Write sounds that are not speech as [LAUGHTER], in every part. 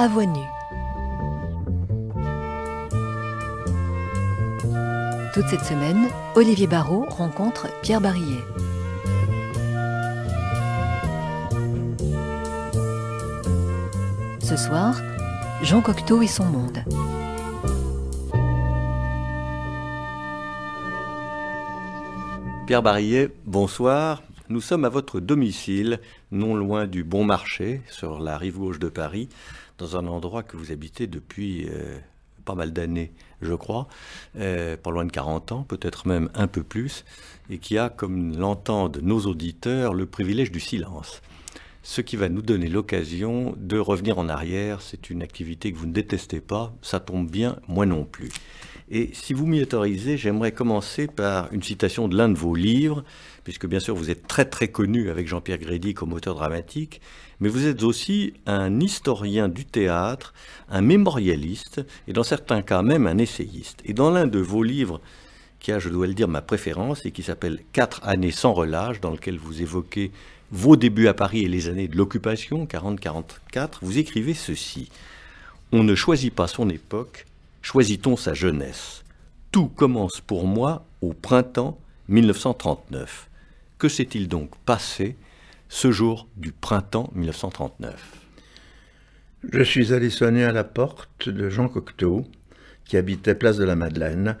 à nue. Toute cette semaine, Olivier Barrault rencontre Pierre Barillet. Ce soir, Jean Cocteau et son monde. Pierre Barillet, bonsoir. Nous sommes à votre domicile, non loin du Bon Marché, sur la rive gauche de Paris, dans un endroit que vous habitez depuis euh, pas mal d'années, je crois, euh, pas loin de 40 ans, peut-être même un peu plus, et qui a, comme l'entendent nos auditeurs, le privilège du silence. Ce qui va nous donner l'occasion de revenir en arrière, c'est une activité que vous ne détestez pas, ça tombe bien, moi non plus. Et si vous m'y autorisez, j'aimerais commencer par une citation de l'un de vos livres, puisque bien sûr vous êtes très très connu avec Jean-Pierre Grédy comme auteur dramatique, mais vous êtes aussi un historien du théâtre, un mémorialiste, et dans certains cas même un essayiste. Et dans l'un de vos livres, qui a, je dois le dire, ma préférence, et qui s'appelle Quatre années sans relâche, dans lequel vous évoquez vos débuts à Paris et les années de l'occupation, 40-44, vous écrivez ceci. On ne choisit pas son époque, choisit-on sa jeunesse. Tout commence pour moi au printemps 1939. Que s'est-il donc passé ce jour du printemps 1939. Je suis allé sonner à la porte de Jean Cocteau, qui habitait place de la Madeleine.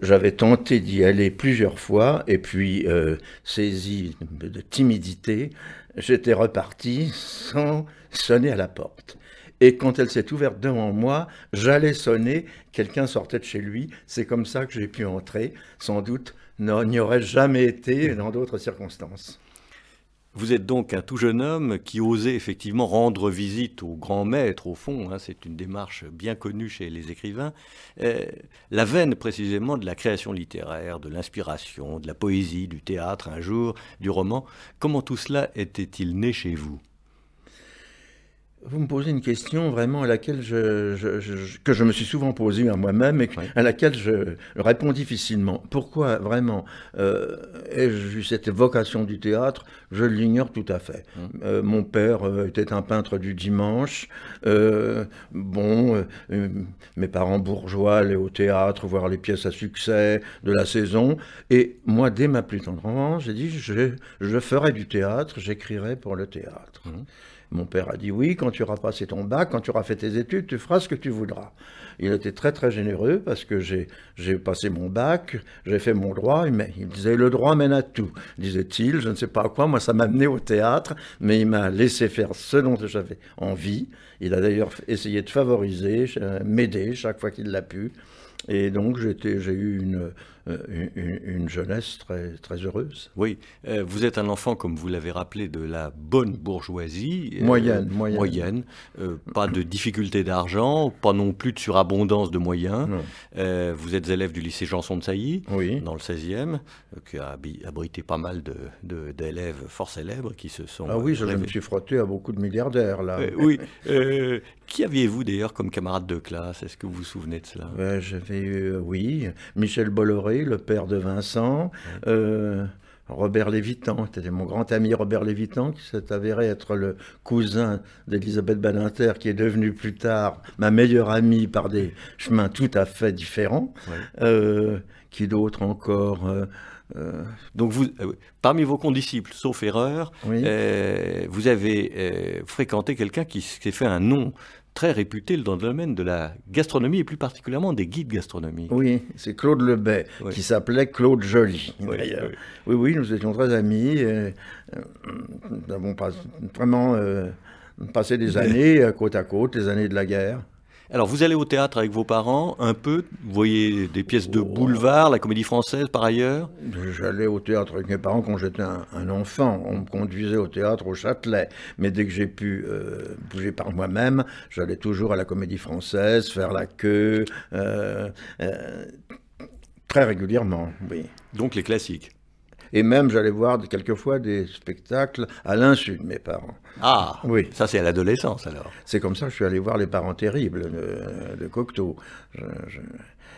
J'avais tenté d'y aller plusieurs fois, et puis, euh, saisi de timidité, j'étais reparti sans sonner à la porte. Et quand elle s'est ouverte devant moi, j'allais sonner, quelqu'un sortait de chez lui, c'est comme ça que j'ai pu entrer, sans doute n'y aurait jamais été dans d'autres circonstances. Vous êtes donc un tout jeune homme qui osait effectivement rendre visite au grand maître, au fond, hein, c'est une démarche bien connue chez les écrivains. Euh, la veine précisément de la création littéraire, de l'inspiration, de la poésie, du théâtre un jour, du roman, comment tout cela était-il né chez vous vous me posez une question vraiment à laquelle je, que je me suis souvent posée à moi-même et à laquelle je réponds difficilement. Pourquoi vraiment euh, ai-je eu cette vocation du théâtre Je l'ignore tout à fait. Hum. Euh, mon père euh, était un peintre du dimanche. bon, mes parents bourgeois allaient au théâtre voir les pièces à succès de la saison. Et moi, dès ma plus tendre enfance, j'ai dit je, ferai du théâtre, j'écrirai pour le théâtre. Hum. Mon père a dit oui, quand tu auras passé ton bac, quand tu auras fait tes études, tu feras ce que tu voudras. Il était très très généreux parce que j'ai passé mon bac, j'ai fait mon droit, mais il disait le droit mène à tout, disait-il, je ne sais pas à quoi, moi ça m'a mené au théâtre, mais il m'a laissé faire ce dont j'avais envie. Il a d'ailleurs essayé de favoriser, euh, m'aider chaque fois qu'il l'a pu. Et donc j'ai eu une euh, une, jeunesse très, très heureuse. Oui, euh, vous êtes un enfant, comme vous l'avez rappelé, de la bonne bourgeoisie. Euh, moyenne, moyenne. pas de difficultés d'argent, pas non plus de surabondance de moyens. vous êtes élève du lycée Janson de Sailly, dans le 16e, qui a abrité pas mal d'élèves de, fort célèbres qui se sont... Ah oui, je, me suis frotté à beaucoup de milliardaires, là. oui. qui aviez-vous, d'ailleurs, comme camarade de classe Est-ce que vous vous souvenez de cela ben, J'avais eu, oui, Michel Bolloré, le père de Vincent. Euh, Robert Lévitan, c'était mon grand ami Robert Lévitan, qui s'est avéré être le cousin d'Elisabeth Badinter, qui est devenue plus tard ma meilleure amie par des chemins tout à fait différents. Euh, qui d'autres encore euh, Donc, vous, parmi vos condisciples, sauf erreur, vous avez fréquenté quelqu'un qui s'est fait un nom très réputé dans le domaine de la gastronomie et plus particulièrement des guides gastronomiques. Oui, c'est Claude Lebet qui s'appelait Claude Joly. Oui, Oui. nous étions très amis. Euh, nous avons vraiment euh, passé des [LAUGHS] années euh, côte à côte, les années de la guerre. Alors, vous allez au théâtre avec vos parents, un peu Vous voyez des pièces de boulevard, la comédie française par ailleurs J'allais au théâtre avec mes parents quand j'étais un, enfant. On me conduisait au théâtre au Châtelet. Mais dès que j'ai pu euh, bouger par moi-même, j'allais toujours à la comédie française, faire la queue. Euh, euh, très régulièrement, oui. Donc les classiques et même, j'allais voir quelquefois des spectacles à l'insu de mes parents. Ah Oui. Ça, c'est à l'adolescence, alors. C'est comme ça que je suis allé voir Les Parents Terribles de, Cocteau.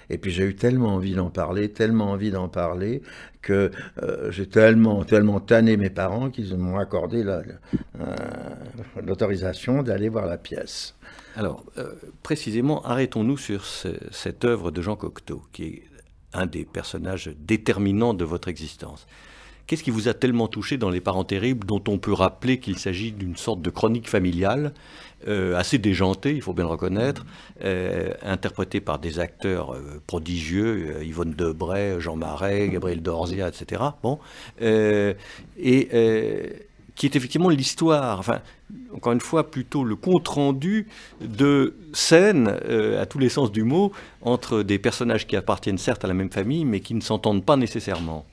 Et puis j'ai eu tellement envie d'en parler, tellement envie d'en parler, que euh, j'ai tellement, tellement tanné mes parents qu'ils m'ont accordé euh, l'autorisation d'aller voir la pièce. Alors, euh, précisément, arrêtons-nous sur cette œuvre de Jean Cocteau, qui est un des personnages déterminants de votre existence. Qu'est-ce qui vous a tellement touché dans Les Parents Terribles, dont on peut rappeler qu'il s'agit d'une sorte de chronique familiale, euh, assez déjantée, il faut bien le reconnaître, euh, interprétée par des acteurs euh, prodigieux, Yvonne Debray, Jean Marais, Gabriel Dorzia, etc. Bon, et qui est effectivement l'histoire, enfin, encore une fois, plutôt le compte-rendu de scènes, à tous les sens du mot, entre des personnages qui appartiennent certes à la même famille, mais qui ne s'entendent pas nécessairement.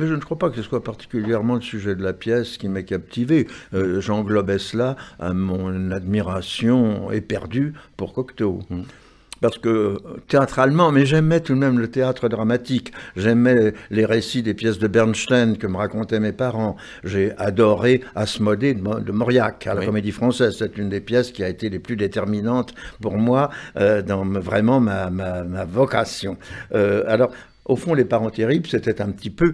Mais je ne crois pas que ce soit particulièrement le sujet de la pièce qui m'ait captivé. Euh, j'englobais cela à mon admiration éperdue pour Cocteau. Hum. parce que théâtralement, mais j'aimais tout de même le théâtre dramatique. J'aimais les récits des pièces de Bernstein que me racontaient mes parents. J'ai adoré Asmodée de Mauriac à la Comédie Française. C'est une des pièces qui a été les plus déterminantes pour moi euh, dans vraiment ma, vocation. Euh, alors, au fond, Les Parents Terribles, c'était un petit peu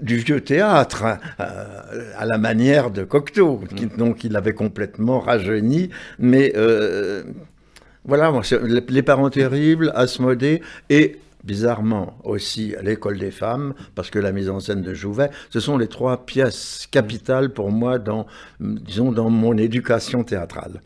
du vieux théâtre, hein, euh, à la manière de Cocteau. Qui, mm. donc il avait complètement rajeuni, mais euh, voilà, les parents terribles, Asmodée et bizarrement aussi l'école des femmes, parce que la mise en scène de Jouvet, ce sont les trois pièces capitales pour moi disons, dans mon éducation théâtrale.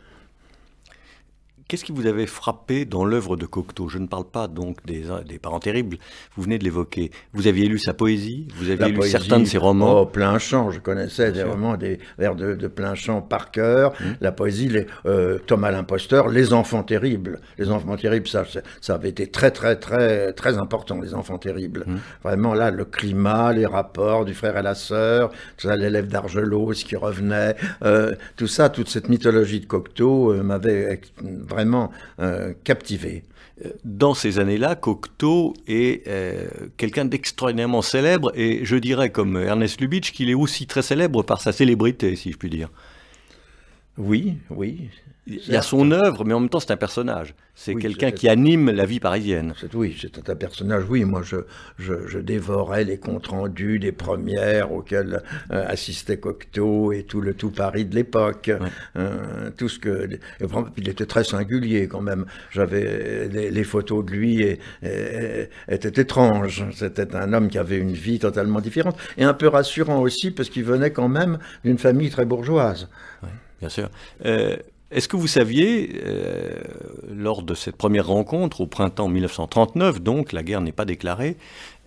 Qu'est-ce qui vous avait frappé dans l'œuvre de Cocteau Je ne parle pas donc des, parents terribles, vous venez de l'évoquer. Vous aviez lu sa poésie, vous aviez lu certains de ses romans. Oh, plein champ, je connaissais des romans, des vers de, plein champ par cœur. Mmh. La poésie, les, euh, Thomas l'imposteur, Les enfants terribles. Les enfants terribles, ça, ça avait été très, très, très, très important, Les enfants terribles. Mmh. Vraiment, là, le climat, les rapports du frère et la sœur, l'élève d'Argelot, ce qui revenait, euh, tout ça, toute cette mythologie de Cocteau euh, m'avait vraiment vraiment euh, captivé. Dans ces années-là, Cocteau est euh, quelqu'un d'extraordinairement célèbre et je dirais comme Ernest Lubitsch qu'il est aussi très célèbre par sa célébrité, si je puis dire. Oui, oui, il y a son œuvre, mais en même temps, c'est un personnage. C'est quelqu'un qui anime la vie parisienne. Oui, c'est un personnage, oui. Moi, je, je, dévorais les comptes rendus des premières auxquelles euh, assistait Cocteau et tout le tout Paris de l'époque. Euh, tout ce que. il était très singulier quand même. J'avais les, photos de lui et, était étrange. C'était un homme qui avait une vie totalement différente et un peu rassurant aussi parce qu'il venait quand même d'une famille très bourgeoise. Oui, bien sûr. Euh, est-ce que vous saviez, euh, lors de cette première rencontre au printemps 1939, donc la guerre n'est pas déclarée,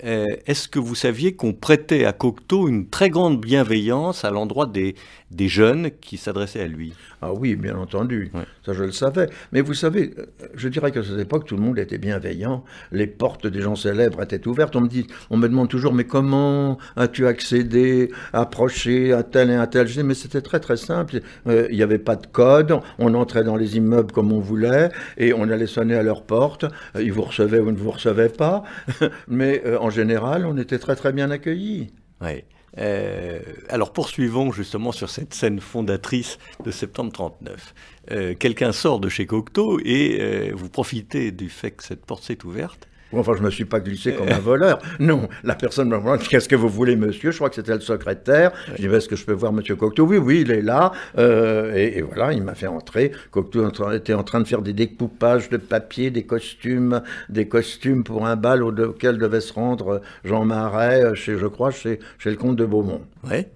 euh, est-ce que vous saviez qu'on prêtait à Cocteau une très grande bienveillance à l'endroit des, des jeunes qui s'adressaient à lui. Ah oui, bien entendu, ça je le savais. Mais vous savez, euh, je dirais qu'à cette époque, tout le monde était bienveillant, les portes des gens célèbres étaient ouvertes. On me, dit, on me demande toujours, mais comment as-tu accédé, approché à tel et à tel Je dis, mais c'était très très simple, euh, il n'y avait pas de code, on entrait dans les immeubles comme on voulait, et on allait sonner à leur porte, euh, ils vous recevaient ou ne vous recevaient pas, [LAUGHS] mais en général, on était très très bien accueillis. Oui. Euh, alors poursuivons justement sur cette scène fondatrice de septembre 39. Euh, Quelqu'un sort de chez Cocteau et euh, vous profitez du fait que cette porte s'est ouverte enfin, je ne me suis pas glissé comme un voleur. Non, la personne me demandé Qu'est-ce que vous voulez, monsieur Je crois que c'était le secrétaire. Je dis ben, Est-ce que je peux voir monsieur Cocteau Oui, oui, il est là. Euh, et, voilà, il m'a fait entrer. Cocteau était en train de faire des découpages de papier, des costumes, des costumes pour un bal auquel devait se rendre Jean Marais, euh, chez, je crois, chez, le comte de Beaumont. Ouais.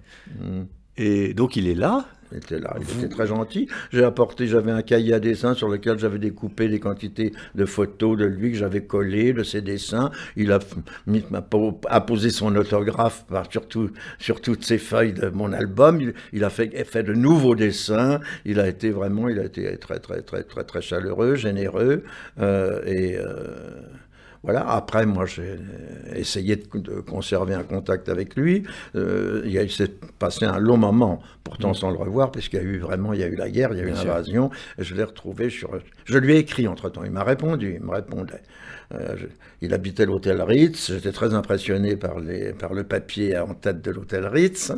Et donc il est là, il était là, il était très gentil. J'ai apporté, j'avais un cahier à dessin sur lequel j'avais découpé des quantités de photos de lui que j'avais collées, de ses dessins. Il a, mis, a posé son autographe sur, sur toutes ces feuilles de mon album. Il, a fait, fait, de nouveaux dessins. Il a été vraiment, il a été très, très, très, très, très chaleureux, généreux. Euh, et. Euh, voilà. Après, moi, j'ai essayé de, conserver un contact avec lui. Euh, il, s'est passé un long moment, pourtant mm. sans le revoir, parce qu'il y a eu vraiment, il y a eu la guerre, il y a eu l'invasion. Je l'ai retrouvé sur. Je lui ai écrit entre temps. Il m'a répondu, il me répondait. Euh, il habitait l'hôtel Ritz. J'étais très impressionné par, le papier en tête de l'hôtel Ritz.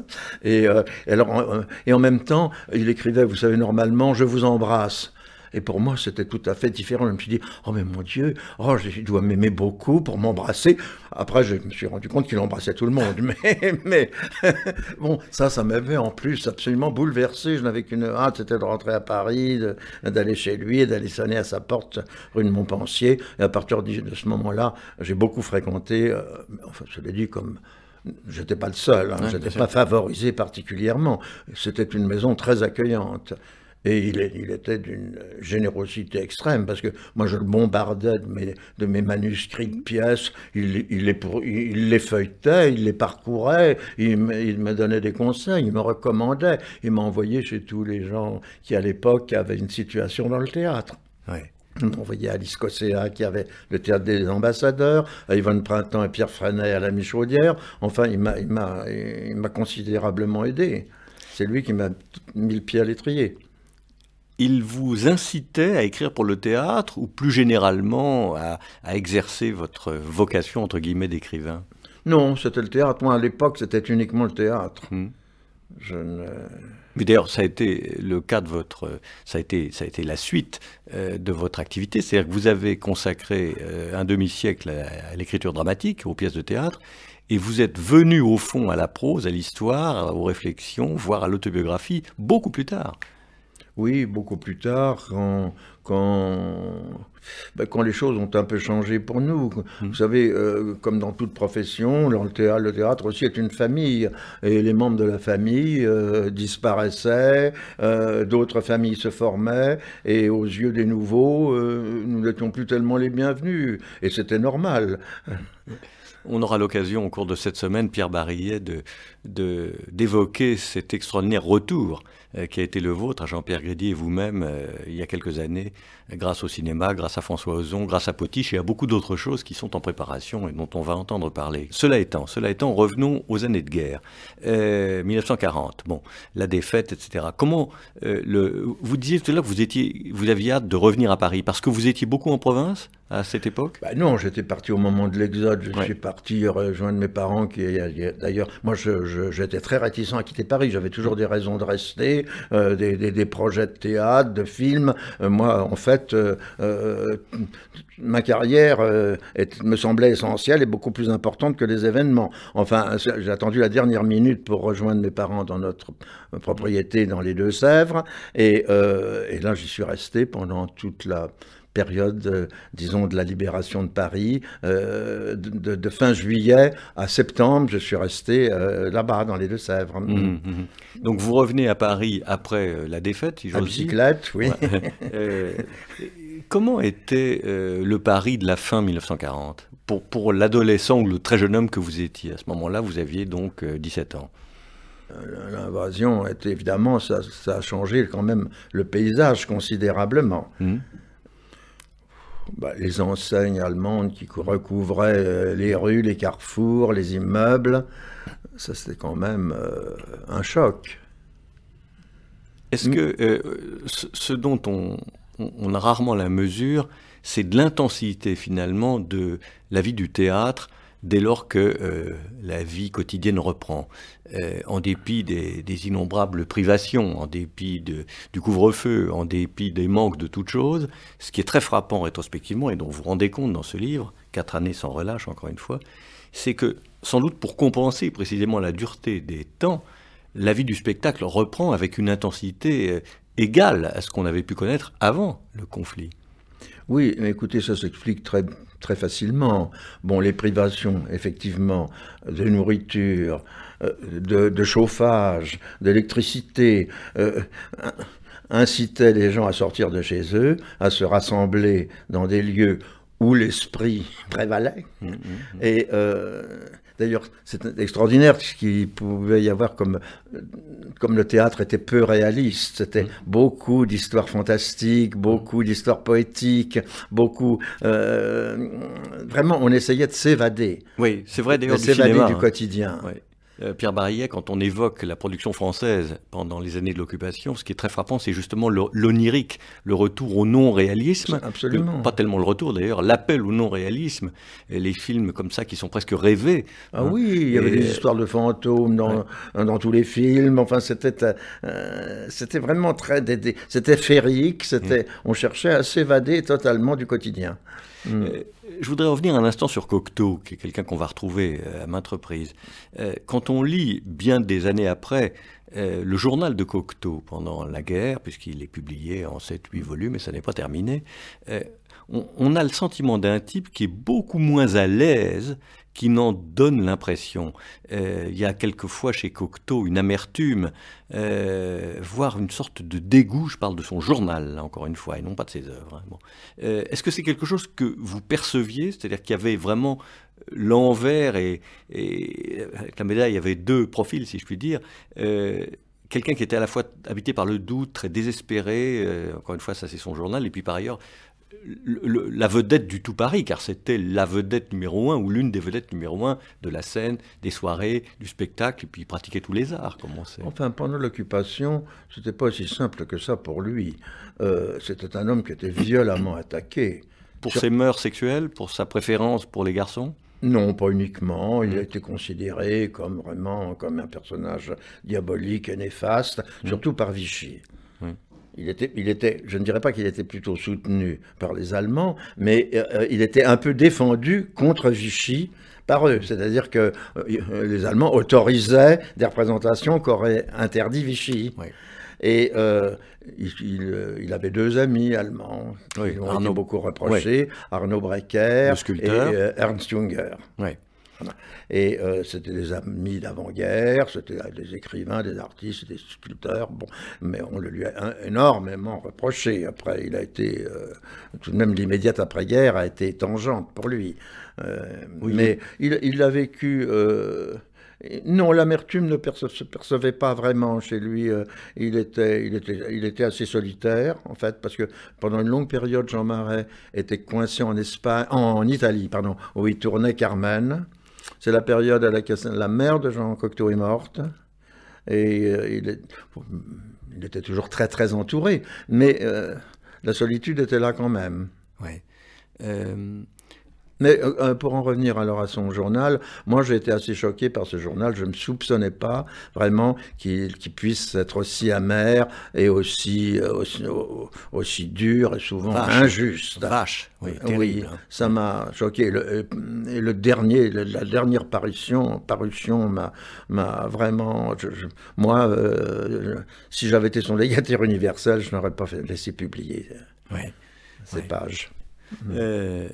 Euh, et en même temps, il écrivait, vous savez, normalement, je vous embrasse. Et pour moi, c'était tout à fait différent. Je me suis dit, oh mais mon Dieu, oh, je dois m'aimer beaucoup pour m'embrasser. Après, je me suis rendu compte qu'il embrassait tout le monde. [LAUGHS] Mais, mais [LAUGHS] bon, ça, ça m'avait en plus absolument bouleversé. Je n'avais qu'une hâte, c'était de rentrer à Paris, d'aller chez lui et d'aller sonner à sa porte rue de Montpensier. Et à partir de ce moment-là, j'ai beaucoup fréquenté, euh, enfin, je l'ai dit comme j'étais pas le seul, Je hein. n'étais j'étais pas favorisé particulièrement. C'était une maison très accueillante. Et il, était d'une générosité extrême, parce que moi je le bombardais de mes, manuscrits de pièces, il, les, feuilletait, il les parcourait, il me, donnait des conseils, il me recommandait, il m'envoyait chez tous les gens qui à l'époque avaient une situation dans le théâtre. Ouais. On voyait Alice Cosséa qui avait le théâtre des ambassadeurs, à Yvonne Printemps et Pierre Frenet à la Michaudière. Enfin, il m'a considérablement aidé. C'est lui qui m'a mis le pied à l'étrier il vous incitait à écrire pour le théâtre ou plus généralement à, exercer votre vocation entre guillemets d'écrivain Non, c'était le théâtre. Moi, à l'époque, c'était uniquement le théâtre. Hmm. Mais d'ailleurs, ça a été le cas de votre, ça a été, la suite euh, de votre activité, c'est-à-dire que vous avez consacré euh, un demi-siècle à l'écriture dramatique, aux pièces de théâtre, et vous êtes venu au fond à la prose, à l'histoire, aux réflexions, voire à l'autobiographie, beaucoup plus tard. Oui, beaucoup plus tard, quand, quand, ben, quand, les choses ont un peu changé pour nous. Mmh. Vous savez, euh, comme dans toute profession, le théâtre, aussi est une famille. Et les membres de la famille euh, disparaissaient, euh, d'autres familles se formaient, et aux yeux des nouveaux, nous n'étions plus tellement les bienvenus. Et c'était normal. On aura l'occasion au cours de cette semaine, Pierre Barillet, de, d'évoquer cet extraordinaire retour euh, qui a été le vôtre à Jean-Pierre Grédy et vous-même euh, il y a quelques années, grâce au cinéma, grâce à François Ozon, grâce à Potiche et à beaucoup d'autres choses qui sont en préparation et dont on va entendre parler. Cela étant, cela étant, revenons aux années de guerre. 1940, euh, bon, la défaite, etc. Comment le, vous disiez tout à l'heure que vous étiez, vous aviez hâte de revenir à Paris parce que vous étiez beaucoup en province à cette époque bah Non, j'étais parti au moment de l'exode. Je suis parti rejoindre mes parents qui, d'ailleurs, moi je, j'étais très réticent à quitter Paris. J'avais toujours des raisons de rester, euh, des, projets de théâtre, de films. Euh, moi, en fait, euh, ma carrière me semblait essentielle et beaucoup plus importante que les événements. Enfin, j'ai attendu la dernière minute pour rejoindre mes parents dans notre propriété dans les Deux-Sèvres. et là, j'y suis resté pendant toute la période, euh, disons, de la libération de Paris. Euh, de, fin juillet à septembre, je suis resté euh, là-bas, dans les Deux-Sèvres. Mmh, mmh, mmh. Donc vous revenez à Paris après la défaite, si j'ose bicyclette, oui. [LAUGHS] comment était le Paris de la fin 1940 Pour, pour l'adolescent ou le très jeune homme que vous étiez à ce moment-là, vous aviez donc 17 ans. L'invasion, évidemment, ça, a changé quand même le paysage considérablement. Bah, les enseignes allemandes qui recouvraient euh, les rues, les carrefours, les immeubles. Ça, c'était quand même euh, un choc. Est-ce que euh, ce dont on, on, a rarement la mesure, c'est de l'intensité finalement de la vie du théâtre dès lors que euh, la vie quotidienne reprend. Euh, en dépit des, innombrables privations, en dépit du couvre-feu, en dépit des manques de toutes choses, ce qui est très frappant rétrospectivement et dont vous vous rendez compte dans ce livre, quatre années sans relâche encore une fois, c'est que sans doute pour compenser précisément la dureté des temps, la vie du spectacle reprend avec une intensité euh, égale à ce qu'on avait pu connaître avant le conflit. Oui, écoutez, ça s'explique très très facilement. Bon, les privations, effectivement, de nourriture, euh, de, chauffage, d'électricité, euh, euh, incitaient les gens à sortir de chez eux, à se rassembler dans des lieux où l'esprit prévalait. Mmh, mmh, mmh. Et D'ailleurs, c'est extraordinaire ce qu'il pouvait y avoir comme, comme le théâtre était peu réaliste. C'était mm. beaucoup d'histoires fantastiques, beaucoup d'histoires poétiques, beaucoup. Euh, vraiment, on essayait de s'évader. Oui, c'est vrai d'ailleurs. du, hein. quotidien. Oui. Euh, Pierre Barillet, quand on évoque la production française pendant les années de l'occupation, ce qui est très frappant, c'est justement l'onirique, le, retour au non-réalisme. Absolument. Pas tellement le retour d'ailleurs, l'appel au non-réalisme. Les films comme ça qui sont presque rêvés. Ah hein. oui, il y avait des histoires de fantômes dans, tous les films. Enfin, c'était euh, vraiment très. C'était féerique, c'était, mm. on cherchait à s'évader totalement du quotidien. Hmm. Euh, je voudrais revenir un instant sur Cocteau, qui est quelqu'un qu'on va retrouver euh, à maintes reprises. Euh, quand on lit, bien des années après, le journal de Cocteau pendant la guerre, puisqu'il est publié en 7-8 volumes et ça n'est pas terminé, on, a le sentiment d'un type qui est beaucoup moins à l'aise qui n'en donne l'impression. Euh, il y a quelquefois chez Cocteau une amertume, euh, voire une sorte de dégoût. Je parle de son journal, encore une fois, et non pas de ses œuvres. Hein. Euh, est-ce que c'est quelque chose que vous perceviez, c'est-à-dire qu'il y avait vraiment l'envers et, et, la médaille, il y avait deux profils, si je puis dire euh, quelqu'un qui était à la fois habité par le doute, très désespéré, encore une fois, ça c'est son journal, et puis par ailleurs, la vedette du tout Paris, car c'était la vedette numéro un ou l'une des vedettes numéro un de la scène, des soirées, du spectacle, et puis il pratiquait tous les arts, comment c'est Enfin, pendant l'occupation, c'était pas aussi simple que ça pour lui. Euh, c'était un homme qui était violemment attaqué. Pour ses mœurs sexuelles, pour sa préférence pour les garçons non, pas uniquement. Il hmm. a été considéré comme vraiment comme un personnage diabolique et néfaste, hmm. surtout par Vichy. Hmm il était, je ne dirais pas qu'il était plutôt soutenu par les Allemands, mais euh, euh, il était un peu défendu contre Vichy par eux. C'est-à-dire que euh, les Allemands autorisaient des représentations qu'aurait interdit Vichy. Et il, avait deux amis allemands qui ont beaucoup reprochés, Arnaud Brecker et Ernst Junger. Et euh, c'était des amis d'avant-guerre, c'était euh, des écrivains, des artistes, des sculpteurs. Bon, mais on le lui a énormément reproché. Après, il a été euh, tout de même l'immédiate après-guerre a été tangente pour lui. Mais il, a vécu. Non, l'amertume ne se percevait pas vraiment chez lui. il, était, il, était, il était assez solitaire, en fait, parce que pendant une longue période, Jean Marais était coincé en Espagne, en, Italie, pardon, où il tournait Carmen. C'est la période à laquelle la mère de Jean Cocteau est morte. Et euh, il, était toujours très, très entouré. Mais euh, la solitude était là quand même. Ouais. Euh, mais euh, euh, pour en revenir alors à son journal, moi j'ai été assez choqué par ce journal. Je ne me soupçonnais pas vraiment qu'il puisse être aussi amer et aussi, euh, aussi, aussi dur et souvent injuste. Vache, oui, hein. ça m'a choqué. Le, et dernier, la dernière parution, parution m'a vraiment. moi, si j'avais été son légataire universel, je n'aurais pas laissé publier ces pages. Euh,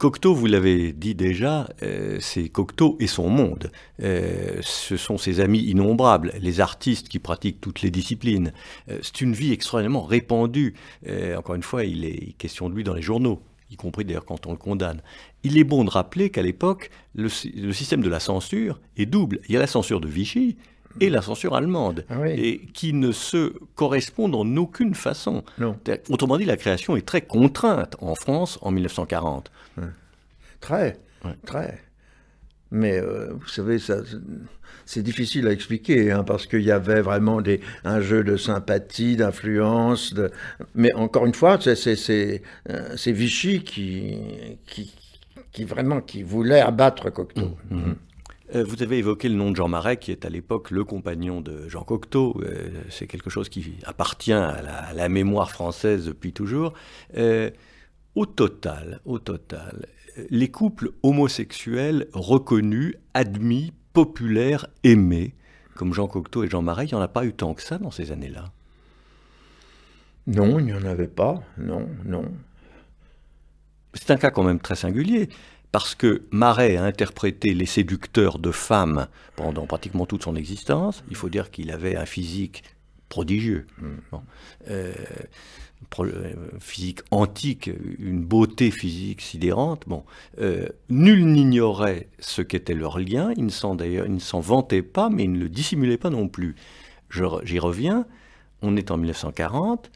Cocteau, vous l'avez dit déjà, euh, c'est Cocteau et son monde. Euh, ce sont ses amis innombrables, les artistes qui pratiquent toutes les disciplines. Euh, c'est une vie extrêmement répandue. encore une fois, il est question de lui dans les journaux y compris d'ailleurs quand on le condamne. Il est bon de rappeler qu'à l'époque, le, système de la censure est double. Il y a la censure de Vichy, et la censure allemande, ah et qui ne se correspondent en aucune façon. Autrement dit, la création est très contrainte en France en 1940. Très, très. Mais euh, vous savez, c'est difficile à expliquer, hein, parce qu'il y avait vraiment des, un jeu de sympathie, d'influence. De... Mais encore une fois, c'est, euh, Vichy qui, qui, vraiment qui voulait abattre Cocteau. Mmh, mmh. Euh, vous avez évoqué le nom de Jean Marais, qui est à l'époque le compagnon de Jean Cocteau. Euh, c'est quelque chose qui appartient à la, mémoire française depuis toujours. Euh, au total, au total, les couples homosexuels reconnus, admis, populaires, aimés, comme Jean Cocteau et Jean Marais, il n'y en a pas eu tant que ça dans ces années-là. Non, il n'y en avait pas, non, non. C'est un cas quand même très singulier parce que Marais a interprété les séducteurs de femmes pendant pratiquement toute son existence. Il faut dire qu'il avait un physique prodigieux, hmm. euh, euh, physique antique, une beauté physique sidérante. Bon, euh, nul n'ignorait ce qu'était leur lien. Ils ne s'en vantaient pas, mais ils ne le dissimulaient pas non plus. J'y reviens. On est en 1940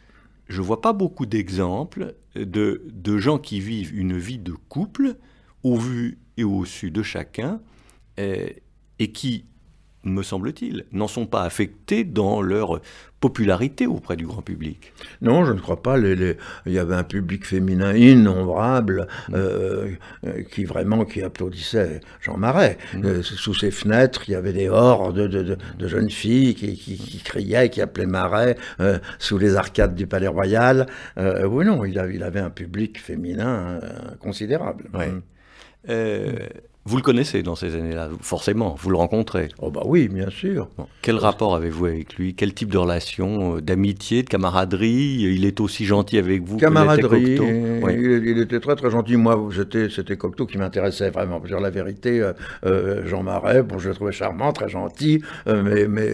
je ne vois pas beaucoup d'exemples de, de, gens qui vivent une vie de couple au vu et au su de chacun, euh, et qui, me semble-t-il, n'en sont pas affectés dans leur popularité auprès du grand public. Non, je ne crois pas. Les, Il y avait un public féminin innombrable mm. euh, euh, qui vraiment qui applaudissait Jean Marais. Mm. sous ses fenêtres, il y avait des hordes de, jeunes filles qui, qui, qui, criaient, qui appelaient Marais sous les arcades du Palais Royal. oui, non, il, il, avait un public féminin considérable. Mm. Øh, mm. Vous le connaissez dans ces années-là, forcément, vous le rencontrez. Oh bah oui, bien sûr. Quel rapport avez-vous avec lui Quel type de relation euh, D'amitié, de camaraderie Il est aussi gentil avec vous Camaraderie, que Cocteau. Oui. Il, était très très gentil. Moi, c'était Cocteau qui m'intéressait vraiment. Pour dire la vérité, euh, euh, Jean Marais, bon, je le trouvais charmant, très gentil, mais, mais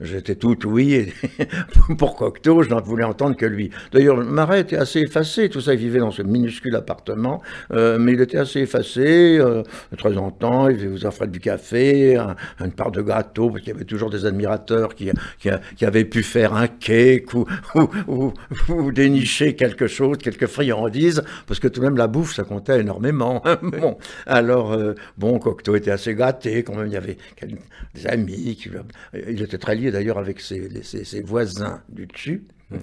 j'étais tout oui. [LAUGHS] pour Cocteau, je n'en voulais entendre que lui. D'ailleurs, Marais était assez effacé, tout ça, il vivait dans ce minuscule appartement, mais il était assez effacé. Euh, de temps en temps, il vous offrait du café, une part de gâteau, parce qu'il y avait toujours des admirateurs qui, qui, avaient pu faire un cake ou, ou, dénicher quelque chose, quelques friandises, parce que tout de même, la bouffe, ça comptait énormément. [LAUGHS] bon, alors, euh, bon, Cocteau était assez gâté, quand même, il y avait des amis. Qui, euh, il était très lié d'ailleurs avec ses, ses voisins du dessus. [LAUGHS]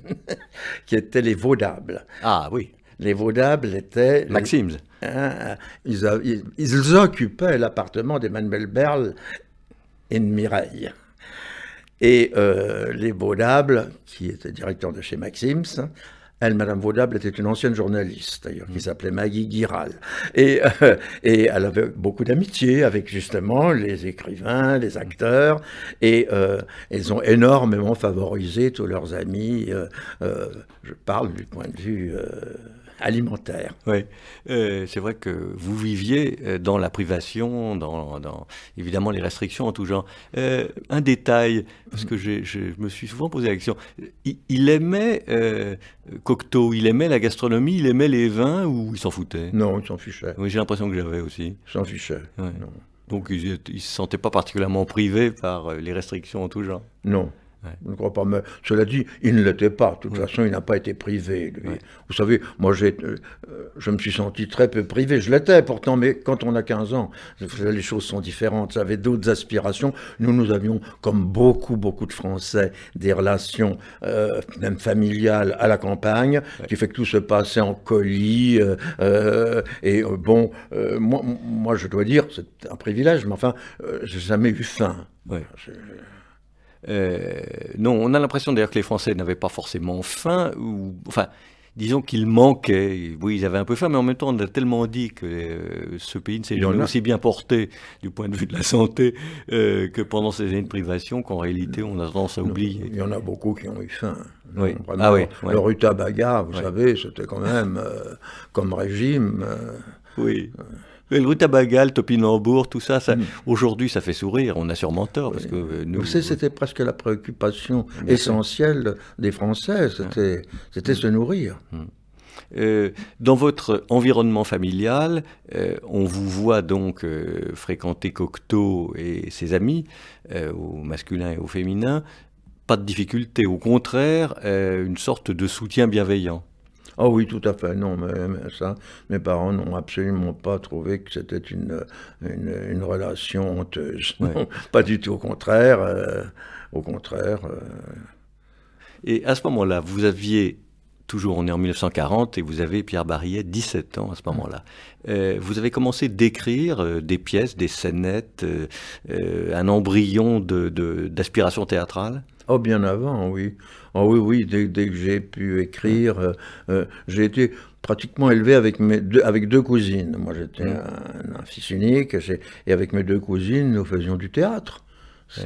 qui étaient les Vaudables. Ah oui les Vaudables étaient... Maxims. Ah, ils, occupaient l'appartement d'Emmanuel Berle et de Mireille. Et euh, les Vaudables, qui étaient directeurs de chez Maxims, elle, Madame Vaudable, était une ancienne journaliste, d'ailleurs, qui s'appelait Maggie Giral. Euh, et, elle avait beaucoup d'amitié avec justement les écrivains, les acteurs, et euh, elles ont énormément favorisé tous leurs amis. Euh, je parle du point de vue alimentaire. Oui, euh, c'est vrai que vous viviez euh, dans la privation, dans, évidemment les restrictions en tout genre. Euh, un détail, parce que je, me suis souvent posé la question, il, aimait Cocteau, il aimait la gastronomie, il aimait les vins ou il s'en foutait Non, il s'en fichait. Oui, j'ai l'impression que j'avais aussi. Il s'en fichait. Donc il ne se sentait pas particulièrement privé par les restrictions en tout genre Non crois pas. cela dit, il ne l'était pas. De toute façon, il n'a pas été privé. Vous savez, moi, j'ai, euh, euh, je me suis senti très peu privé. Je l'étais pourtant, mais quand on a 15 ans, les choses sont différentes. J'avais d'autres aspirations. Nous, nous avions, comme beaucoup, beaucoup de Français, des relations, euh, même familiales, à la campagne, qui fait que tout se passait en colis. et bon, moi, moi, je dois dire, c'est un privilège, mais enfin, j'ai jamais eu faim. Euh, non, on a l'impression d'ailleurs que les Français n'avaient pas forcément faim, ou enfin, disons qu'ils manquaient. Oui, ils avaient un peu faim, mais en même temps, on a tellement dit que euh, ce pays ne s'est jamais aussi bien porté du point de vue de la santé euh, que pendant ces années de privation, qu'en réalité, on a tendance à oublier. Il y en a beaucoup qui ont eu faim. Oui. ah oui, le rutabaga, vous savez, c'était quand même comme régime. oui le rutabaga, le topinambour, tout ça, ça mm. aujourd'hui ça fait sourire, on a sûrement tort. Parce que euh, nous euh, c'était presque la préoccupation essentielle des Français, ah. c'était mm. se nourrir. Mm. Euh, dans votre environnement familial, on vous voit donc fréquenter Cocteau et ses amis, au masculin et au féminin. Pas de difficulté, au contraire, une sorte de soutien bienveillant. Ah oh oui, tout à fait, non, mais, ça, mes parents n'ont absolument pas trouvé que c'était une, relation honteuse. pas du tout, au contraire. Euh, au contraire. Euh. Et à ce moment-là, vous aviez toujours, on est en 1940 et vous avez Pierre Barillet, 17 ans à ce hum. moment-là. Euh, vous avez commencé d'écrire des pièces, des scénettes, un embryon d'aspiration de, théâtrale Oh, bien avant, oui. Oh oui, oui, dès, que j'ai pu écrire, euh, euh, j'ai été pratiquement élevé avec, mes deux, avec deux cousines. Moi, j'étais mm. un, fils unique, et avec mes deux cousines, nous faisions du théâtre.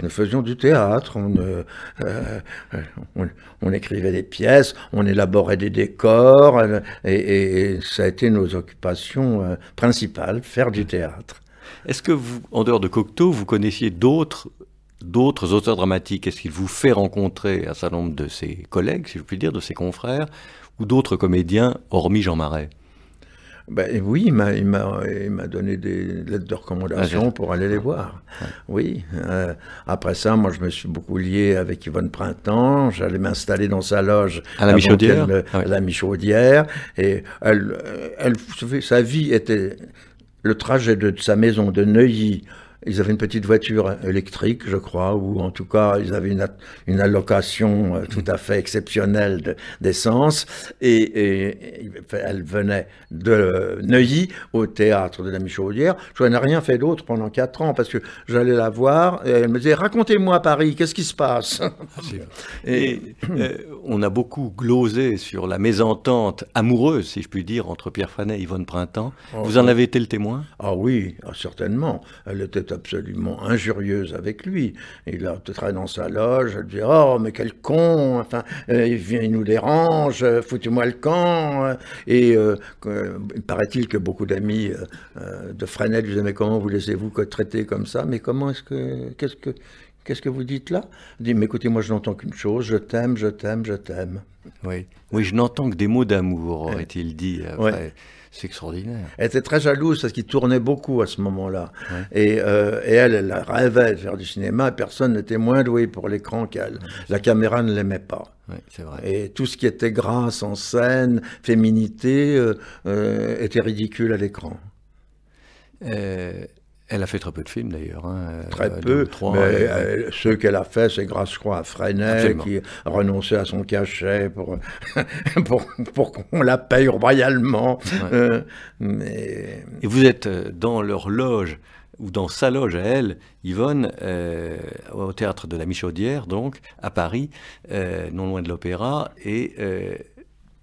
Nous faisions du théâtre, euh, on, on, écrivait des pièces, on élaborait des décors, et, et ça a été nos occupations principales, faire du théâtre. Est-ce que vous, en dehors de Cocteau, vous connaissiez d'autres d'autres auteurs dramatiques Est-ce qu'il vous fait rencontrer un certain nombre de ses collègues, si je puis dire, de ses confrères, ou d'autres comédiens, hormis Jean Marais ben, oui, il m'a, donné des lettres de recommandation ah, pour aller les voir. Oui. Euh, après ça, moi, je me suis beaucoup lié avec Yvonne Printemps. J'allais m'installer dans sa loge. À la Michaudière. Ah la Michaudière. Et elle, euh, elle, sa vie était le trajet de sa maison de Neuilly ils avaient une petite voiture électrique, je crois, ou en tout cas, ils avaient une, une allocation euh, tout à fait exceptionnelle d'essence. De, et, et, elle venait de Neuilly au théâtre de la Michaudière. Je n'ai rien fait d'autre pendant quatre ans parce que j'allais la voir et elle me disait Racontez-moi Paris, qu'est-ce qui se passe ah, Et on a beaucoup glosé sur la mésentente amoureuse, si je puis dire, entre Pierre Frenet et Yvonne Printemps. Oh, vous en avez été le témoin Ah oui, ah, certainement. Elle était absolument injurieuse avec lui. Il a très dans sa loge, elle dit Oh, mais quel con Enfin, euh, il, vient, il nous dérange, euh, foutez-moi le camp Et il euh, paraît-il que beaucoup d'amis de Frenet lui disaient Mais comment vous laissez-vous traiter comme ça Mais comment est-ce que. Qu'est-ce que Qu'est-ce que vous dites là Il dit, mais écoutez, moi je n'entends qu'une chose, je t'aime, je t'aime, je t'aime. Oui. oui, je n'entends que des mots d'amour, aurait-il dit. Euh, c'est extraordinaire. Elle était très jalouse parce qu'il tournait beaucoup à ce moment-là. Euh, et, elle, elle rêvait de faire du cinéma. Personne n'était moins doué pour l'écran qu'elle. La caméra ne l'aimait pas. Et tout ce qui était grâce en scène, féminité, euh, était ridicule à l'écran. Elle a fait très peu de films d'ailleurs. Hein. Euh, très peu. mais euh, ceux qu'elle a fait, c'est grâce croix à Freinet qui qui renoncé à son cachet [LAUGHS] pour, pour, qu'on la paye royalement. Euh, mais... Et vous êtes dans leur loge ou dans sa loge à elle, Yvonne, au théâtre de la Michaudière, donc, à Paris, non loin de l'opéra, et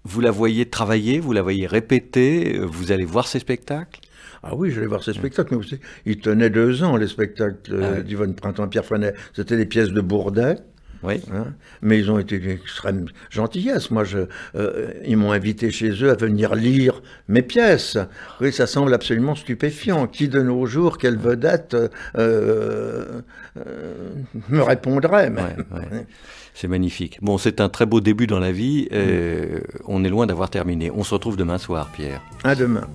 vous la voyez travailler, vous la voyez répéter, vous allez voir ses spectacles ah oui, j'allais voir ces mm. spectacles, mais ils tenaient deux ans, les spectacles ah euh, d'Yvonne Printemps, Pierre Frenet. C'était des pièces de Bourdet. Oui. Hein, mais ils ont été d'une extrême gentillesse. Moi, je, euh, ils m'ont invité chez eux à venir lire mes pièces. Oui, ça semble absolument stupéfiant. Qui de nos jours, quelle vedette euh, me répondrait C'est magnifique. Bon, c'est un très beau début dans la vie. Mm. On est loin d'avoir terminé. On se retrouve demain soir, Pierre. À demain.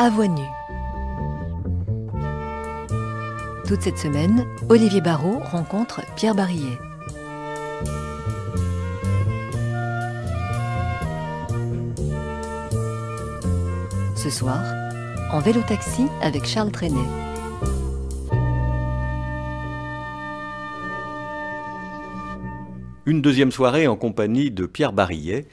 à voix Toute cette semaine, Olivier Barrault rencontre Pierre Barillet. Ce soir, en vélo-taxi avec Charles Trenet. Une deuxième soirée en compagnie de Pierre Barillet,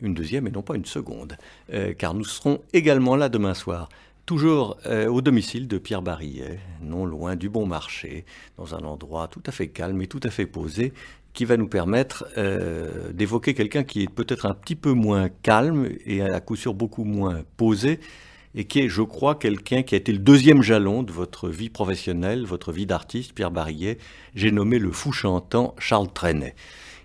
une deuxième et non pas une seconde, euh, car nous serons également là demain soir, toujours euh, au domicile de Pierre Barillet, non loin du bon marché, dans un endroit tout à fait calme et tout à fait posé, qui va nous permettre euh, d'évoquer quelqu'un qui est peut-être un petit peu moins calme et à coup sûr beaucoup moins posé, et qui est, je crois, quelqu'un qui a été le deuxième jalon de votre vie professionnelle, votre vie d'artiste, Pierre Barillet, j'ai nommé le fou chantant Charles Trenet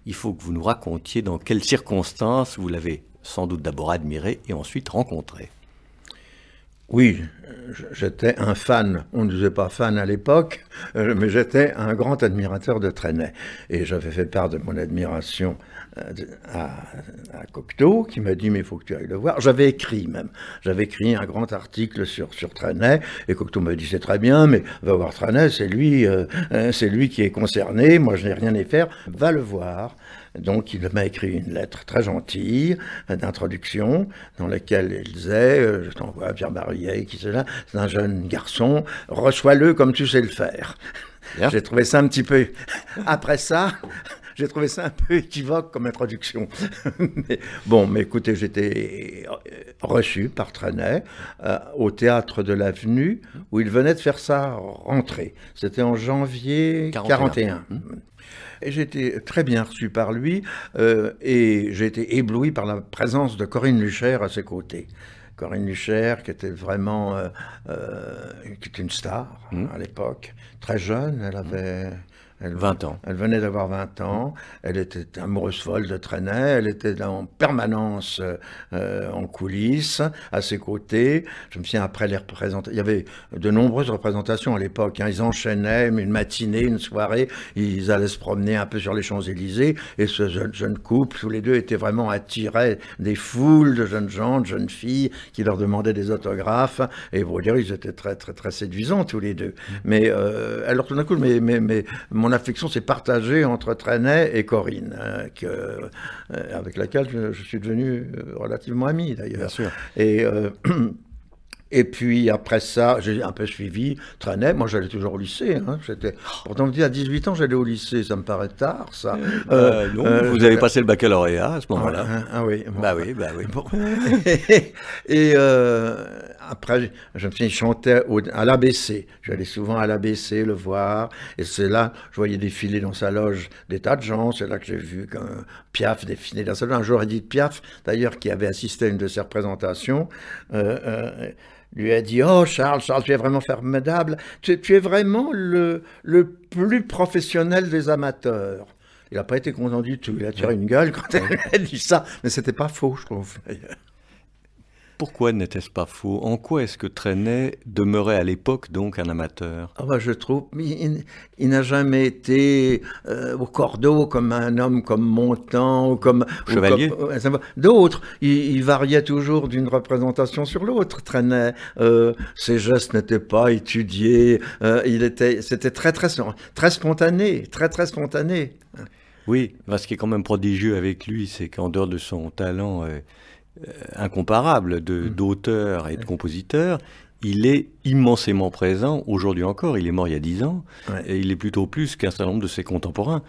il faut que vous nous racontiez dans quelles circonstances vous l'avez sans doute d'abord admiré et ensuite rencontré. Oui, j'étais un fan. On ne disait pas fan à l'époque, euh, mais j'étais un grand admirateur de Trenet. Et j'avais fait part de mon admiration à, Cocteau qui m'a dit mais il faut que tu ailles le voir. J'avais écrit même, j'avais écrit un grand article sur sur Trenet et Cocteau m'a dit c'est très bien mais va voir tranet c'est lui euh, hein, c'est lui qui est concerné, moi je n'ai rien à faire, va le voir. Donc il m'a écrit une lettre très gentille euh, d'introduction dans laquelle il disait euh, je t'envoie Pierre Barillet qui c'est là, c'est un jeune garçon, reçois-le comme tu sais le faire. J'ai trouvé ça un petit peu. Après ça, j'ai trouvé ça un peu équivoque comme introduction. [LAUGHS] mais, bon, mais écoutez, j'étais euh, reçu par Trenet euh, au théâtre de l'Avenue où il venait de faire sa rentrée. C'était en janvier 41. Mmh. Et j'ai été très bien reçu par lui euh, et j'ai été ébloui par la présence de Corinne Lucher à ses côtés. Corinne Lucher, qui était vraiment qui était une star mmh. à l'époque, très jeune, elle avait mmh. Elle, 20 ans. Elle venait d'avoir 20 ans, elle était amoureuse folle de Trenet, elle était en permanence euh, en coulisses, à ses côtés. Je me souviens, après les représentations, il y avait de nombreuses représentations à l'époque. Hein. Ils enchaînaient une matinée, une soirée, ils allaient se promener un peu sur les Champs-Élysées, et ce jeune, couple, tous les deux, étaient vraiment attirés des foules de jeunes gens, de jeunes filles, qui leur demandaient des autographes, et vous dire, ils étaient très, très, très séduisants tous les deux. Mmh. Mais alors tout d'un coup, mais, mais, mais mon affection s'est partagée entre Trenet et Corinne, euh, que, euh, avec laquelle je, suis devenu euh, relativement ami d'ailleurs. Et. [CLEARS THROAT] Et puis après ça, j'ai un peu suivi, traînais. Moi, j'allais toujours au lycée. Hein. J'étais. Pourtant, dit à 18 ans, j'allais au lycée. Ça me paraît tard, ça. Bah, vous avez passé le baccalauréat à ce moment-là. Ah, ah, ah oui. Bah oui, bah oui. Bon. [LAUGHS] et, et après, je me suis chanté chantait à l'ABC. J'allais souvent à l'ABC le voir. Et c'est là, je voyais défiler dans sa loge des tas de gens. C'est là que j'ai vu qu'un Piaf défiler dans sa loge. Un jour, Edith Piaf, d'ailleurs, qui avait assisté à une de ses représentations, euh, euh, lui a dit Oh Charles, Charles, tu es vraiment formidable, tu, tu es vraiment le, le plus professionnel des amateurs. Il n'a pas été content du tout, il a tiré une gueule quand elle a dit ça, mais c'était pas faux, je trouve. Pourquoi n'était-ce pas faux En quoi est-ce que Trenet demeurait à l'époque donc un amateur ah bah, Je trouve, il, n'a jamais été euh, au cordeau comme un homme comme Montand ou comme... Chevalier D'autres, il, variait toujours d'une représentation sur l'autre, Trenet. Euh, ses gestes n'étaient pas étudiés, euh, il était, c'était très, très, très spontané, très très spontané. Oui, ce qui est quand même prodigieux avec lui, c'est qu'en dehors de son talent euh, incomparable de, mm. et de compositeurs, il est immensément présent aujourd'hui encore. Il est mort il y a dix ans, et il est plutôt plus qu'un certain nombre de ses contemporains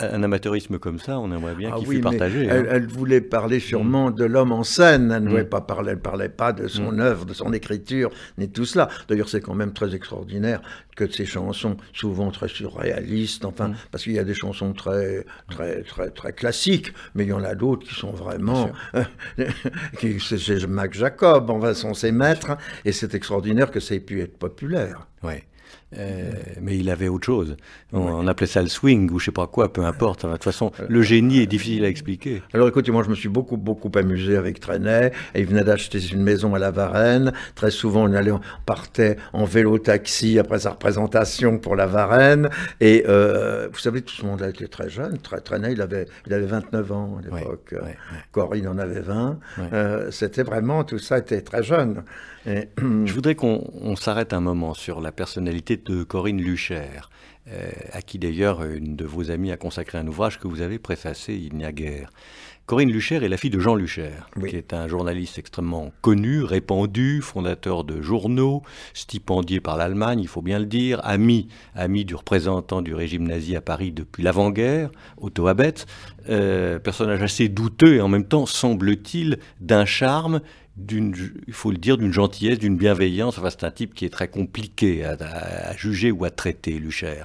un amateurisme comme ça, on aimerait bien ah qu'il oui, fût partagé. Hein. Elle, voulait parler sûrement mm. de l'homme en scène. Elle ne mm. voulait pas parler, elle parlait pas de son mm. œuvre, de son écriture, ni tout cela. D'ailleurs, c'est quand même très extraordinaire que ces chansons, souvent très surréalistes, enfin, parce qu'il y a des chansons très, très, très, très classiques, mais il y en a d'autres qui sont vraiment, [LAUGHS] c'est Mac Jacob, enfin, sont ses maîtres, et c'est extraordinaire que ça ait pu être populaire. Ouais. Euh, mais il avait autre chose. On, appelait ça le swing ou je sais pas quoi, peu importe. De toute façon, euh, le génie euh, est difficile à expliquer. Alors écoutez, moi je me suis beaucoup beaucoup amusé avec Trenet. il venait d'acheter une maison à la Varenne. Très souvent, on allait, on partait en vélo taxi après sa représentation pour la Varenne. Et vous savez, tout ce monde-là était très jeune. Trenet, il avait il avait 29 ans à l'époque. Corinne en avait 20. C'était vraiment tout ça était très jeune. Euh, [CLEARS THROAT] je voudrais qu'on s'arrête un moment sur la personnalité de Corinne Lucher, euh, à qui d'ailleurs euh, une de vos amies a consacré un ouvrage que vous avez préfacé il n'y a guère. Corinne Lucher est la fille de Jean Lucher, qui est un journaliste extrêmement connu, répandu, fondateur de journaux, stipendié par l'Allemagne, il faut bien le dire, ami, ami du représentant du régime nazi à Paris depuis l'avant-guerre, Otto Abetz, personnage assez douteux et en même temps, semble-t-il, d'un charme d'une, il faut le dire, d'une gentillesse, d'une bienveillance. Enfin, c'est un type qui est très compliqué à, juger ou à traiter, Lucher.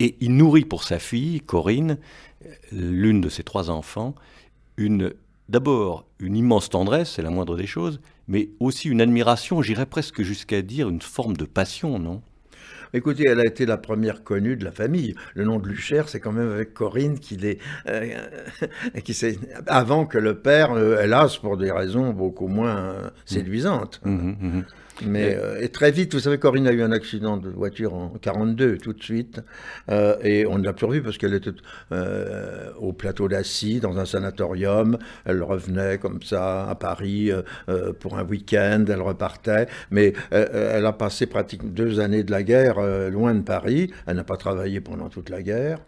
Et il nourrit pour sa fille, Corinne, euh, l'une de ses trois enfants, une, d'abord une immense tendresse, c'est la moindre des choses, mais aussi une admiration, j'irais presque jusqu'à dire une forme de passion, non Écoutez, elle a été la première connue de la famille. Le nom de Luchère, c'est quand même avec Corinne qu'il est, qui est, euh, [LAUGHS] avant que le père, euh, hélas, pour des raisons beaucoup moins euh, mmh. séduisantes. Mmh, mmh, mais euh, et très vite, vous savez, Corinne a eu un accident de voiture en 42 tout de suite, euh, et on ne l'a plus revue parce qu'elle était euh, au plateau d'Assis, dans un sanatorium. Elle revenait comme ça à Paris pour un week-end, elle repartait, mais elle a passé pratiquement deux années de la guerre loin de Paris. Elle n'a pas travaillé pendant toute la guerre.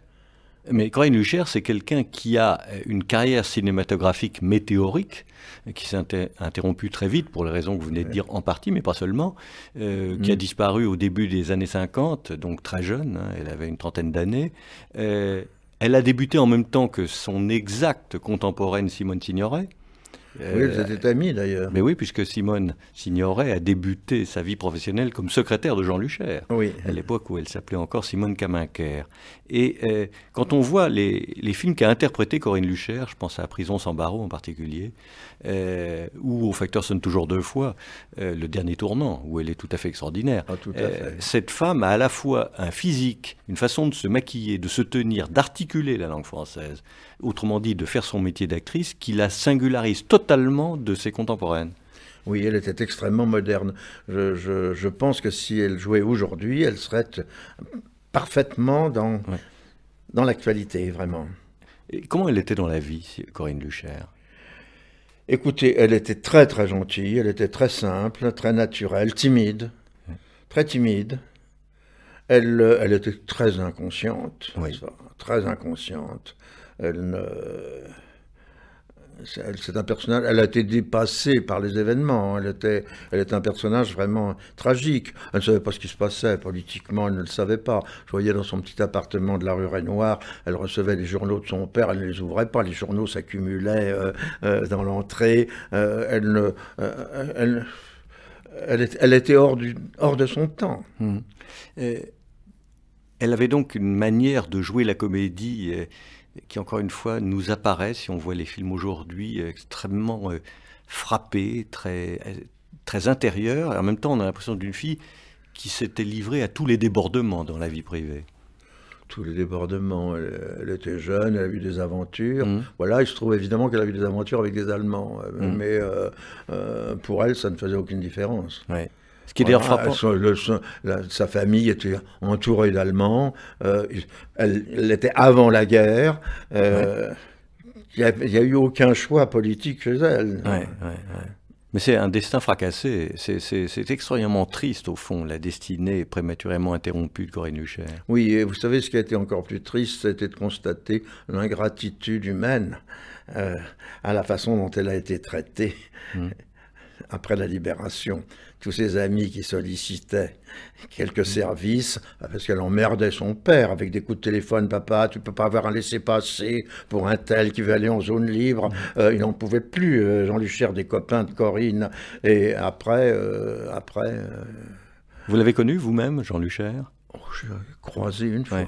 Mais Corinne Luchère, c'est quelqu'un qui a euh, une carrière cinématographique météorique, euh, qui s'est interrompue très vite pour les raisons que vous venez de dire en partie, mais pas seulement, euh, qui a mm. disparu au début des années 50, donc très jeune, hein, elle avait une trentaine d'années. elle a débuté en même temps que son exacte contemporaine Simone Signoret. Oui, vous étaient euh, amis d'ailleurs. Mais oui, puisque Simone Signoret a débuté sa vie professionnelle comme secrétaire de Jean Lucher, oui. à l'époque où elle s'appelait encore Simone Caminquer. Et euh, quand on voit les, films qu'a interprété Corinne Lucher, je pense à Prison sans barreau en particulier, euh, ou Au facteur sonne toujours deux fois, Le dernier tournant, où elle est tout à fait extraordinaire. Ah, cette femme a à la fois un physique, une façon de se maquiller, de se tenir, d'articuler la langue française autrement dit de faire son métier d'actrice, qui la singularise totalement de ses contemporaines. Oui, elle était extrêmement moderne. Je, pense que si elle jouait aujourd'hui, elle serait parfaitement dans, dans l'actualité, vraiment. Et comment elle était dans la vie, Corinne Luchère Écoutez, elle était très très gentille, elle était très simple, très naturelle, timide, très timide. Elle, était très inconsciente, très inconsciente elle, c'est un personnage, elle a été dépassée par les événements, hein. elle était, elle est un personnage vraiment tragique, elle ne savait pas ce qui se passait politiquement, elle ne le savait pas, je voyais dans son petit appartement de la rue Raynoir, elle recevait les journaux de son père, elle ne les ouvrait pas, les journaux s'accumulaient euh, euh, dans l'entrée, euh, elle Elle, elle, était hors, du, hors de son temps. Mmh. elle avait donc une manière de jouer la comédie qui encore une fois nous apparaît, si on voit les films aujourd'hui, extrêmement euh, frappée, très, très intérieure, et en même temps on a l'impression d'une fille qui s'était livrée à tous les débordements dans la vie privée tous les débordements. Elle, était jeune, elle a eu des aventures. Mmh. Voilà, il se trouve évidemment qu'elle a eu des aventures avec des Allemands. Euh, mmh. Mais euh, pour elle, ça ne faisait aucune différence. Ouais. Ce qui est frappant. Ah, sa famille était entourée d'Allemands. Euh, elle, était avant la guerre. Euh, il n'y a, eu aucun choix politique chez elle. Mais c'est un destin fracassé. C'est extrêmement triste, au fond, la destinée prématurément interrompue de Corinne Huchère. Oui, et vous savez, ce qui a été encore plus triste, c'était de constater l'ingratitude humaine euh, à la façon dont elle a été traitée. Hum après la libération, tous ses amis qui sollicitaient quelques services, parce qu'elle emmerdait son père avec des coups de téléphone, papa, tu peux pas avoir un laissez-passer pour un tel qui veut aller en zone libre, euh, il n'en pouvait plus, euh, Jean-Luc des copains de Corinne, et après, euh, après... Vous l'avez connu vous-même, Jean Luchère oh, Je J'ai croisé une fois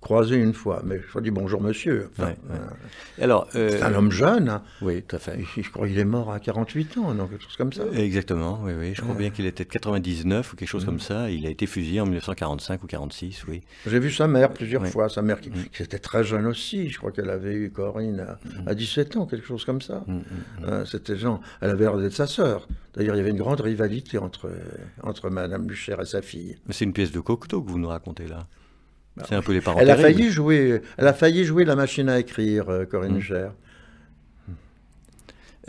croisé une fois, mais je lui ai dit bonjour monsieur. Euh, alors, euh, un homme jeune. Hein. Oui, tout à fait. je crois qu'il est mort à 48 ans, donc quelque chose comme ça. Exactement, oui, oui. Je crois euh. bien qu'il était de 99 ou quelque chose mm. comme ça. Il a été fusillé en 1945 ou 46, oui. J'ai vu sa mère plusieurs fois, sa mère mm. qui, était très jeune aussi. Je crois qu'elle avait eu Corinne à, 17 mm. ans, quelque chose comme ça. C'était genre, elle avait l'air d'être sa sœur. D'ailleurs, il y avait une grande rivalité entre, entre Madame Bucher et sa fille. C'est une pièce de Cocteau que vous nous racontez là. Bah un peu les Elle a failli jouer, elle a failli jouer la machine à écrire, euh, Corinne mm. Cher.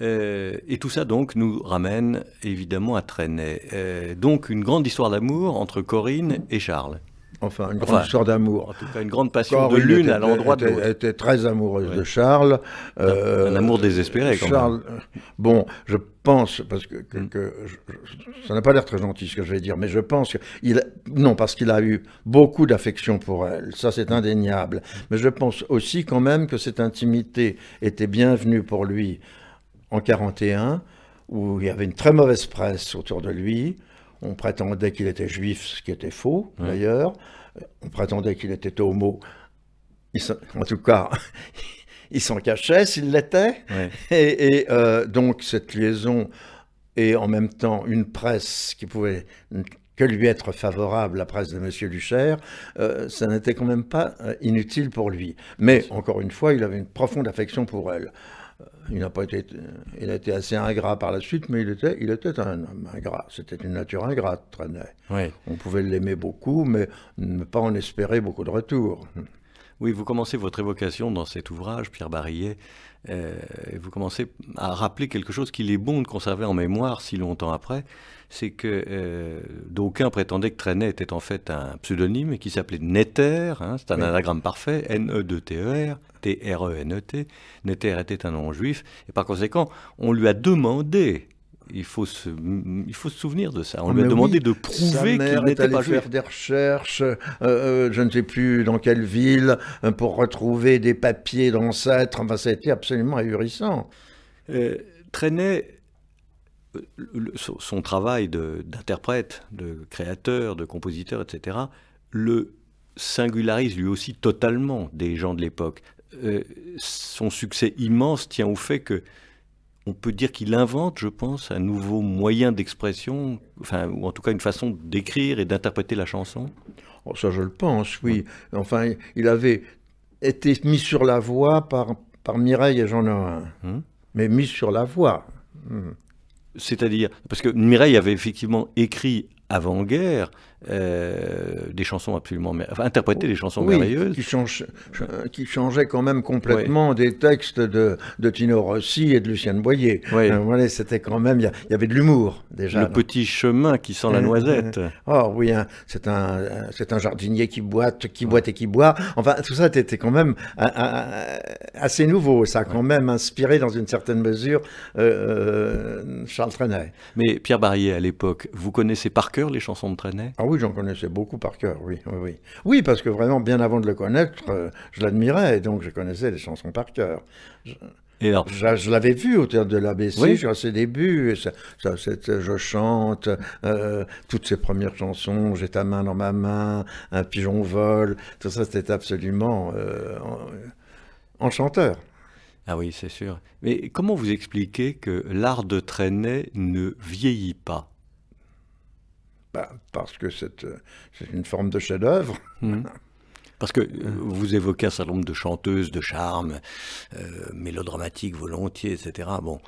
Euh, et tout ça donc nous ramène évidemment à Trenet. Euh, donc une grande histoire d'amour entre Corinne et Charles. Enfin, une grande histoire d'amour. En tout cas, une grande passion de l'une à l'endroit de Elle était très amoureuse de Charles. Euh, un, amour désespéré, quand Charles, euh, Bon, je pense, parce que, ça n'a pas l'air très gentil ce que je vais dire, mais je pense qu'il. Non, parce qu'il a eu beaucoup d'affection pour elle, ça c'est indéniable. Mais je pense aussi quand même que cette intimité était bienvenue pour lui en 41 où il y avait une très mauvaise presse autour de lui. On prétendait qu'il était juif, ce qui était faux d'ailleurs. Euh, on prétendait qu'il était homo. En, tout cas, [LAUGHS] il s'en cachait s'il l'était. Et, euh, donc cette liaison et en même temps une presse qui pouvait que lui être favorable, la presse de M. Luchère, euh, ça n'était quand même pas inutile pour lui. Mais encore une fois, il avait une profonde affection pour elle. Il n'a pas il a été assez ingrat par la suite, mais il était, il était un homme ingrat. C'était une nature ingrate, Trenet. On pouvait l'aimer beaucoup, mais ne pas en espérer beaucoup de retour. Oui, vous commencez votre évocation dans cet ouvrage, Pierre Barillet, euh, et vous commencez à rappeler quelque chose qu'il est bon de conserver en mémoire si longtemps après, c'est que euh, d'aucuns prétendaient que Trenet était en fait un pseudonyme qui s'appelait Netter, hein, c'est un anagramme parfait, n e t e r T-R-E-N-E-T. E e Netter était un nom juif, et par conséquent, on lui a demandé il faut, se, il faut se souvenir de ça. On ah, lui a demandé de prouver qu'il n'était pas juif. faire des recherches, euh, euh, je ne sais plus dans quelle ville, euh, pour retrouver des papiers d'ancêtres. Enfin, ça a été absolument ahurissant. Euh, son travail d'interprète, de, créateur, de compositeur, etc., le singularise lui aussi totalement des gens de l'époque. son succès immense tient au fait que on peut dire qu'il invente, je pense, un nouveau moyen d'expression, enfin, ou en tout cas une façon d'écrire et d'interpréter la chanson oh, Ça, je le pense, oui. Enfin, il avait été mis sur la voie par, par Mireille et Jean Noël, hum. Mais mis sur la voie. Hum. C'est-à-dire, parce que Mireille avait effectivement écrit avant-guerre, euh, des chansons absolument enfin, interpréter des chansons merveilleuses qui, qui, changeaient quand même complètement des textes de, de, Tino Rossi et de Lucien Boyer euh, voilà, c'était quand même il y, avait de l'humour déjà le petit chemin qui sent la euh, noisette oh oui hein, c'est un c'est un jardinier qui boite qui boite et qui boit enfin tout ça était quand même assez nouveau ça a quand même inspiré dans une certaine mesure Charles Trenet mais Pierre Barrier à l'époque vous connaissez par cœur les chansons de Trenet ah j'en connaissais beaucoup par cœur, oui, oui, oui. parce que vraiment, bien avant de le connaître, euh, je l'admirais, donc je connaissais les chansons par cœur. Je... Et alors, je, l'avais vu au théâtre de l'ABC, oui. à ses débuts, ça, euh, je chante, euh, toutes ses premières chansons, J'ai ta main dans ma main, Un pigeon vole, tout ça c'était absolument enchanteur. Ah oui, c'est sûr. Mais comment vous expliquez que l'art de traîner ne vieillit pas bah, parce que euh, c'est une forme de chef-d'œuvre. Mmh. Parce que euh, vous évoquez un certain nombre de chanteuses, de charme, mélodramatique euh, mélodramatiques volontiers, etc. Bon,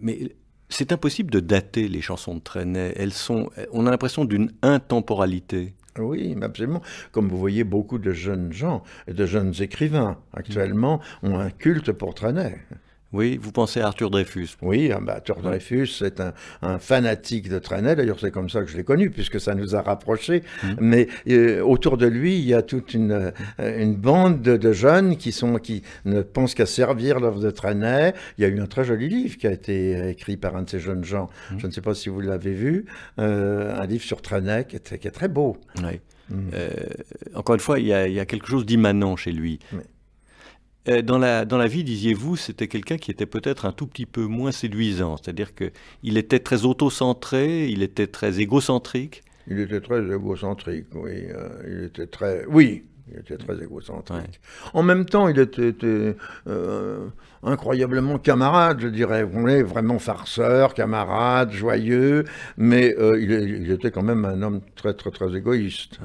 mais c'est impossible de dater les chansons de Trenet. Elles sont, on a l'impression d'une intemporalité. Oui, absolument. Comme vous voyez, beaucoup de jeunes gens, de jeunes écrivains actuellement ont un culte pour Trenet. Oui, vous pensez à Arthur Dreyfus. Oui, hein, bah, Arthur hein. Dreyfus, c'est un, fanatique de Trenet. D'ailleurs, c'est comme ça que je l'ai connu, puisque ça nous a rapprochés. Hein. Mais euh, autour de lui, il y a toute une, euh, bande de, jeunes qui, ne pensent qu'à servir l'œuvre de Trenet. Il y a eu un très joli livre qui a été euh, écrit par un de ces jeunes gens. Je ne sais pas si vous l'avez vu. un livre sur Trenet qui est, très beau. Mmh. encore une fois, il y, a, quelque chose d'immanent chez lui. Euh, dans la, dans la vie, disiez-vous, c'était quelqu'un qui était peut-être un tout petit peu moins séduisant, c'est-à-dire qu'il était très autocentré, il était très égocentrique. Il était très égocentrique, oui. Euh, il était très... Oui, il était très égocentrique. En même temps, il était, euh, incroyablement camarade, je dirais. On est vraiment farceur, camarade, joyeux, mais il, était quand même un homme très, très, très égoïste.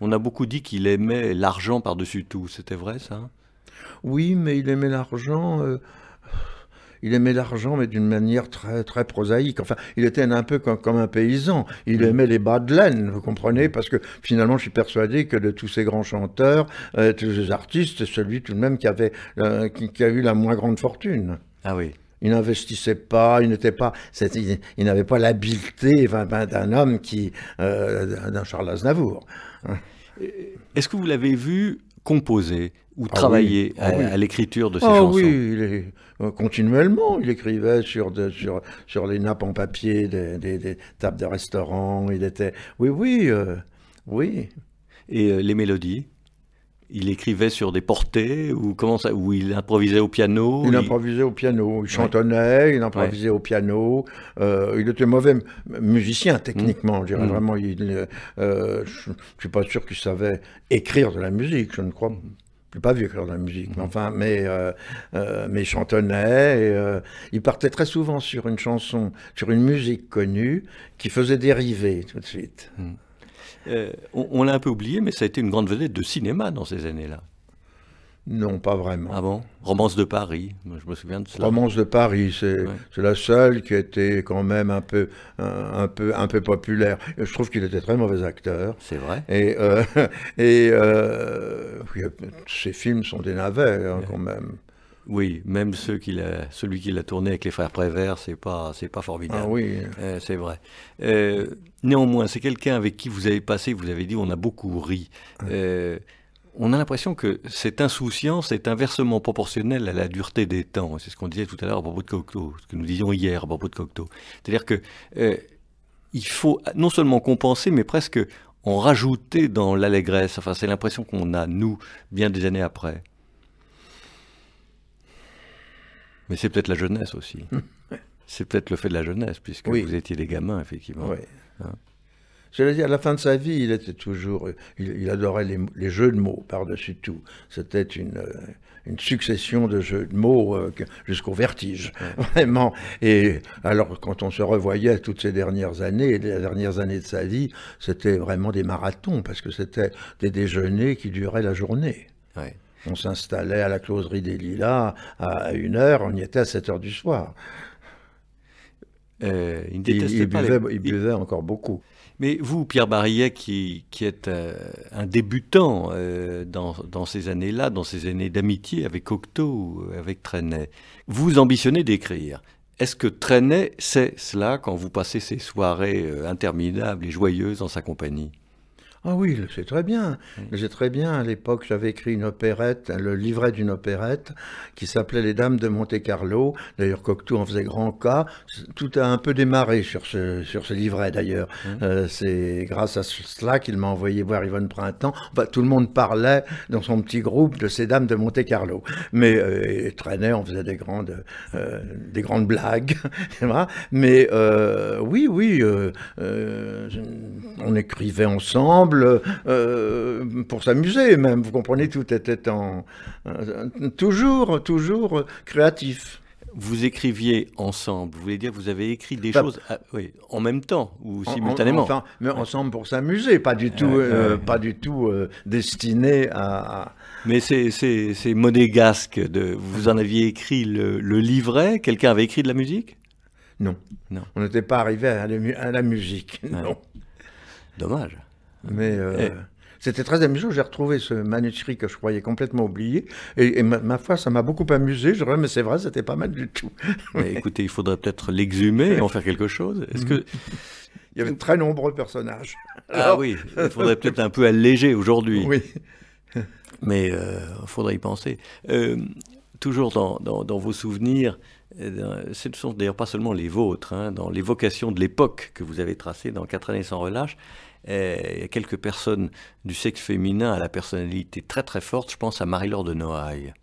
On a beaucoup dit qu'il aimait l'argent par-dessus tout. C'était vrai, ça oui, mais il aimait l'argent. Euh, il aimait l'argent, mais d'une manière très, très prosaïque. Enfin, il était un peu comme, un paysan. Il aimait les bas de laine, vous comprenez Parce que finalement, je suis persuadé que de tous ces grands chanteurs, euh, tous ces artistes, c'est celui tout de même euh, qui, a eu la moins grande fortune. Ah oui. Il n'investissait pas, il n'était pas, il, n'avait pas l'habileté ben, d'un homme qui, d'un Charles Aznavour. Est-ce que vous l'avez vu composer ou ah travailler ah à, l'écriture de ces ah Oui, euh, continuellement, il écrivait sur, sur, les nappes en papier des, tables de restaurant. Il était, oui, oui, euh, oui. Et euh, les mélodies il écrivait sur des portées ou comment ça Où il improvisait au piano il, improvisait au piano il chantonnait il improvisait au piano il était mauvais musicien techniquement je dirais mm. vraiment je, suis pas sûr qu'il savait écrire de la musique je ne crois pas. Plus pas vieux que la musique, mais mhm. enfin, mais, euh, euh mais il chantonnait. Euh, il partait très souvent sur une chanson, sur une musique connue, qui faisait dériver tout de suite. Mhm. Euh, on l'a un peu oublié, mais ça a été une grande vedette de cinéma dans ces années-là. Non, pas vraiment. Ah bon Romance de Paris, je me souviens de cela. Romance de Paris, c'est la seule qui était quand même un peu, un, peu, un peu populaire. Je trouve qu'il était très mauvais acteur. C'est vrai. Et, euh, [LAUGHS] et euh, ses films sont des navets hein, quand même. Oui, même ceux qu'il a, celui qui l'a tourné avec les frères Prévert, c'est pas, c'est pas formidable. Ah oui. Euh, c'est vrai. néanmoins, c'est quelqu'un avec qui vous avez passé, vous avez dit, on a beaucoup ri on a l'impression que cette insouciance est inversement proportionnelle à la dureté des temps. C'est ce qu'on disait tout à l'heure à propos de Cocteau, ce que nous disions hier à propos de Cocteau. C'est-à-dire que euh, il faut non seulement compenser, mais presque en rajouter dans l'allégresse. Enfin, c'est l'impression qu'on a, nous, bien des années après. Mais c'est peut-être la jeunesse aussi. [LAUGHS] c'est peut-être le fait de la jeunesse, puisque vous étiez des gamins, effectivement. Oui. Hein. J'allais dire, à la fin de sa vie, il était toujours. Il, adorait les, jeux de mots par-dessus tout. C'était une, euh, succession de jeux de mots euh, jusqu'au vertige, [LAUGHS] vraiment. Et alors, quand on se revoyait toutes ces dernières années, les dernières années de sa vie, c'était vraiment des marathons, parce que c'était des déjeuners qui duraient la journée. On s'installait à la closerie des Lilas à une heure, on y était à 7 heures du soir. Euh, il, il buvait encore beaucoup. Mais vous, Pierre Barillet, qui, qui êtes euh, un débutant euh, dans, dans ces années-là, dans ces années d'amitié avec Cocteau, avec Trenet, vous ambitionnez d'écrire. Est-ce que Trenet sait cela quand vous passez ces soirées euh, interminables et joyeuses en sa compagnie ah oui, c'est très bien. J'ai mm. très bien. À l'époque, j'avais écrit une opérette, le livret d'une opérette, qui s'appelait Les Dames de Monte-Carlo. D'ailleurs, Cocteau en faisait grand cas. Tout a un peu démarré sur ce, livret, d'ailleurs. Mm. Euh, c'est grâce à cela qu'il m'a envoyé voir Yvonne Printemps. tout le monde parlait dans son petit groupe de ces Dames de Monte-Carlo. Mais euh, traînait, on faisait des grandes, euh, des grandes blagues. [LAUGHS] Mais oui, oui, on écrivait ensemble euh, pour s'amuser même, vous comprenez, tout était en, euh, toujours, toujours créatif. Vous écriviez ensemble, vous voulez dire vous avez écrit des choses oui, en même temps ou simultanément enfin, mais ensemble pour s'amuser, pas du tout, euh, pas du tout destiné à, mais c'est monégasque. De, vous en aviez écrit le, livret Quelqu'un avait écrit de la musique non. non. On n'était pas arrivé à, la musique. Non. Dommage. Mais euh, eh. c'était très amusant. J'ai retrouvé ce manuscrit que je croyais complètement oublié. Et, ma, foi, ça m'a beaucoup amusé. Je dirais, mais c'est vrai, c'était pas mal du tout. [LAUGHS] mais écoutez, il faudrait peut-être l'exhumer et en faire quelque chose. Est-ce que. [LAUGHS] Il y avait de très nombreux personnages. Ah oui, [LAUGHS] il faudrait peut-être un peu alléger aujourd'hui. Oui. Mais euh, il faudrait y penser. Euh, toujours dans, vos souvenirs, ce ne sont d'ailleurs pas seulement les vôtres, hein, dans l'évocation de l'époque que vous avez tracée dans Quatre années sans relâche, il y a quelques personnes du sexe féminin à la personnalité très très forte. Je pense à Marie-Laure de Noailles.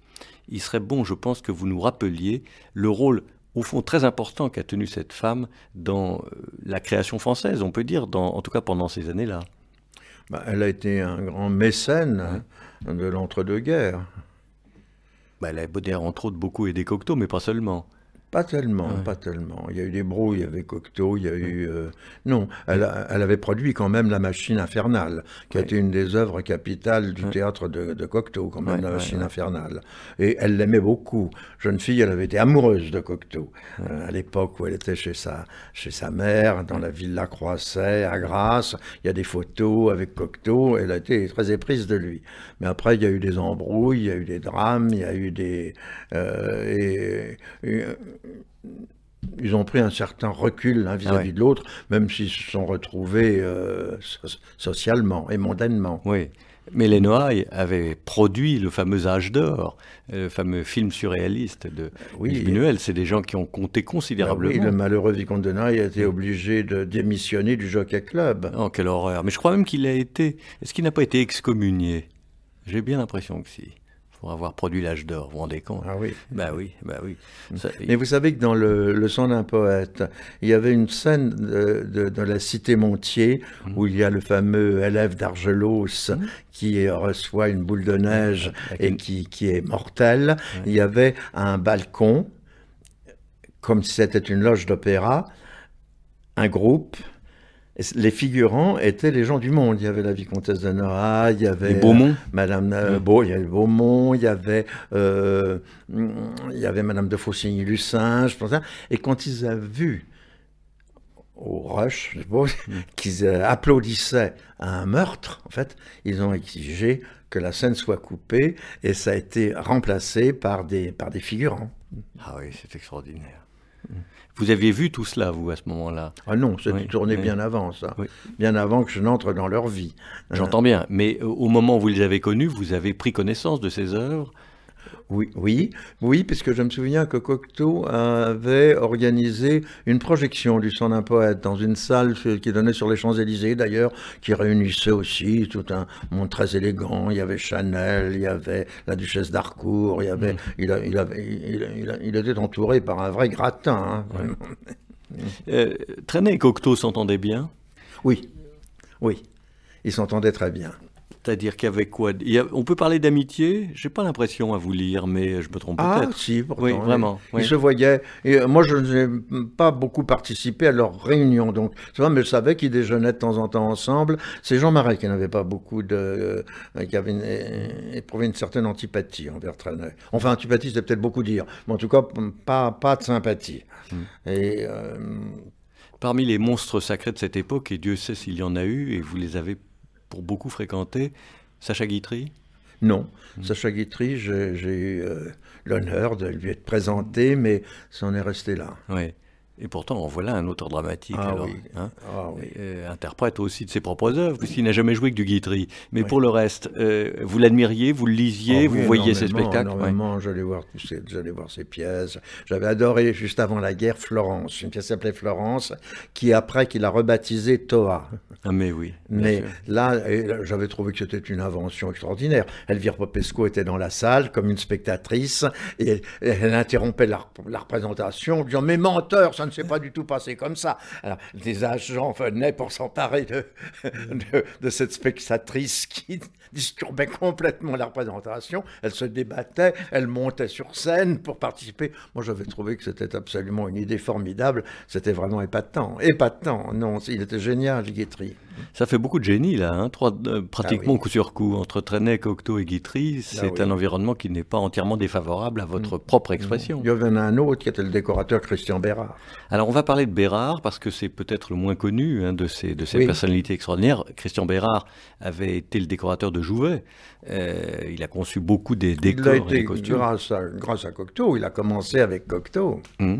Il serait bon, je pense, que vous nous rappeliez le rôle au fond très important qu'a tenu cette femme dans euh, la création française, on peut dire, en tout cas pendant ces années-là. Bah, elle a été un grand mécène hein, de l'entre-deux-guerres. Bah, elle a entre autres, beaucoup des Cocteau, mais pas seulement. Pas tellement, pas tellement. Il y a eu des brouilles avec Cocteau, il y a eu... Euh, non, elle, avait produit quand même La Machine Infernale, qui a été une des œuvres capitales du théâtre de, Cocteau, quand même, La Machine Infernale. Et elle l'aimait beaucoup. Jeune fille, elle avait été amoureuse de Cocteau, euh, à l'époque où elle était chez sa, chez sa mère, dans la villa Croisset, à Grasse. Il y a des photos avec Cocteau, elle a été très éprise de lui. Mais après, il y a eu des embrouilles, il y a eu des drames, il y a eu des... Euh, et, ils ont pris un certain recul l'un hein, vis-à-vis ah de l'autre, même s'ils se sont retrouvés euh, socialement et mondainement. Oui. Mais les Noailles avaient produit le fameux Âge d'or, euh, le fameux film surréaliste de oui, C'est des gens qui ont compté considérablement. Ah le malheureux vicomte de Noailles a été mm. obligé de démissionner du Jockey Club. Oh, quelle horreur Mais je crois même qu'il a été. Est-ce qu'il n'a pas été excommunié J'ai bien l'impression que si avoir produit l'âge d'or, vous vous rendez compte Ah oui. Bah oui, bah oui. Mm. Mais vous savez que dans le, son d'un poète, il y avait une scène de, la cité Montier mm. où il y a le fameux élève d'Argelos mm. qui reçoit une boule de neige ah, et qui, qui, est mortel. Il y avait un balcon, comme si c'était une loge d'opéra, un groupe les figurants étaient les gens du monde. Il y avait la vicomtesse de Noah, il y avait Beaumont. Euh, madame euh, mm. il y avait Beaumont, il y avait, euh, il y avait Madame de faucigny lucinge je pense. Et quand ils ont vu au rush, mm. [LAUGHS] qu'ils applaudissaient à un meurtre, en fait, ils ont exigé que la scène soit coupée et ça a été remplacé par des, par des figurants. Ah oui, c'est extraordinaire. Mm. Vous aviez vu tout cela, vous, à ce moment-là Ah non, c'était une tourné bien avant, ça. Bien avant que je n'entre dans leur vie. J'entends bien, mais euh, au moment où vous les avez connus, vous avez pris connaissance de ces œuvres oui, oui, oui, puisque je me souviens que Cocteau avait organisé une projection du son d'un poète dans une salle qui donnait sur les Champs-Élysées d'ailleurs, qui réunissait aussi tout un monde très élégant. Il y avait Chanel, il y avait la duchesse d'Harcourt, il mm. il, était entouré par un vrai gratin. Hein, euh, et Cocteau s'entendaient bien Oui, oui, ils s'entendaient très bien. C'est-à-dire avait quoi On peut parler d'amitié J'ai pas l'impression à vous lire, mais je me trompe ah, peut-être. Ah si, Oui, vraiment. Ils se voyaient. Et euh, moi, je n'ai pas beaucoup participé à leurs réunions. Donc, vois, mais je savais qu'ils déjeunaient de temps en temps ensemble. C'est Jean Marais qui n'avait pas beaucoup de... Euh, qui avait une... Euh, éprouvé une certaine antipathie envers Traneuil. Enfin, antipathie, c'est peut-être beaucoup dire. Mais en tout cas, pas, pas de sympathie. Hmm. Et... Parmi les monstres sacrés de cette époque, et Dieu sait s'il y en a eu, et vous les avez pour beaucoup fréquenter, Sacha Guitry non. Hmm. Sacha Guitry, j'ai eu l'honneur de lui être présenté, mais ça en est resté là. Oui. Et pourtant, en voilà un auteur dramatique, ah hein. ah euh, interprète aussi de ses propres œuvres, puisqu'il n'a jamais joué que du Guitry. Mais pour le reste, euh, vous l'admiriez, vous le lisiez, ah vous voyiez ses spectacles Normalement, j'allais voir, voir ses pièces. J'avais adoré, juste avant la guerre, Florence, une pièce s'appelait Florence, qui après qu'il a rebaptisé Toa. Ah mais oui. Mais là, euh, j'avais trouvé que c'était une invention extraordinaire. Elvire Popesco était dans la salle comme une spectatrice, et elle interrompait la, représentation en disant « Mais menteur, ça ne s'est pas du tout passé comme ça. Alors, des agents venaient pour s'emparer mm. de, de, cette spectatrice qui disturbait complètement la représentation. Elle se débattait, elle montait sur scène pour participer. Moi, j'avais trouvé que c'était absolument une idée formidable. C'était vraiment épatant. Épatant, non, il était génial, Guitry. Ça fait beaucoup de génie, là. Hein. Trois, euh, pratiquement ah coup sur coup, entre Trenet, Cocteau et Guitry, c'est ah un environnement qui n'est pas entièrement défavorable à votre mm. propre expression. Il y en a un autre qui était le décorateur Christian Bérard. Alors, on va parler de Bérard parce que c'est peut-être le moins connu hein, de ces, personnalités extraordinaires. Christian Bérard avait été le décorateur de Jouvet. Euh, il a conçu beaucoup des décors et Grâce à, Cocteau, il a commencé avec Cocteau. Mmh.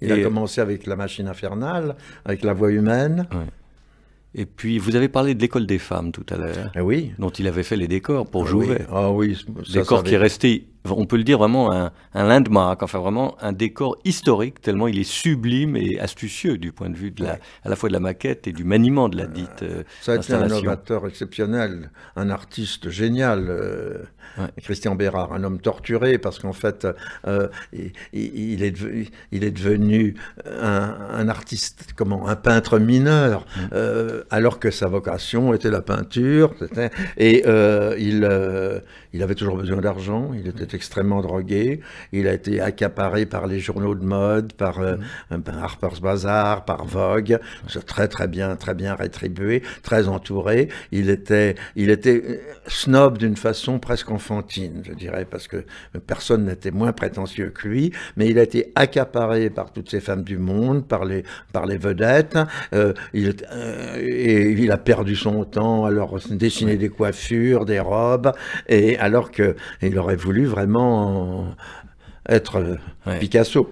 Il a commencé avec la machine infernale, avec la voix humaine. Et puis, vous avez parlé de l'école des femmes tout à l'heure, eh oui. dont il avait fait les décors pour eh Jouvet. Ah oui, ça, décors qui est resté on peut le dire vraiment un, un, landmark, enfin vraiment un décor historique, tellement il est sublime et astucieux du point de vue de la, à la fois de la maquette et du maniement de la euh, dite installation. Euh, ça a été un novateur exceptionnel, un artiste génial, euh, Christian Bérard, un homme torturé parce qu'en fait, il, est devenu, il est devenu un, artiste, comment, un peintre mineur, mm. alors que sa vocation était la peinture, et il, il avait toujours besoin d'argent, il était extrêmement drogué. Il a été accaparé par les journaux de mode, par, euh, mm. Harper's Bazaar, par Vogue. Très très bien, très bien rétribué, très entouré. Il était, il était euh, snob d'une façon presque enfantine, je dirais, parce que personne n'était moins prétentieux que lui. Mais il a été accaparé par toutes ces femmes du monde, par les, par les vedettes. Euh, il, et il a perdu son temps à leur dessiner des coiffures, des robes, et alors qu'il aurait voulu vraiment euh, être euh, Picasso.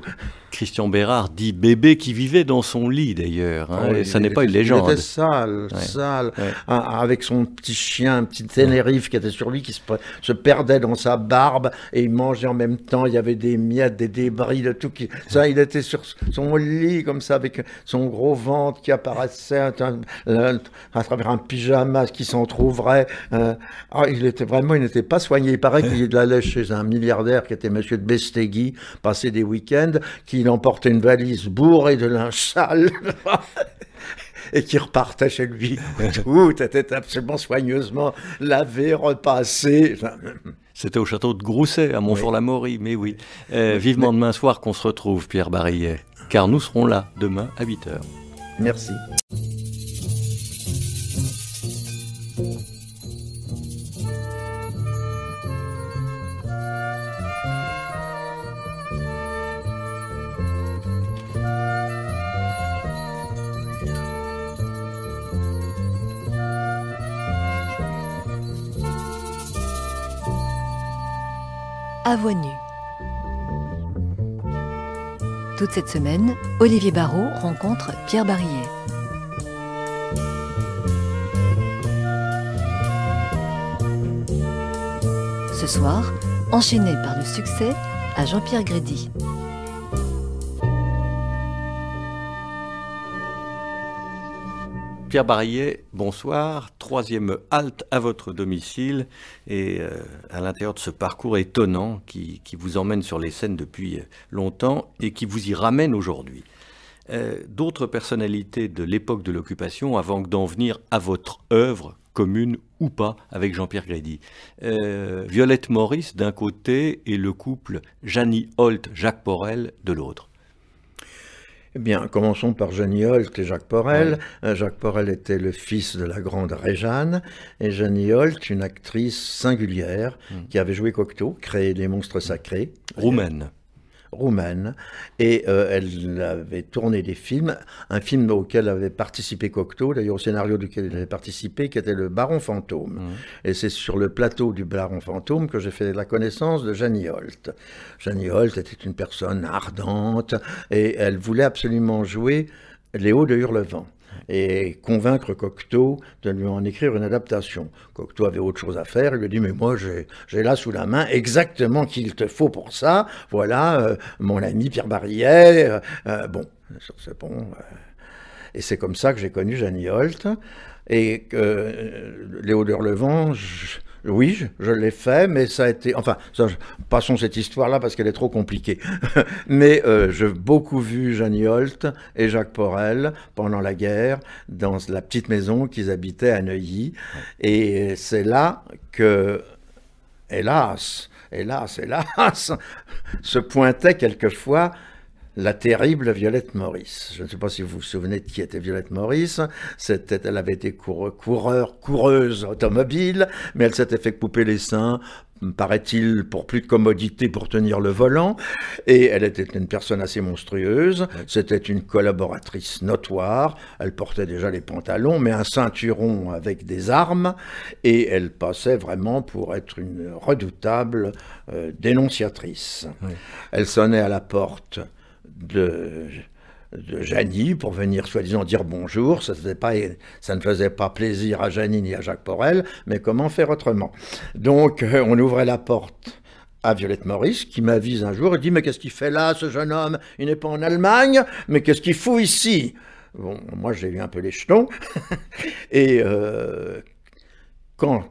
Christian Bérard dit bébé qui vivait dans son lit d'ailleurs. Hein. Ah ça n'est pas une légende. Il était sale, sale, ah, avec son petit chien, un petit Ténérife qui était sur lui, qui se, perdait dans sa barbe et il mangeait en même temps. Il y avait des miettes, des débris de tout. Qui, ça, il était sur son lit comme ça avec son gros ventre qui apparaissait à, travers un pyjama qui s'entrouvrait. Euh. Ah, il était vraiment, il n'était pas soigné. Il paraît qu'il allait chez un milliardaire qui était Monsieur de Bestegui passer des week-ends, qui emportait une valise bourrée de linge sale [LAUGHS] et qui repartait chez lui. [LAUGHS] Tout était absolument soigneusement lavé, repassé. C'était au château de Grousset, à Montfort-la-Maurie, mais oui. Euh, vivement demain soir qu'on se retrouve, Pierre Barillet, car nous serons là demain à 8h. Merci. à nue. Toute cette semaine, Olivier Barrault rencontre Pierre Barillet. Ce soir, enchaîné par le succès à Jean-Pierre Grédy. Pierre Barillet, bonsoir. Troisième halte à votre domicile et euh, à l'intérieur de ce parcours étonnant qui, vous emmène sur les scènes depuis euh, longtemps et qui vous y ramène aujourd'hui. Euh, d'autres personnalités de l'époque de l'occupation avant que d'en venir à votre œuvre commune ou pas avec Jean-Pierre Grédy. Violette Maurice d'un côté et le couple Janie Holt-Jacques Porel de l'autre. Eh bien, commençons par Jenny Holt et Jacques Porel. Euh, Jacques Porel était le fils de la grande Réjeanne, et Jenny Holt, une actrice singulière, hmm. qui avait joué Cocteau, créé des Monstres Sacrés. Roumaine roumaine et euh, elle avait tourné des films, un film auquel avait participé Cocteau, d'ailleurs au scénario duquel elle avait participé, qui était Le Baron Fantôme. Mmh. Et c'est sur le plateau du Baron Fantôme que j'ai fait la connaissance de Jeannie Holt. Jeannie Holt était une personne ardente et elle voulait absolument jouer Léo de Hurlevent et convaincre Cocteau de lui en écrire une adaptation. Cocteau avait autre chose à faire, il lui dit mais moi j'ai là sous la main exactement qu'il te faut pour ça, voilà euh, mon ami Pierre Barillet, euh, euh, bon, c'est bon. Et c'est comme ça que j'ai connu Jeannie Holt et que Léodore Levent, je, oui, je, l'ai fait, mais ça a été. Enfin, passons cette histoire-là parce qu'elle est trop compliquée. [LAUGHS] mais euh, j'ai beaucoup vu Jeanne Holt et Jacques Porel pendant la guerre dans la petite maison qu'ils habitaient à Neuilly. Et c'est là que, hélas, hélas, hélas, se [LAUGHS] pointait quelquefois la terrible Violette Maurice. Je ne sais pas si vous vous souvenez de qui était Violette Maurice. C'était, elle avait été coureur, coureuse automobile, mais elle s'était fait couper les seins paraît-il, pour plus de commodité pour tenir le volant, et elle était une personne assez monstrueuse, c'était une collaboratrice notoire, elle portait déjà les pantalons, mais un ceinturon avec des armes, et elle passait vraiment pour être une redoutable euh, dénonciatrice. Elle sonnait à la porte de, de pour venir soi-disant dire bonjour. Ça, pas, ça, ne faisait pas plaisir à Janine ni à Jacques Porel, mais comment faire autrement Donc euh, on ouvrait la porte à Violette Maurice qui m'avise un jour et dit mais qu'est-ce qu'il fait là ce jeune homme Il n'est pas en Allemagne, mais qu'est-ce qu'il fout ici Bon, moi j'ai eu un peu les jetons. [LAUGHS] et euh, quand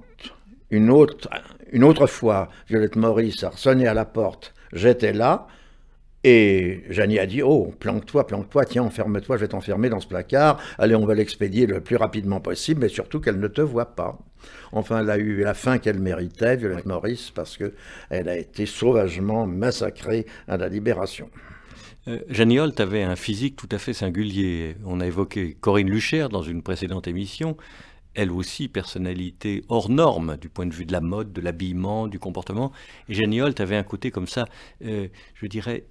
une autre, une autre fois Violette Maurice a sonné à la porte, j'étais là, et Janie a dit Oh, planque-toi, planque-toi, tiens, enferme-toi, je vais t'enfermer dans ce placard. Allez, on va l'expédier le plus rapidement possible, mais surtout qu'elle ne te voit pas. Enfin, elle a eu la fin qu'elle méritait, Violette Maurice, parce qu'elle a été sauvagement massacrée à la Libération. Euh, Holt avait un physique tout à fait singulier. On a évoqué Corinne Luchère dans une précédente émission. Elle aussi, personnalité hors norme du point de vue de la mode, de l'habillement, du comportement. Et Jeannie Holt avait un côté comme ça, euh, je dirais,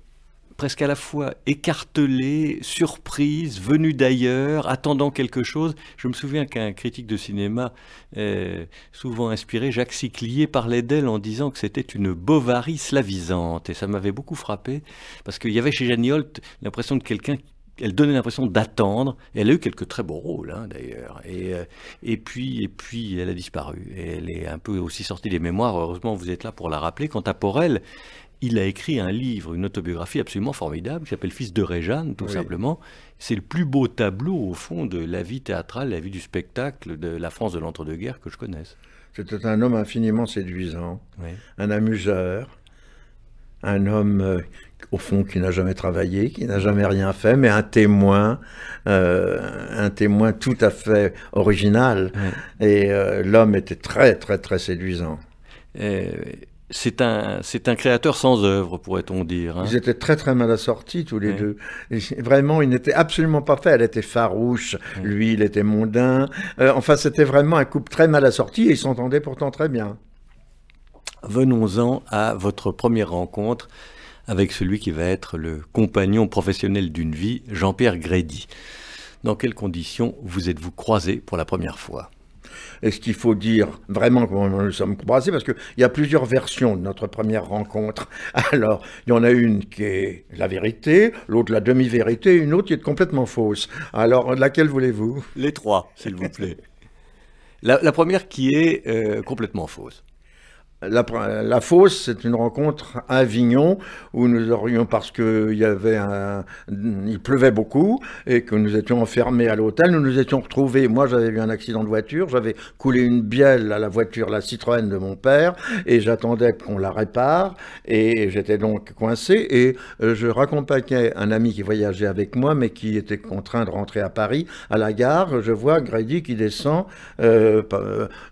presque à la fois écartelée, surprise, venue d'ailleurs, attendant quelque chose. Je me souviens qu'un critique de cinéma, euh, souvent inspiré, Jacques Siclier, parlait d'elle en disant que c'était une Bovary slavisante. Et ça m'avait beaucoup frappé, parce qu'il y avait chez Jeanne Holt l'impression de quelqu'un elle donnait l'impression d'attendre. Elle a eu quelques très beaux rôles, hein, d'ailleurs. Et, euh, et, puis, et puis, elle a disparu. elle est un peu aussi sortie des mémoires. Heureusement, vous êtes là pour la rappeler. Quant à Porel, il a écrit un livre, une autobiographie absolument formidable qui s'appelle Fils de Réjeanne, tout simplement. C'est le plus beau tableau, au fond, de la vie théâtrale, la vie du spectacle de la France de l'entre-deux-guerres que je connaisse. C'était un homme infiniment séduisant, un amuseur, un homme, euh, au fond, qui n'a jamais travaillé, qui n'a jamais rien fait, mais un témoin, euh, un témoin tout à fait original. Et euh, l'homme était très, très, très séduisant. C'est un, créateur sans œuvre, pourrait-on dire. Hein. Ils étaient très très mal assortis tous les deux. vraiment, ils n'étaient absolument pas faits. Elle était farouche, lui, il était mondain. Euh, enfin, c'était vraiment un couple très mal assorti et ils s'entendaient pourtant très bien. Venons-en à votre première rencontre avec celui qui va être le compagnon professionnel d'une vie, Jean-Pierre Grédy. Dans quelles conditions vous êtes-vous croisés pour la première fois est ce qu'il faut dire vraiment comment nous sommes croisés, parce qu'il y a plusieurs versions de notre première rencontre. [LAUGHS] Alors, il y en a une qui est la vérité, l'autre la demi-vérité, une autre qui est complètement fausse. Alors, laquelle voulez-vous Les trois, s'il vous plaît. La, première qui est euh, complètement fausse. La, fosse, c'est une rencontre à Avignon où nous aurions, parce qu'il y avait un, il pleuvait beaucoup et que nous étions enfermés à l'hôtel, nous nous étions retrouvés. Moi, j'avais eu un accident de voiture, j'avais coulé une bielle à la voiture, la Citroën de mon père, et j'attendais qu'on la répare et j'étais donc coincé et euh, je raccompagnais un ami qui voyageait avec moi mais qui était contraint de rentrer à Paris à la gare. Je vois Grady qui descend euh,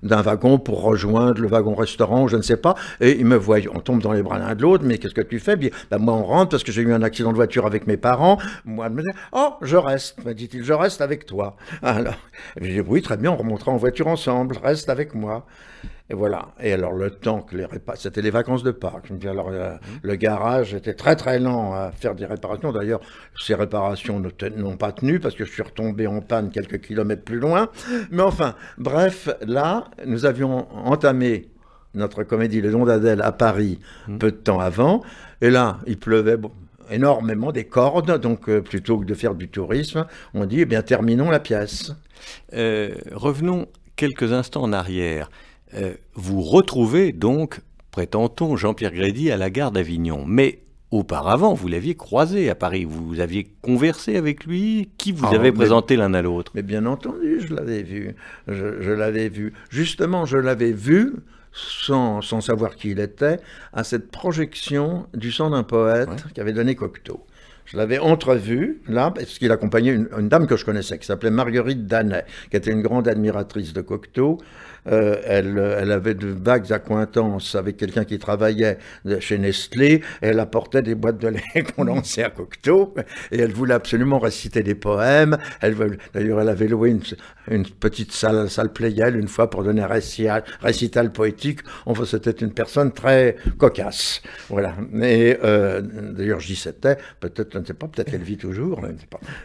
d'un wagon pour rejoindre le wagon restaurant. Je ne sais pas. Et ils me voient, on tombe dans les bras l'un de l'autre, mais qu'est-ce que tu fais Bien, ben, Moi, on rentre parce que j'ai eu un accident de voiture avec mes parents. Moi, je me dis, oh, je reste, me dit-il, je reste avec toi. [LAUGHS] Alors, je dis, oui, très bien, on remontera en voiture ensemble, reste avec moi. Et voilà. Et alors, le temps que les réparations. C'était les vacances de Pâques. Je me dis, alors, euh, mmh. le garage était très, très lent à faire des réparations. D'ailleurs, ces réparations n'ont pas tenu parce que je suis retombé en panne quelques kilomètres plus loin. Mais enfin, bref, là, nous avions entamé notre comédie Le Don d'Adèle à Paris hmm. peu de temps avant. Et là, il pleuvait énormément des cordes, donc euh, plutôt que de faire du tourisme, on dit, eh bien, terminons la pièce. Euh, revenons quelques instants en arrière. Euh, vous retrouvez donc, prétendons Jean-Pierre Grédy à la gare d'Avignon. Mais auparavant, vous l'aviez croisé à Paris, vous aviez conversé avec lui, qui vous ah, avait présenté l'un à l'autre Mais bien entendu, je l'avais vu. je l'avais vu. Justement, je l'avais vu sans, savoir qui il était, à cette projection du sang d'un poète qui avait donné Cocteau. Je l'avais entrevu, là, parce qu'il accompagnait une, une, dame que je connaissais, qui s'appelait Marguerite Danet, qui était une grande admiratrice de Cocteau, euh, euh, elle, avait de vagues accointances avec quelqu'un qui travaillait chez Nestlé, elle apportait des boîtes de lait [LAUGHS] qu'on lançait à Cocteau, et elle voulait absolument réciter des poèmes. D'ailleurs, elle avait loué une, petite salle, salle Playel, une fois pour donner un récital, récital poétique. Enfin, c'était une personne très cocasse. Voilà. Euh, d'ailleurs, j'y c'était, peut-être, sais pas, peut-être qu'elle vit toujours,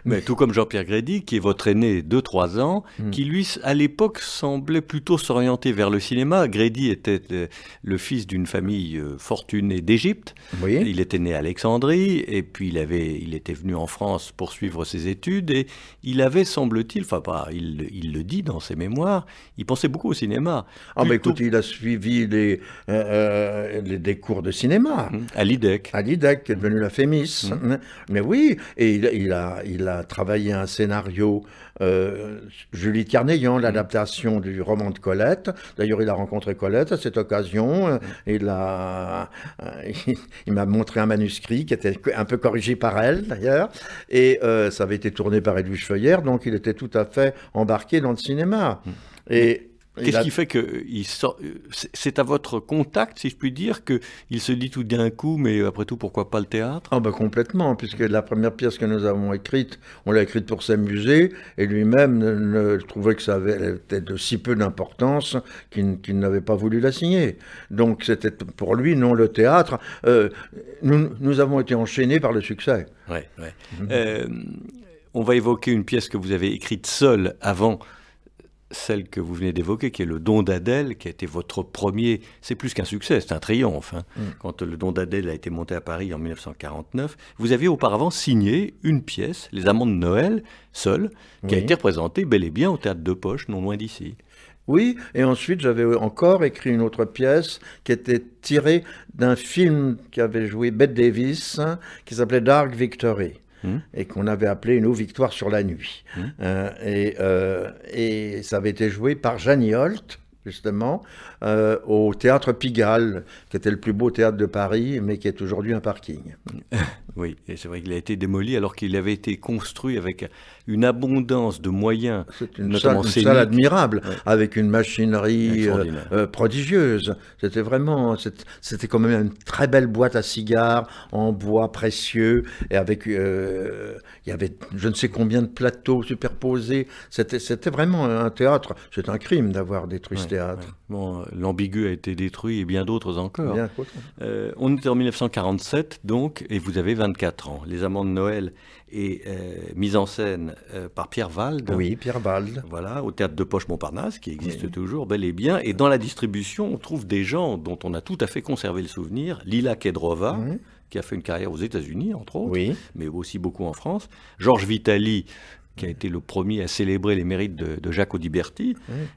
Mais tout comme Jean-Pierre Grédy, qui est votre aîné de 3 ans, hmm. qui lui, à l'époque, semblait plutôt s'orienter vers le cinéma. Grady était euh, le fils d'une famille euh, fortunée d'Égypte. Il était né à Alexandrie et puis il, avait, il était venu en France poursuivre ses études et il avait, semble-t-il, enfin il, le dit dans ses mémoires, il pensait beaucoup au cinéma. Ah mais il a suivi euh, les, des cours de cinéma. Mmh. À l'IDEC. À l'IDEC, qui est devenu la Fémis. Mmh. Mais oui, et il, a, il a travaillé un scénario euh, Julie ayant l'adaptation du roman de Colette. D'ailleurs, il a rencontré Colette à cette occasion. Euh, il a, euh, [LAUGHS] il m'a montré un manuscrit qui était un peu corrigé par elle, d'ailleurs. Et euh, ça avait été tourné par Edwige Feuillère, donc il était tout à fait embarqué dans le cinéma. Hum. Et Qu'est-ce qui fait que sort C'est à votre contact, si je puis dire, qu'il se dit tout d'un coup, mais après tout, pourquoi pas le théâtre Ah ben complètement, puisque la première pièce que nous avons écrite, on l'a écrite pour s'amuser, et lui-même ne, trouvait que ça avait était de si peu d'importance qu'il n'avait pas voulu la signer. Donc c'était pour lui, non le théâtre. Euh, nous, nous, avons été enchaînés par le succès. Ouais, mmh. euh, on va évoquer une pièce que vous avez écrite seule avant celle que vous venez d'évoquer, qui est le don d'Adèle, qui a été votre premier, c'est plus qu'un succès, c'est un triomphe. Hein. Mm. Quand le don d'Adèle a été monté à Paris en 1949, vous aviez auparavant signé une pièce, Les Amants de Noël, seule, qui a été représentée bel et bien au théâtre de Poche, non loin d'ici. Oui, et ensuite j'avais encore écrit une autre pièce qui était tirée d'un film qui avait joué Bette Davis, hein, qui s'appelait Dark Victory et qu'on avait appelé une eau victoire sur la nuit. Euh, euh, et, ça avait été joué par Jeannie Holt, justement, euh, au théâtre Pigalle, qui était le plus beau théâtre de Paris, mais qui est aujourd'hui un parking. [LAUGHS] Oui, et c'est vrai qu'il a été démoli alors qu'il avait été construit avec une abondance de moyens. une, notamment une salle admirable, avec une machinerie euh, euh, prodigieuse. C'était vraiment, c'était quand même une très belle boîte à cigares en bois précieux, et avec, euh, il y avait je ne sais combien de plateaux superposés. C'était vraiment un théâtre. C'est un crime d'avoir détruit ce théâtre. Bon, l'ambigu a été détruit et bien d'autres encore. on était en 1947, donc, et vous avez 24 ans. Les amants de Noël et euh, mise en scène euh, par Pierre Valde. Oui, Pierre Valde. Voilà, au théâtre de Poche Montparnasse, qui existe toujours bel et bien. Et dans la distribution, on trouve des gens dont on a tout à fait conservé le souvenir. Lila Kedrova, mhm. qui a fait une carrière aux États-Unis, entre autres, mais aussi beaucoup en France. Georges Vitali, qui a été le premier à célébrer les mérites de, Jacques Audiberti,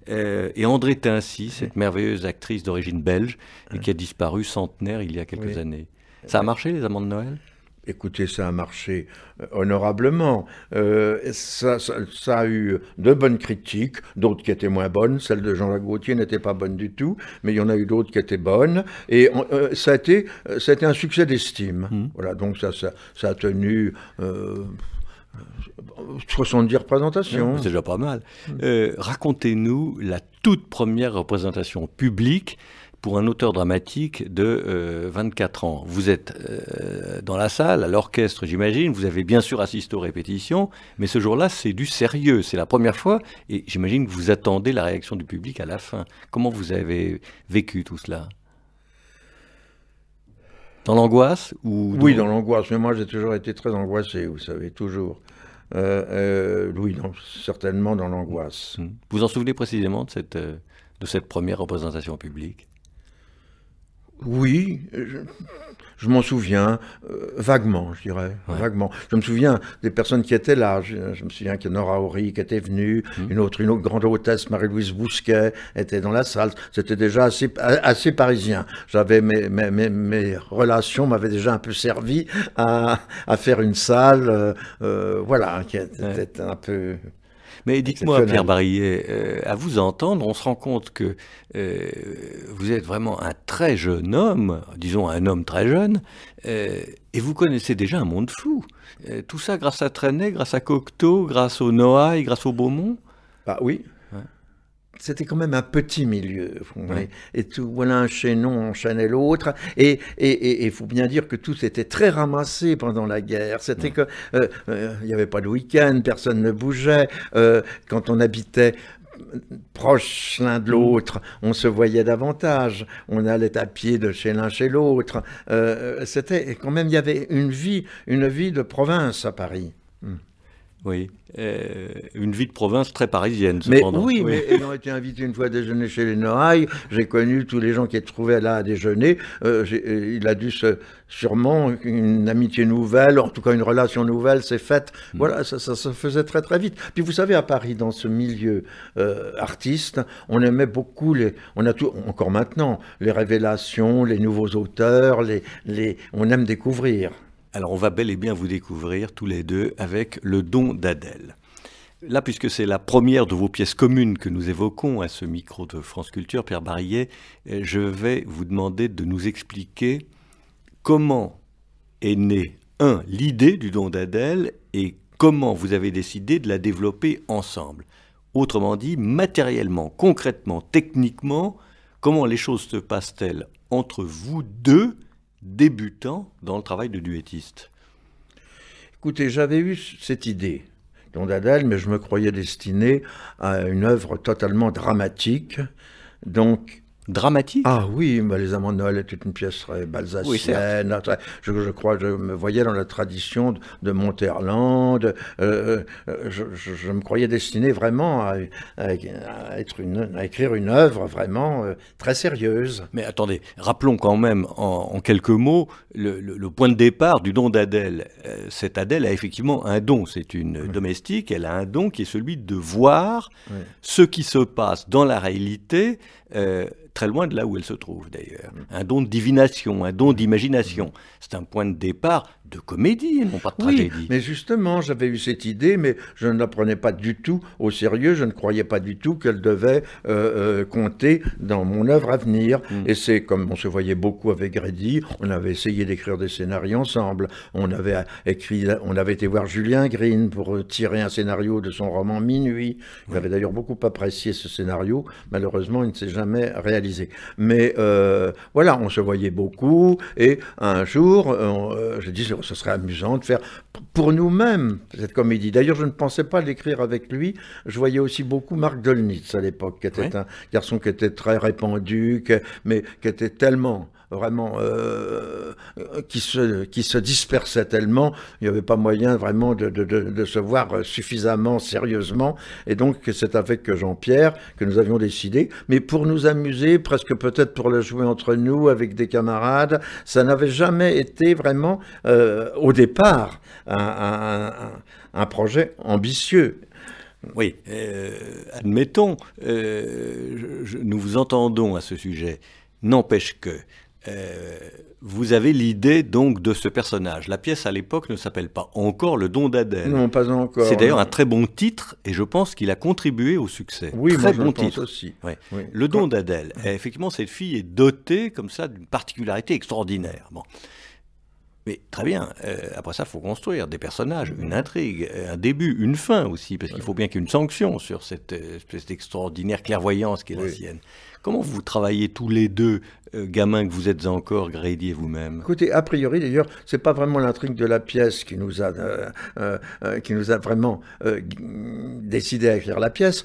euh, et André Tincy, cette merveilleuse actrice d'origine belge, et qui a disparu centenaire il y a quelques années. Ça a marché, les amants de Noël Écoutez, ça a marché euh, honorablement. Euh, ça, a eu de bonnes critiques, d'autres qui étaient moins bonnes. Celle de Jean-Jacques Gauthier n'était pas bonne du tout, mais il y en a eu d'autres qui étaient bonnes. Et euh, ça, a été, un succès d'estime. Mmh. Voilà, donc ça, a tenu... 70 représentations. Ah, c'est déjà pas mal. Racontez-nous la toute première représentation publique pour un auteur dramatique de 24 euh, ans. Vous êtes euh, dans la salle, à l'orchestre, j'imagine, vous avez bien sûr assisté aux répétitions, mais ce jour-là, c'est du sérieux, c'est la première fois, et j'imagine que vous attendez la réaction du public à la fin. Comment vous avez vécu tout cela Dans l'angoisse ou Oui, dans l'angoisse, mais moi j'ai toujours été très angoissé, vous savez, toujours. Euh, oui, certainement dans l'angoisse. Mmh. Vous en souvenez précisément de cette, de cette première représentation publique oui, euh, je, m'en souviens euh, vaguement, je dirais, vaguement. Je me souviens des personnes qui étaient là. Je, me souviens qu'il y a Nora Horry qui était venue, mhm. une autre, une autre grande hôtesse, Marie-Louise Bousquet, était dans la salle. C'était déjà assez, assez parisien. J'avais mes, mes, relations m'avaient déjà un peu servi à, faire une salle, euh, voilà, qui était un peu mais dites-moi, Pierre Barillet, euh, à vous entendre, on se rend compte que euh, vous êtes vraiment un très jeune homme, disons un homme très jeune, euh, et vous connaissez déjà un monde fou. tout ça grâce à Trenet, grâce à Cocteau, grâce au Noailles, grâce au Beaumont bah oui, c'était quand même un petit milieu. Et tout, voilà un chaînon enchaînait l'autre. Et il faut bien dire que tout était très ramassé pendant la guerre. C'était que euh, euh, il n'y avait pas de week-end, personne ne bougeait. Euh, quand on habitait proche l'un de mm. l'autre, on se voyait davantage, on allait à pied de chez l'un chez l'autre. C'était quand même, il y avait une vie, une vie de province à Paris. Mm. Oui, euh, une vie de province très parisienne, cependant. Mais oui, oui. ayant été invité une fois à déjeuner chez les Noailles, j'ai connu tous les gens qui étaient trouvés là à déjeuner. Euh, euh, il a dû sûrement une amitié nouvelle, en tout cas une relation nouvelle s'est faite. Hmm. Voilà, ça, se faisait très très vite. Puis vous savez, à Paris, dans ce milieu artiste, on aimait beaucoup les, on a encore maintenant, les révélations, les nouveaux auteurs, les, les, on aime découvrir. Alors on va bel et bien vous découvrir tous les deux avec le don d'Adèle. Là, puisque c'est la première de vos pièces communes que nous évoquons à ce micro de France Culture, Pierre Barillet, euh, je vais vous demander de nous expliquer comment est née, un, l'idée du don d'Adèle et comment vous avez décidé de la développer ensemble. Autrement dit, matériellement, concrètement, techniquement, comment les choses se passent-elles entre vous deux débutant dans le travail de duettiste Écoutez, j'avais eu cette idée dans d'Adèle, mais je me croyais destiné à une œuvre totalement dramatique. Donc, dramatique. Ah oui, mais bah, les Amants de Noël une pièce très balsacienne. je, crois, je me voyais dans la tradition de, Monterland. Euh, euh, je, me croyais destiné vraiment à, être une, écrire une œuvre vraiment euh, très sérieuse. Mais attendez, rappelons quand même en, quelques mots le, point de départ du don d'Adèle. Cette Adèle a effectivement un don. C'est une domestique. Elle a un don qui est celui de voir ce qui se passe dans la réalité euh, très loin de là où elle se trouve d'ailleurs. Un don de divination, un don d'imagination. C'est un point de départ de comédie non pas de oui, Mais justement, j'avais eu cette idée, mais je ne la prenais pas du tout au sérieux. Je ne croyais pas du tout qu'elle devait euh, euh, compter dans mon œuvre à venir. Mm. Et c'est comme on se voyait beaucoup avec Grédy, on avait essayé d'écrire des scénarios ensemble. On avait euh, écrit, on avait été voir Julien Green pour tirer un scénario de son roman Minuit. Il avait d'ailleurs beaucoup apprécié ce scénario. Malheureusement, il ne s'est jamais réalisé. Mais voilà, on se voyait beaucoup. Et un jour, je dis ce serait amusant de faire pour nous-mêmes cette comédie. D'ailleurs, je ne pensais pas l'écrire avec lui. Je voyais aussi beaucoup Marc Dolnitz à l'époque, qui était un garçon qui était très répandu, mais qui était tellement vraiment euh, euh, qui, se, qui se dispersait tellement, il n'y avait pas moyen vraiment de, de, de, se voir euh, suffisamment sérieusement. Et donc c'est avec Jean-Pierre que nous avions décidé, mais pour nous amuser, presque peut-être pour le jouer entre nous, avec des camarades, ça n'avait jamais été vraiment au départ un, un, projet ambitieux. Oui, admettons, nous vous entendons à ce sujet. N'empêche que euh, vous avez l'idée donc de ce personnage. La pièce à l'époque ne s'appelle pas encore Le Don d'Adèle. Non, pas encore. C'est d'ailleurs un très bon titre et je pense qu'il a contribué au succès. Oui, très bon je titre. aussi. Le Don d'Adèle. Eh, effectivement, cette fille est dotée comme ça d'une particularité extraordinaire. Mais très bien, euh, après ça, il faut construire des personnages, une intrigue, euh, un début, une fin aussi, parce qu'il faut bien qu'il y ait une sanction sur cette espèce d'extraordinaire clairvoyance qui est la sienne. Comment vous travaillez tous les deux, euh, gamins que vous êtes encore, grédier vous-même Écoutez, a priori d'ailleurs, c'est pas vraiment l'intrigue de la pièce qui nous a, euh, euh, qui nous a vraiment décidé à écrire la pièce.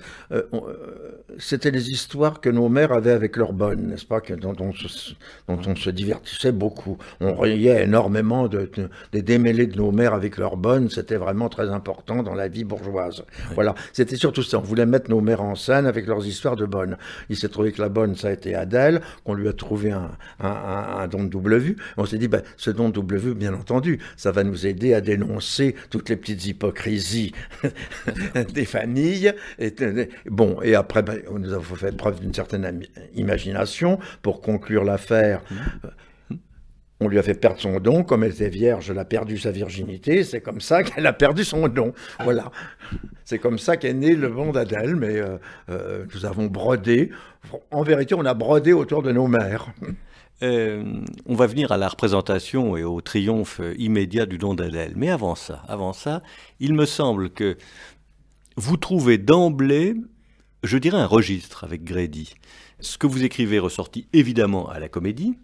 C'était les histoires que nos mères avaient avec leurs bonnes, n'est-ce pas, que, dont, on se, dont, on se, divertissait beaucoup. On riait énormément de, des démêlés de nos mères avec leurs bonnes. C'était vraiment très important dans la vie bourgeoise. Voilà, c'était surtout ça. On voulait mettre nos mères en scène avec leurs histoires de bonnes. Il s'est trouvé que la bonne, ça a été Adèle, qu'on lui a trouvé un, don de double vue. On s'est dit, ben, ce don de double vue, bien entendu, ça va nous aider à dénoncer toutes les petites hypocrisies [LAUGHS] des familles. Et, bon, et après, ben, on nous a fait preuve d'une certaine imagination pour conclure l'affaire. Mmh. Euh, on lui a fait perdre son don, comme elle était vierge, elle a perdu sa virginité, c'est comme ça qu'elle a perdu son don. Voilà. C'est comme ça qu'est né le monde d'Adèle, mais euh, euh, nous avons brodé. En vérité, on a brodé autour de nos mères. Euh, on va venir à la représentation et au triomphe immédiat du don d'Adèle. Mais avant ça, avant ça, il me semble que vous trouvez d'emblée, je dirais, un registre avec Grédy. Ce que vous écrivez ressortit évidemment à la comédie,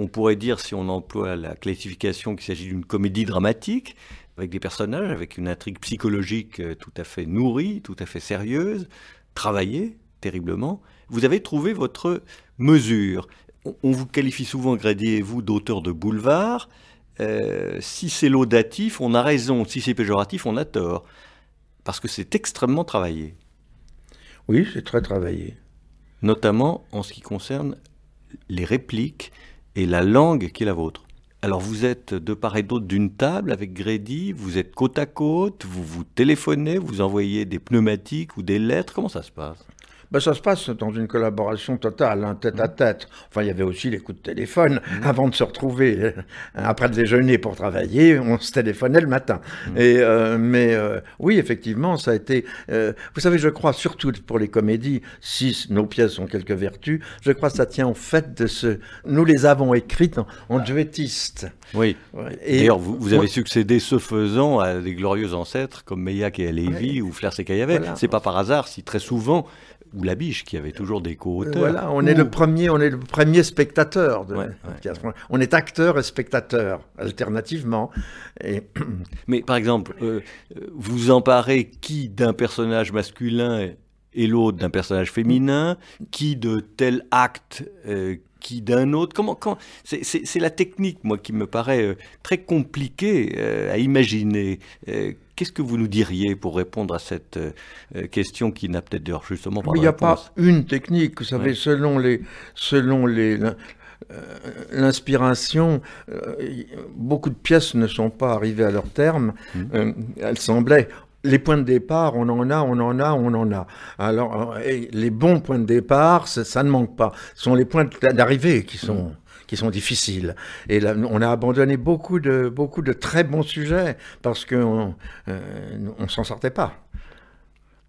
on pourrait dire, si on emploie la classification, qu'il s'agit d'une comédie dramatique, avec des personnages, avec une intrigue psychologique euh, tout à fait nourrie, tout à fait sérieuse, travaillée terriblement. Vous avez trouvé votre mesure. On vous qualifie souvent, Grédier et vous, d'auteur de boulevard. Euh, si c'est laudatif, on a raison. Si c'est péjoratif, on a tort. Parce que c'est extrêmement travaillé. Oui, c'est très travaillé. Notamment en ce qui concerne les répliques, et la langue qui est la vôtre. Alors vous êtes de part et d'autre d'une table avec Grédy, vous êtes côte à côte, vous vous téléphonez, vous envoyez des pneumatiques ou des lettres, comment ça se passe bah, ça se passe dans une collaboration totale, hein, tête à mm. tête. Enfin, il y avait aussi les coups de téléphone mm. [LAUGHS] avant de se retrouver. [LAUGHS] Après le déjeuner pour travailler, on se téléphonait le matin. Mm. Et, euh, mais euh, oui, effectivement, ça a été. Euh, vous savez, je crois surtout pour les comédies, si nos pièces ont quelques vertus, je crois que ça tient au fait de ce. Nous les avons écrites en, en ah. duettiste. Oui. D'ailleurs, vous, avez succédé ce faisant à des glorieux ancêtres comme Meillac et Alévi ou Flers et Caillavet. C'est pas par hasard si très souvent ou la biche qui avait toujours des co-auteurs. Voilà, on est le premier, on est le premier spectateur de On est acteur et spectateur alternativement. Et... [CLEARS THROAT] Mais par exemple, euh, vous emparez qui d'un personnage masculin et, l'autre d'un personnage féminin, mm. qui de tel acte euh, qui d'un autre Comment, C'est la technique, moi, qui me paraît euh, très compliquée euh, à imaginer. Euh, qu'est-ce que vous nous diriez pour répondre à cette question qui n'a peut-être d'ailleurs justement pas Il n'y a pas une technique, vous savez, selon les, selon les, l'inspiration, beaucoup de pièces ne sont pas arrivées à leur terme. Mmh. elles semblaient les points de départ, on en a, on en a, on en a. Alors, euh, les bons points de départ, ça, ne manque pas. Ce sont les points d'arrivée qui mm. sont qui sont difficiles. Et on a abandonné beaucoup de, beaucoup de très bons sujets parce qu'on ne euh, on s'en sortait pas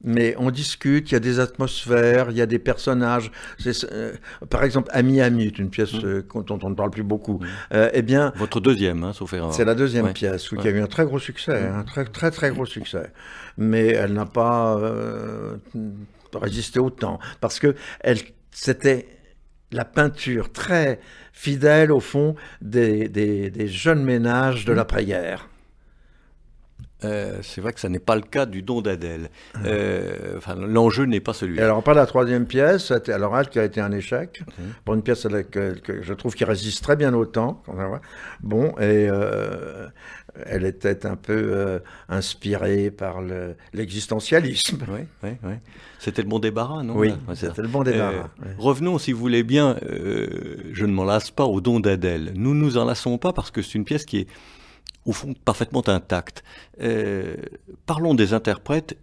mais on discute, il y a des atmosphères, il y a des personnages. Euh, par exemple, Ami Ami est une pièce mmh. euh, dont on ne parle plus beaucoup. Mmh. Euh, eh bien, Votre deuxième, hein, C'est la deuxième pièce, qui a eu un très gros succès, un mmh. hein, très très très gros succès. Mais elle n'a pas résisté autant, parce que c'était la peinture très fidèle, au fond, des, jeunes ménages de la prière. Euh, c'est vrai que ça n'est pas le cas du don d'Adèle. Ah. Euh, enfin, l'enjeu n'est pas celui-là. Alors, on parle de la troisième pièce, alors elle qui a été un échec. Mhm. pour une pièce que, je trouve qui résiste très bien au temps. Bon, et euh, elle était un peu inspirée par l'existentialisme. oui, oui, oui. C'était le bon débarras, non Oui, c'était le bon débarras. Revenons, si vous voulez bien, je ne m'en lasse pas au don d'Adèle. Nous ne nous en lassons pas parce que c'est une pièce qui est parfaitement intacte euh, parlons des interprètes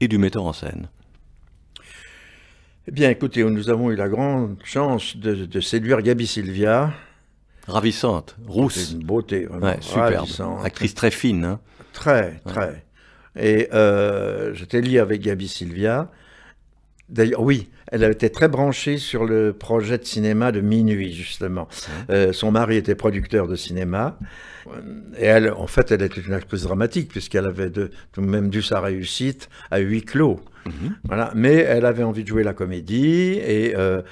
et du metteur en scène. Eh bien, écoutez, nous avons eu la grande chance de, séduire Gabi Silvia. Ravissante, rousse. beauté, superbe. Actrice très fine. Hein. Très, très. Et euh, j'étais lié avec Gabi Silvia. D'ailleurs, oui, elle été très branchée sur le projet de cinéma de Minuit, justement. Euh, son mari était producteur de cinéma. Euh, et elle, en fait, elle était une actrice dramatique, puisqu'elle avait de, tout de même dû sa réussite à huis clos. Mhm. Voilà. Mais elle avait envie de jouer la comédie et, euh,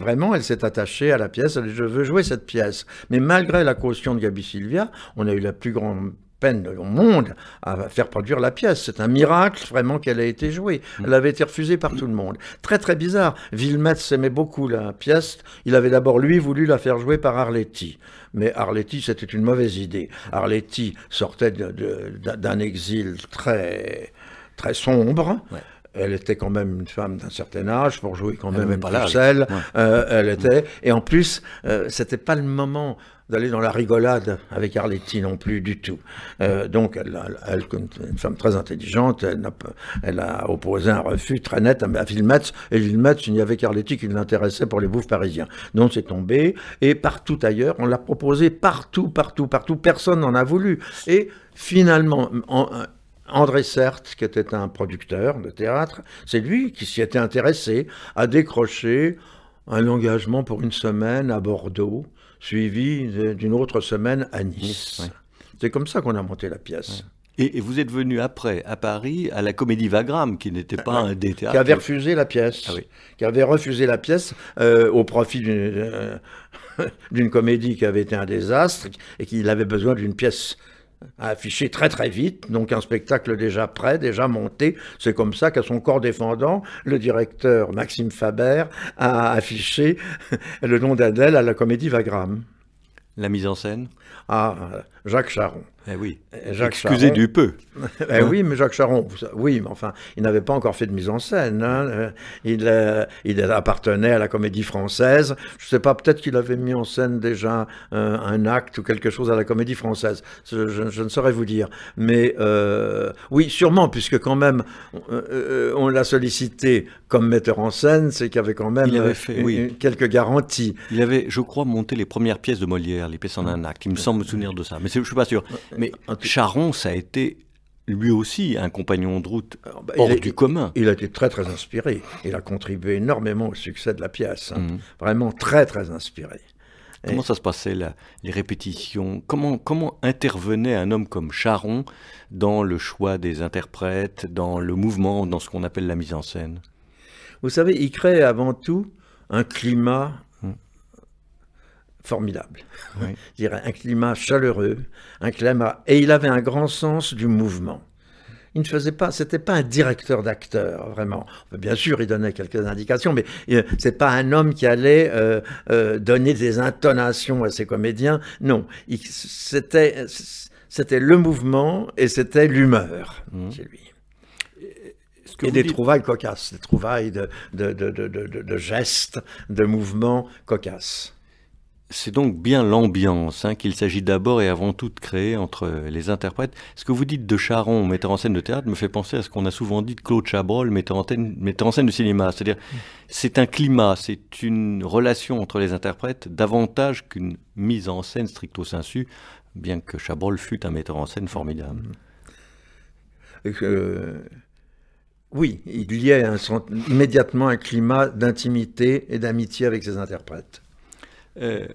vraiment, elle s'est attachée à la pièce. Elle dit, je veux jouer cette pièce. Mais malgré la caution de Gabi Sylvia, on a eu la plus grande peine au monde à faire produire la pièce. C'est un miracle vraiment qu'elle ait été jouée. Mm. Elle avait été refusée par tout le monde. Très très bizarre. Villemetz s'aimait beaucoup la pièce. Il avait d'abord lui voulu la faire jouer par Arletty. Mais Arletty, c'était une mauvaise idée. Arletty sortait d'un exil très très sombre. Elle était quand même une femme d'un certain âge pour jouer quand même pas Bruxelles. Euh, elle était et en plus, euh, c'était pas le moment d'aller dans la rigolade avec Arletty non plus du tout. Euh, donc, elle, elle, une femme très intelligente, elle a, opposé un refus très net à, à et Villemetz, il n'y avait qu'Arletty qui l'intéressait pour les bouffes parisiens. Donc, c'est tombé, et partout ailleurs, on l'a proposé partout, partout, partout, personne n'en a voulu. Et finalement, André Certes, qui était un producteur de théâtre, c'est lui qui s'y était intéressé, a décroché un engagement pour une semaine à Bordeaux, suivi d'une autre semaine à Nice. C'est comme ça qu'on a monté la pièce. Et, vous êtes venu après, à Paris, à la Comédie Wagram, qui n'était pas ah, un des théâtres. Qui avait refusé la pièce. Ah qui avait refusé la pièce euh, au profit euh, [LAUGHS] d'une comédie qui avait été un désastre et qu'il avait besoin d'une pièce a affiché très très vite, donc un spectacle déjà prêt, déjà monté. C'est comme ça qu'à son corps défendant, le directeur Maxime Faber a affiché [LAUGHS] le nom d'Adèle à la comédie Wagram. La mise en scène ah, Jacques Charon. Eh oui. Eh, Excusez du peu. [LAUGHS] Eh oui, mais Jacques Charon, oui, mais enfin, il n'avait pas encore fait de mise en scène. Hein. Euh, euh, il, appartenait à la comédie française. Je ne sais pas, peut-être qu'il avait mis en scène déjà euh, un acte ou quelque chose à la comédie française. Je, ne saurais vous dire. Mais oui, sûrement, puisque quand même, on l'a sollicité comme metteur en scène, c'est qu'il y avait quand même oui. quelques garanties. Il avait, je crois, monté les premières pièces de Molière, les pièces en un acte. Il me semble me souvenir de ça. Mais je ne suis pas sûr. Mais Charon, ça a été lui aussi un compagnon de route hors du commun. Il a été très très inspiré. Il a contribué énormément au succès de la pièce. Hein. Mhm. Vraiment très très inspiré. Comment ça se passait, là, les répétitions comment, comment intervenait un homme comme Charon dans le choix des interprètes, dans le mouvement, dans ce qu'on appelle la mise en scène Vous savez, il crée avant tout un climat formidable. [LAUGHS] un climat chaleureux, un climat. Et il avait un grand sens du mouvement. Il ne faisait pas, c'était pas un directeur d'acteur vraiment. Bien sûr, il donnait quelques indications, mais euh, c'est pas un homme qui allait euh, euh, donner des intonations à ses comédiens. Non, c'était le mouvement et c'était l'humeur mmh. chez lui. et des trouvailles cocasses, des trouvailles de, de, gestes, de mouvements cocasses. C'est donc bien l'ambiance hein, qu'il s'agit d'abord et avant tout de créer entre les interprètes. Ce que vous dites de Charon, metteur en scène de théâtre, me fait penser à ce qu'on a souvent dit de Claude Chabrol, metteur en scène, de cinéma. C'est-à-dire, c'est un climat, c'est une relation entre les interprètes davantage qu'une mise en scène stricto sensu, bien que Chabrol fût un metteur en scène formidable. Euh, oui, il y a immédiatement un climat d'intimité et d'amitié avec ses interprètes. Euh,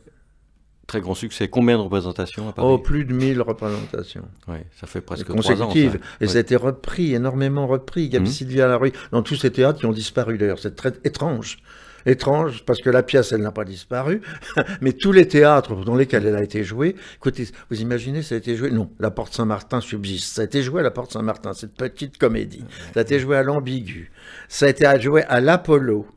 très grand succès. Combien de représentations à Paris Oh, plus de 1000 représentations. Oui, ça fait presque trois ans. Et ça a été repris, énormément repris. Il y à mhm. Sylvia Larue dans tous ces théâtres qui ont disparu d'ailleurs. C'est très étrange. Étrange, parce que la pièce, elle n'a pas disparu, [LAUGHS] mais tous les théâtres dans lesquels elle a été jouée, écoutez, vous imaginez, ça a été joué, non, la Porte Saint-Martin subsiste, ça a été joué à la Porte Saint-Martin, cette petite comédie, ça a été joué à l'Ambigu, ça a été joué à l'Apollo,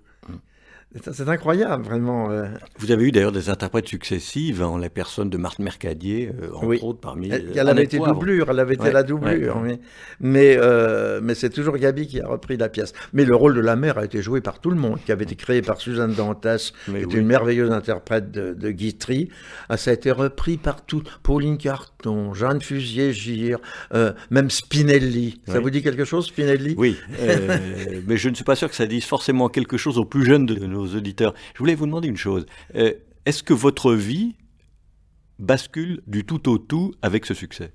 c'est incroyable, vraiment. Euh. Vous avez eu d'ailleurs des interprètes successives en hein, la personne de Marthe Mercadier, euh, entre autres parmi. Elle, avait été doublure, elle avait été la doublure, mais euh, mais, c'est toujours Gabi qui a repris la pièce. Mais le rôle de la mère a été joué par tout le monde, qui avait été créé par Suzanne Dantas, qui est une merveilleuse interprète de, Guitry. Ah, ça a été repris par tout, Pauline Carton, Jeanne Fusier-Gire, même Spinelli. Ça vous dit quelque chose, Spinelli Oui, [LAUGHS] mais je ne suis pas sûr que ça dise forcément quelque chose aux plus jeunes de nos auditeurs. Je voulais vous demander une chose. Euh, est-ce que votre vie bascule du tout au tout avec ce succès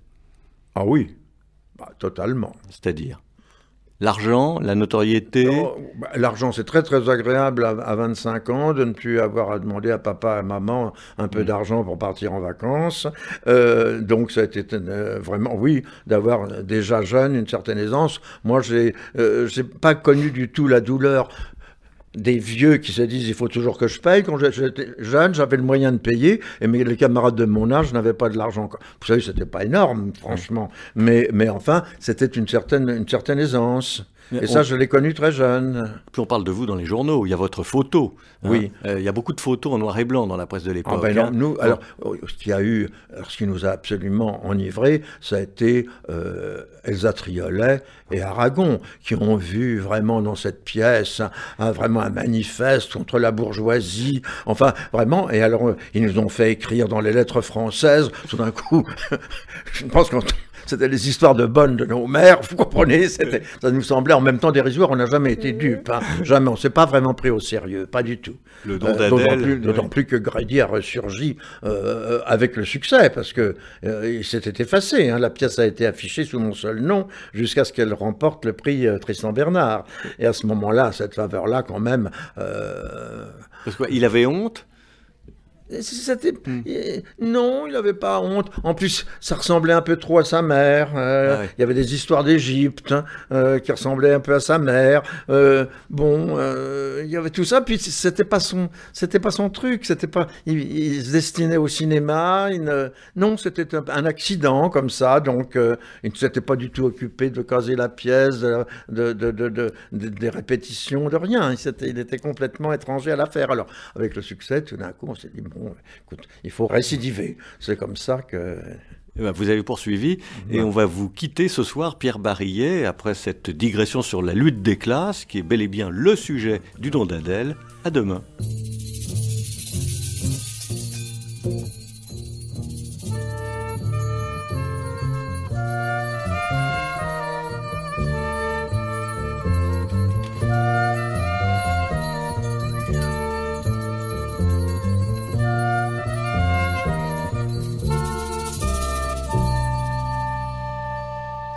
Ah oui, bah, totalement. C'est-à-dire L'argent, la notoriété bah, L'argent, c'est très très agréable à, 25 ans de ne plus avoir à demander à papa et maman un peu mm. d'argent pour partir en vacances. Euh, donc ça a été euh, vraiment, oui, d'avoir déjà jeune une certaine aisance. Moi, j'ai n'ai pas connu du tout la douleur des vieux qui se disent il faut toujours que je paye. Quand j'étais jeune, j'avais le moyen de payer, et mes les camarades de mon âge n'avaient pas de l'argent. Vous savez, c'était pas énorme, franchement, mais, mais enfin, c'était une certaine, une certaine aisance. Et ça, je l'ai connu très jeune. Puis on parle de vous dans les journaux, il y a votre photo. Hein. Oui. Euh, il y a beaucoup de photos en noir et blanc dans la presse de ah l'époque. ben hein. nous, alors, oh, ce qui a eu, ce qui nous a absolument enivrés, ça a été euh, Elsa Triolet et Aragon, qui ont vu vraiment dans cette pièce hein, un, vraiment un manifeste contre la bourgeoisie. Enfin, vraiment. Et alors, euh, ils nous ont fait écrire dans les lettres françaises. Tout d'un coup, [LAUGHS] je pense qu'on c'était les histoires de bonnes de nos mères, [LAUGHS] vous comprenez Ça nous semblait en même temps dérisoire, on n'a jamais été dupes, hein. jamais, on ne s'est pas vraiment pris au sérieux, pas du tout. Le don euh, D'autant plus, que Grady a ressurgi euh, avec le succès, parce que euh, s'était effacé, hein. la pièce a été affichée sous mon seul nom jusqu'à ce qu'elle remporte le prix Tristan Bernard. Et à ce moment-là, cette faveur-là, quand même... Parce qu'il avait honte Hmm. Non, il n'avait pas honte. En plus, ça ressemblait un peu trop à sa mère. Euh. Ah il y avait des histoires d'Égypte hein, euh, qui ressemblaient un peu à sa mère. Euh. bon, il y avait tout ça. Puis c'était pas son, c'était pas son truc. C'était pas. Il, se destinait au cinéma. Non, c'était un, accident comme ça. Donc, il ne s'était pas du tout occupé de caser la pièce, de, de, des répétitions, de rien. Il était, il était complètement étranger à l'affaire. Alors, avec le succès, tout d'un coup, on s'est dit il faut récidiver. C'est comme ça que. Eh ben, vous avez poursuivi et on va vous quitter ce soir, Pierre Barillet, après cette digression sur la lutte des classes, qui est bel et bien le sujet du don d'Adèle. À demain.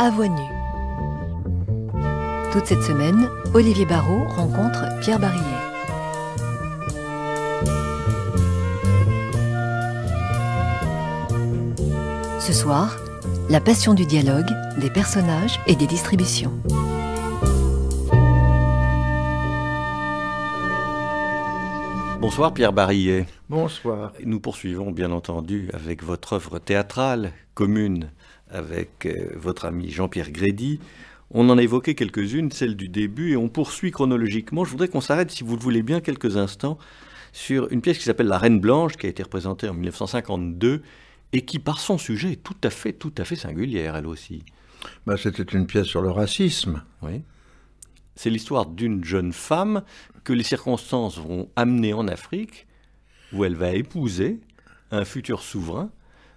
à nue. Toute cette semaine, Olivier Barrault rencontre Pierre Barillet. Ce soir, la passion du dialogue, des personnages et des distributions. Bonsoir Pierre Barillet. Bonsoir. Nous poursuivons bien entendu avec votre œuvre théâtrale commune avec euh, votre ami Jean-Pierre Grédy. On en a évoqué quelques-unes, celles du début, et on poursuit chronologiquement. Je voudrais qu'on s'arrête, si vous le voulez bien, quelques instants sur une pièce qui s'appelle La Reine Blanche, qui a été représentée en 1952, et qui, par son sujet, est tout à fait, tout à fait singulière, elle aussi. Bah, c'était une pièce sur le racisme. Oui. C'est l'histoire d'une jeune femme que les circonstances vont amener en Afrique, où elle va épouser un futur souverain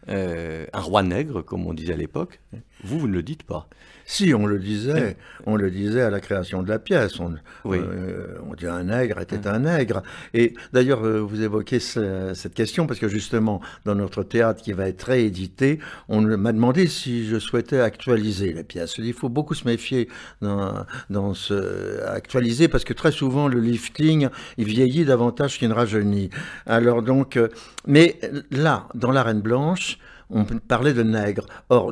euh, un roi nègre, comme on disait à l'époque. Vous, vous ne le dites pas. Si, on le disait, on le disait à la création de la pièce. On, euh, dit un nègre était hein. un nègre. Et d'ailleurs, euh, vous évoquez cette question parce que justement, dans notre théâtre qui va être réédité, on m'a demandé si je souhaitais actualiser la pièce. Il faut beaucoup se méfier dans, ce actualiser parce que très souvent, le lifting, il vieillit davantage qu'il ne rajeunit. Alors donc, euh, mais là, dans la Reine Blanche, on parlait de nègre. Or,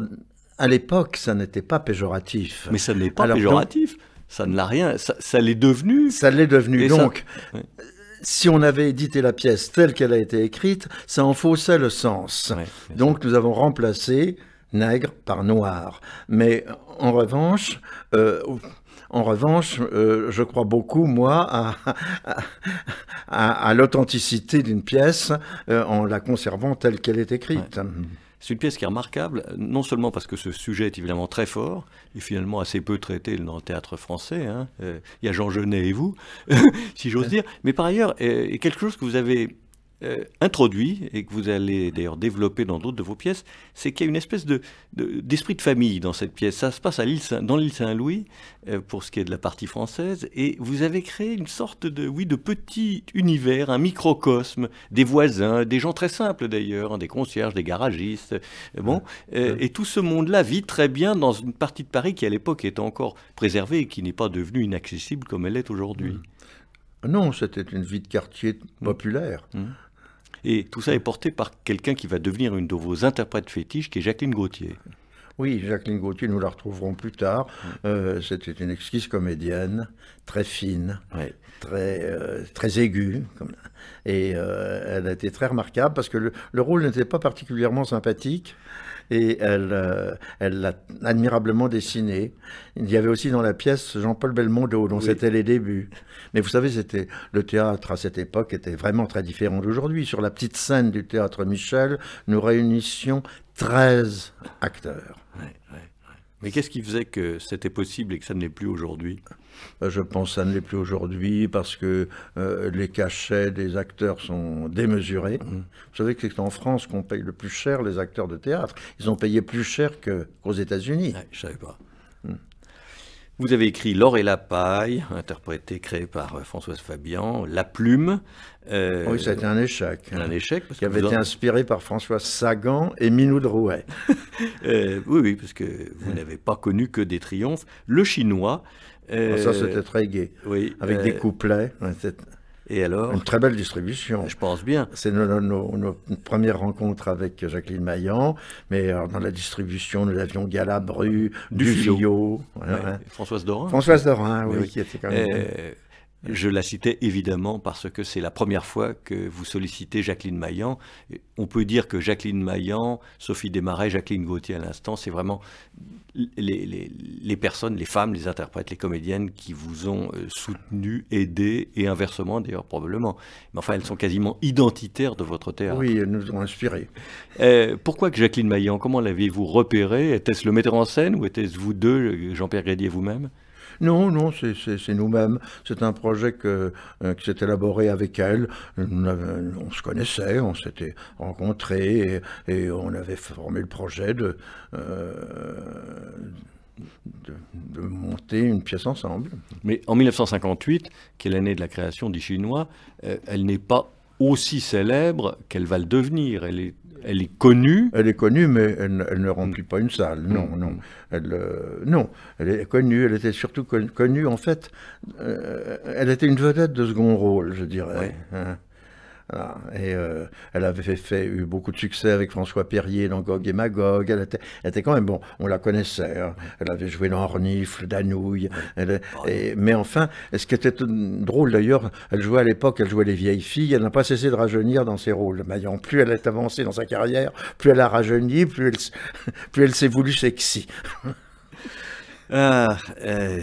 à l'époque, ça n'était pas péjoratif. Mais ça n'est pas péjoratif. ça ne l'a rien. Ça, l'est devenu. Ça l'est devenu. donc, si on avait édité la pièce telle qu'elle a été écrite, ça en faussait le sens. donc, nous avons remplacé nègre par noir. Mais en revanche, euh, en revanche, euh, je crois beaucoup, moi, à, à, l'authenticité d'une pièce euh, en la conservant telle qu'elle est écrite. C'est une pièce qui est remarquable, non seulement parce que ce sujet est évidemment très fort, et finalement assez peu traité dans le théâtre français, hein. euh, il y a Jean Genet et vous, [LAUGHS] si j'ose dire, mais par ailleurs, euh, quelque chose que vous avez euh, introduit et que vous allez d'ailleurs développer dans d'autres de vos pièces, c'est qu'il y a une espèce de, d'esprit de, famille dans cette pièce. Ça se passe à l'île dans l'île Saint-Louis euh, pour ce qui est de la partie française et vous avez créé une sorte de oui de petit univers, un microcosme, des voisins, des gens très simples d'ailleurs, hein, des concierges, des garagistes. Euh, bon, et tout ce monde-là vit très bien dans une partie de Paris qui à l'époque était encore préservée et qui n'est pas devenue inaccessible comme elle est aujourd'hui. Hmm. Non, c'était une vie de quartier populaire. Hmm. Et tout ça est porté par quelqu'un qui va devenir une de vos interprètes fétiches, qui est Jacqueline Gauthier. Oui, Jacqueline Gauthier, nous la retrouverons plus tard. Mm. Euh, c'était une exquise comédienne, très fine, très, euh, très aiguë. Et euh, elle a été très remarquable parce que le rôle n'était pas particulièrement sympathique et euh, elle l'a admirablement dessiné. Il y avait aussi dans la pièce Jean-Paul Belmondo, dont c'était les débuts. Mais vous savez, c'était le théâtre à cette époque était vraiment très différent d'aujourd'hui. Sur la petite scène du théâtre Michel, nous réunissions 13 acteurs. Mais qu'est-ce qui faisait que c'était possible et que ça n'est plus aujourd'hui euh, je pense que ça ne l'est plus aujourd'hui parce que euh, les cachets des acteurs sont démesurés. Mmh. Vous savez que c'est en France qu'on paye le plus cher les acteurs de théâtre. Ils ont payé plus cher qu'aux États-Unis. je savais pas. Mmh. Vous avez écrit L'or et la paille, interprété, créé par euh, Françoise Fabian, La Plume. oui, ça a été un échec. Un échec. Parce qui avait été inspiré par François Sagan et Minou de Rouet. [LAUGHS] oui, oui, parce que vous n'avez pas connu que des triomphes. Le Chinois, ah, ça, c'était euh, très gai. Oui. Avec des euh, couplets. Et alors Une très belle distribution. Je pense bien. C'est nos, nos, nos, premières rencontres avec Jacqueline Maillan, mais euh, dans la distribution, nous avions Galabru, Dufio. Françoise Dorin. Françoise Dorin, oui, qui était quand même... Je la citais évidemment parce que c'est la première fois que vous sollicitez Jacqueline Maillan. On peut dire que Jacqueline Maillan, Sophie Desmarais, Jacqueline Gauthier à l'instant, c'est vraiment les, les, personnes, les femmes, les interprètes, les comédiennes qui vous ont euh, soutenu, aidé, et inversement d'ailleurs probablement. Mais enfin, elles sont quasiment identitaires de votre théâtre. Oui, elles nous ont inspiré euh, pourquoi Jacqueline Maillan Comment l'avez-vous repérée Était-ce le metteur en scène ou était-ce vous deux, euh, Jean-Pierre Grédier vous-même non, non, c'est nous-mêmes. C'est un projet que, euh, qui s'est élaboré avec elle. On, se connaissait, on s'était rencontrés et, on avait formé le projet euh, de, de, monter une pièce ensemble. Mais en 1958, qui est l'année de la création du Chinois, euh, elle n'est pas aussi célèbre qu'elle va le devenir. Elle est elle est connue Elle est connue, mais elle, ne remplit pas une salle. Non, mm, non. Mm. Elle, euh, non, elle est connue. Elle était surtout connue, en fait. Euh, elle était une vedette de second rôle, je dirais. Hein. Et euh, elle avait fait, eu beaucoup de succès avec François Perrier dans Gog et Magog. Elle était, quand même bon. On la connaissait. Hein. Elle avait joué dans Ornifle, Danouille. Oh, et, mais enfin, ce qui était drôle d'ailleurs, elle jouait à l'époque, elle jouait les vieilles filles. Elle n'a pas cessé de rajeunir dans ses rôles. plus elle est avancée dans sa carrière, plus elle a rajeuni, plus elle, [LAUGHS] plus elle s'est voulu sexy. ah, euh,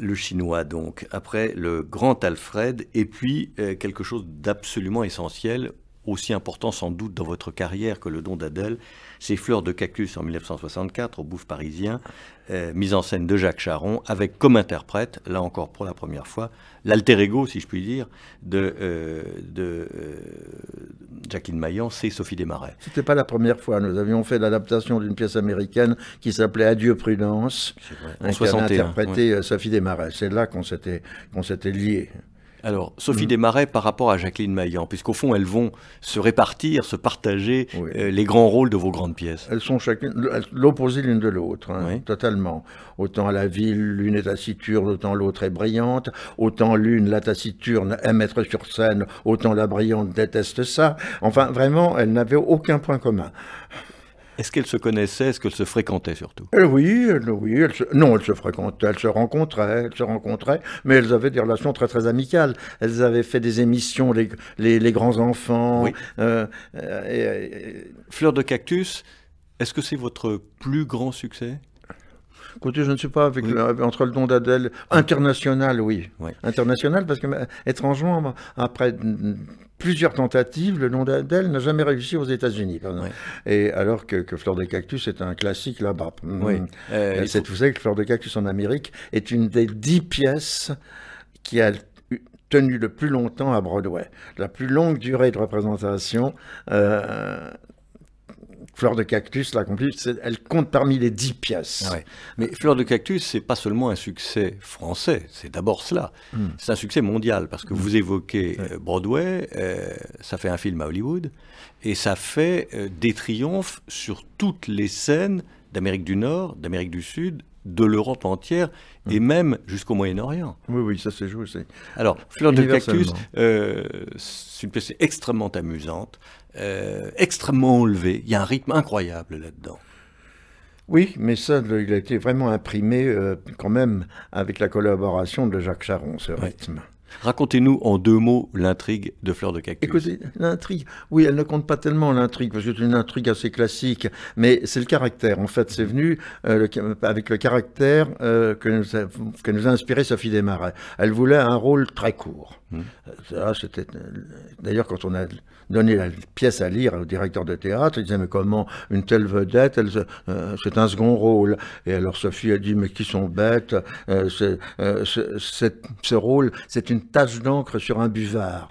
le chinois donc, après le grand Alfred, et puis euh, quelque chose d'absolument essentiel, aussi important sans doute dans votre carrière que le don d'Adèle, c'est Fleurs de Cactus en 1964 au Bouffe Parisien, mise en scène de Jacques Charon, avec comme interprète, là encore pour la première fois, l'alter ego, si je puis dire, de, euh, euh, Jacqueline Maillan, c'est Sophie Desmarais. C'était pas la première fois. Nous avions fait l'adaptation d'une pièce américaine qui s'appelait Adieu Prudence, en On 61, interprété euh, Sophie Desmarais. C'est là qu'on s'était qu'on s'était liés. Alors, Sophie mm. Desmarais par rapport à Jacqueline Maillan, puisqu'au fond, elles vont se répartir, se partager euh, les grands rôles de vos grandes pièces. Elles sont chacune l'opposé l'une de l'autre, hein, totalement. Autant la ville, l'une est taciturne, autant l'autre est brillante. Autant l'une, la taciturne, aime être sur scène, autant la brillante déteste ça. Enfin, vraiment, elles n'avaient aucun point commun. Est-ce qu'elles se connaissaient Est-ce qu'elles se fréquentaient surtout eh Oui, oui elles non, elles se fréquentaient, elles se rencontraient, elles se rencontraient, mais elles avaient des relations très très amicales. Elles avaient fait des émissions, les, grands enfants. Euh, Fleur de cactus, est-ce que c'est votre plus grand succès Écoutez, je ne suis pas avec entre le don d'Adèle international, oui. oui. International, parce que étrangement, après plusieurs tentatives, le nom d'elle n'a jamais réussi aux États-Unis. Et alors que, Fleur de cactus est un classique là-bas. Hmm. Oui. Euh, euh c'est tout ça que Fleur de cactus en Amérique est une des dix pièces qui a tenu le plus longtemps à Broadway. La plus longue durée de représentation euh, Fleur de Cactus, la complice, elle compte parmi les dix pièces. Mais Fleur de Cactus, c'est pas seulement un succès français, c'est d'abord cela. Hmm. C'est un succès mondial, parce que hmm. vous évoquez euh, Broadway, euh, ça fait un film à Hollywood, et ça fait euh, des triomphes sur toutes les scènes d'Amérique du Nord, d'Amérique du Sud, de l'Europe entière et hmm. même jusqu'au Moyen-Orient. Oui, oui, ça joue aussi. Alors, Fleur de Cactus, c'est une pièce extrêmement amusante. Euh, extrêmement enlevé. Il y a un rythme incroyable là-dedans. Oui, mais ça, il a été vraiment imprimé euh, quand même avec la collaboration de Jacques Charon, ce rythme. Racontez-nous en deux mots l'intrigue de Fleur de Cactus. Écoutez, l'intrigue, oui, elle ne compte pas tellement l'intrigue, parce que c'est une intrigue assez classique, mais c'est le caractère. En fait, c'est venu euh, avec le caractère que, nous a, inspiré Sophie Desmarais. Elle voulait un rôle très court. Mmh. C'était D'ailleurs, quand on a donner la pièce à lire au directeur de théâtre. Il disait, mais comment une telle vedette, euh, c'est un second rôle. Et alors Sophie a dit, mais qui sont bêtes euh, euh, ce, rôle, c'est une tache d'encre sur un buvard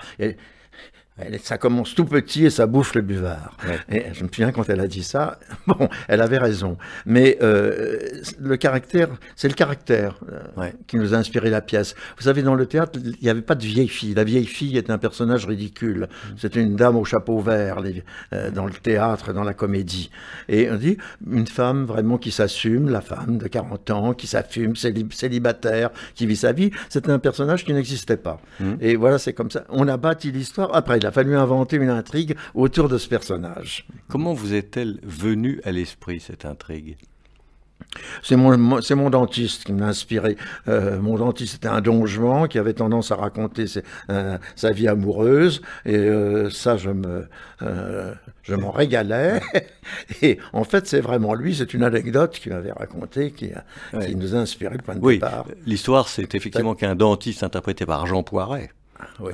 ça commence tout petit et ça bouffe le buvard. Et je me souviens quand elle a dit ça, [LAUGHS] bon, elle avait raison. Mais euh, le caractère, c'est le caractère euh, qui nous a inspiré la pièce. Vous savez, dans le théâtre, il n'y avait pas de vieille fille. La vieille fille est un personnage ridicule. Mm. C'était une dame au chapeau vert euh, dans le théâtre, dans la comédie. Et on dit une femme vraiment qui s'assume, la femme de 40 ans, qui s'assume, célibataire, qui vit sa vie. C'était un personnage qui n'existait pas. Mm. Et voilà, c'est comme ça. On a bâti l'histoire après a a fallu inventer une intrigue autour de ce personnage. Comment vous est-elle venue à l'esprit cette intrigue c'est mon, dentiste qui m'a inspiré. Euh, mon dentiste était un donjement qui avait tendance à raconter euh, sa vie amoureuse. Et euh, ça, je, me, je m'en régalais. [LAUGHS] Et en fait, c'est vraiment lui. C'est une anecdote qu'il m'avait racontée qui, nous a inspiré le point de oui, départ. L'histoire, c'est effectivement qu'un dentiste interprété par Jean Poiret oui.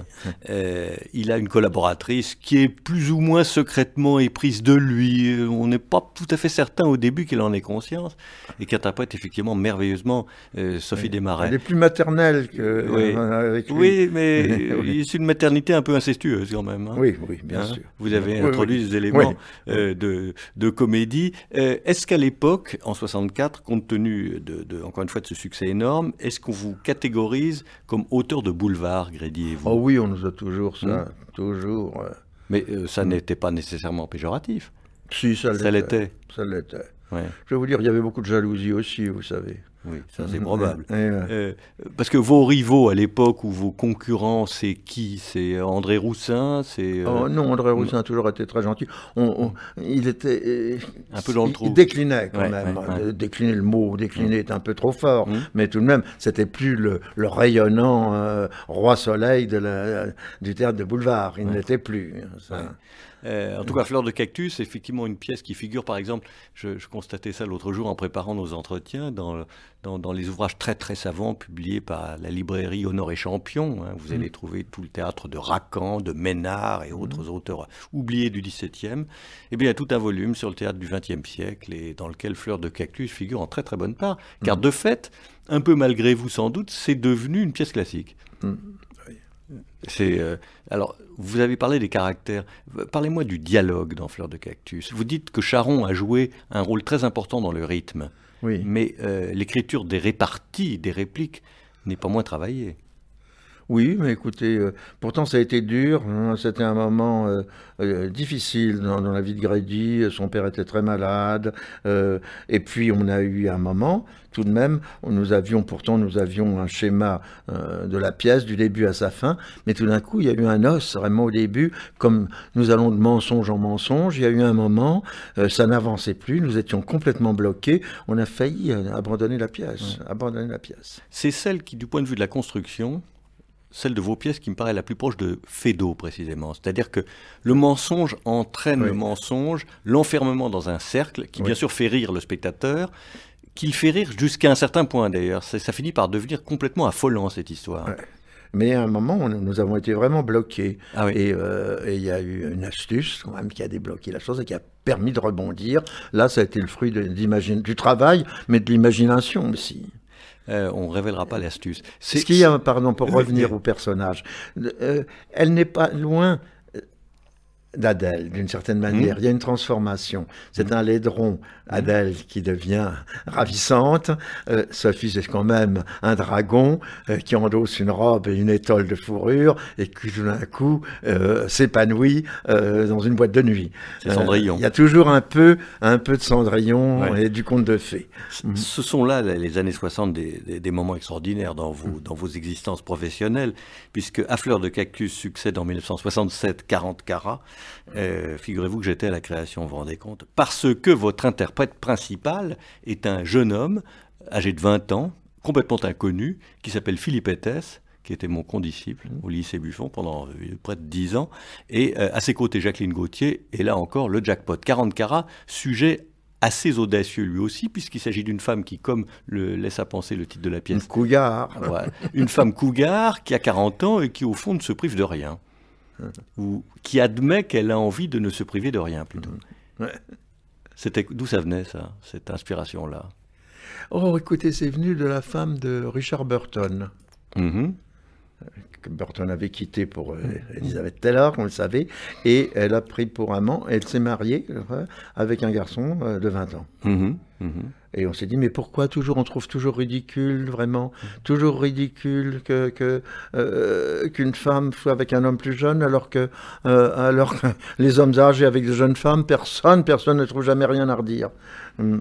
Euh, il a une collaboratrice qui est plus ou moins secrètement éprise de lui. On n'est pas tout à fait certain au début qu'elle en ait conscience et qui interprète effectivement merveilleusement euh, Sophie Desmarets. Desmarais. Elle est plus maternelle que oui. Euh, avec lui. Oui, mais [LAUGHS] c'est une maternité un peu incestueuse quand même. Hein. Oui, oui, bien hein. sûr. Vous avez introduit des éléments de, comédie. est-ce qu'à l'époque, en 64, compte tenu de, encore une fois de ce succès énorme, est-ce qu'on vous catégorise comme auteur de boulevard, Grédier Oh oui, on nous a toujours ça, hmm toujours. Mais euh, ça hmm. n'était pas nécessairement péjoratif. Si, ça l'était. Ça l'était. Je vais vous dire, il y avait beaucoup de jalousie aussi, vous savez. Oui. Ça, c'est probable. [LAUGHS] Euh, euh, parce que vos rivaux à l'époque ou vos concurrents, c'est qui C'est euh, André Roussin C'est oh, Non, André hmm. Roussin a toujours été très gentil. il était. Un peu dans le trou. déclinait quand même. Décliner le mot, décliner hmm. est un peu trop fort. Hmm. Mais tout de même, c'était plus le, rayonnant roi soleil de la, du théâtre de boulevard. Il n'était plus. Hein, ça. Euh, en tout euh. cas, Fleur de Cactus, effectivement, une pièce qui figure, par exemple, je, constatais ça l'autre jour en préparant nos entretiens, dans, dans, les ouvrages très très savants publiés par la librairie Honoré Champion. Hein. vous allez mm. trouver tout le théâtre de Racan, de Ménard et autres mm. auteurs oubliés du XVIIe. Eh bien, il y a tout un volume sur le théâtre du XXe siècle et dans lequel Fleur de Cactus figure en très très bonne part. Car mm. de fait, un peu malgré vous sans doute, c'est devenu une pièce classique. C'est euh, alors vous avez parlé des caractères. Parlez-moi du dialogue dans Fleur de Cactus. Vous dites que Charon a joué un rôle très important dans le rythme. Oui. Mais euh, l'écriture des réparties, des répliques, n'est pas moins travaillée. Oui, mais écoutez, euh, pourtant ça a été dur. Hein. C'était un moment euh, euh, difficile dans, la vie de Grady. Son père était très malade. et puis on a eu un moment, tout de même, nous avions pourtant nous avions un schéma de la pièce du début à sa fin. Mais tout d'un coup, il y a eu un os vraiment au début, comme nous allons de mensonge en mensonge. Il y a eu un moment, ça n'avançait plus. Nous étions complètement bloqués. On a failli abandonner la pièce, abandonner la pièce. C'est celle qui, du point de vue de la construction celle de vos pièces qui me paraît la plus proche de Fédo précisément. C'est-à-dire que le mensonge entraîne le mensonge, l'enfermement dans un cercle qui bien sûr fait rire le spectateur, qu'il fait rire jusqu'à un certain point d'ailleurs. Ça finit par devenir complètement affolant cette histoire. Mais à un moment, nous avons été vraiment bloqués. Ah euh, et il y a eu une astuce quand même qui a débloqué la chose et qui a permis de rebondir. Là, ça a été le fruit du travail, mais de l'imagination aussi euh, on révélera pas l'astuce. Ce qui, euh, pardon, pour revenir au personnage, euh, elle n'est pas loin d'Adèle, d'une certaine mhm. manière. Il y a une transformation. C'est mhm. un laidron, Adèle, qui devient ravissante. Euh, Sophie, c'est quand même un dragon euh, qui endosse une robe et une étole de fourrure et qui, tout d'un coup, euh, s'épanouit dans une boîte de nuit. C'est Cendrillon. Il y a toujours un peu, un peu de Cendrillon et du conte de fées. Ce mhm. sont là, les années 60, des, moments extraordinaires dans vos, dans vos existences professionnelles, puisque À fleur de cactus succède en 1967 40 carats. Euh, figurez-vous que j'étais à la création, vous vous rendez compte Parce que votre interprète principal est un jeune homme âgé de 20 ans, complètement inconnu, qui s'appelle Philippe Hétès, qui était mon condisciple au lycée Buffon pendant euh, près de 10 ans, et euh, à ses côtés Jacqueline Gauthier, et là encore le jackpot. 40 carats, sujet assez audacieux lui aussi, puisqu'il s'agit d'une femme qui, comme le laisse à penser le titre de la pièce... Une cougar Une femme cougar qui a 40 ans et qui, au fond, ne se prive de rien ou qui admet qu'elle a envie de ne se priver de rien plutôt. Mm-hmm. C'était d'où ça venait ça, cette inspiration là Oh, écoutez, c'est venu de la femme de Richard Burton. Que mm-hmm. euh, Burton avait quitté pour Elisabeth Elizabeth Taylor, on le savait, et elle a pris pour amant, elle s'est mariée euh, avec un garçon euh, de 20 ans. Mm-hmm. Et on s'est dit, mais pourquoi toujours, on trouve toujours ridicule, vraiment, toujours ridicule que, euh, qu'une femme soit avec un homme plus jeune, alors que, euh, alors les hommes âgés avec des jeunes femmes, personne, personne ne trouve jamais rien à redire. Hmm.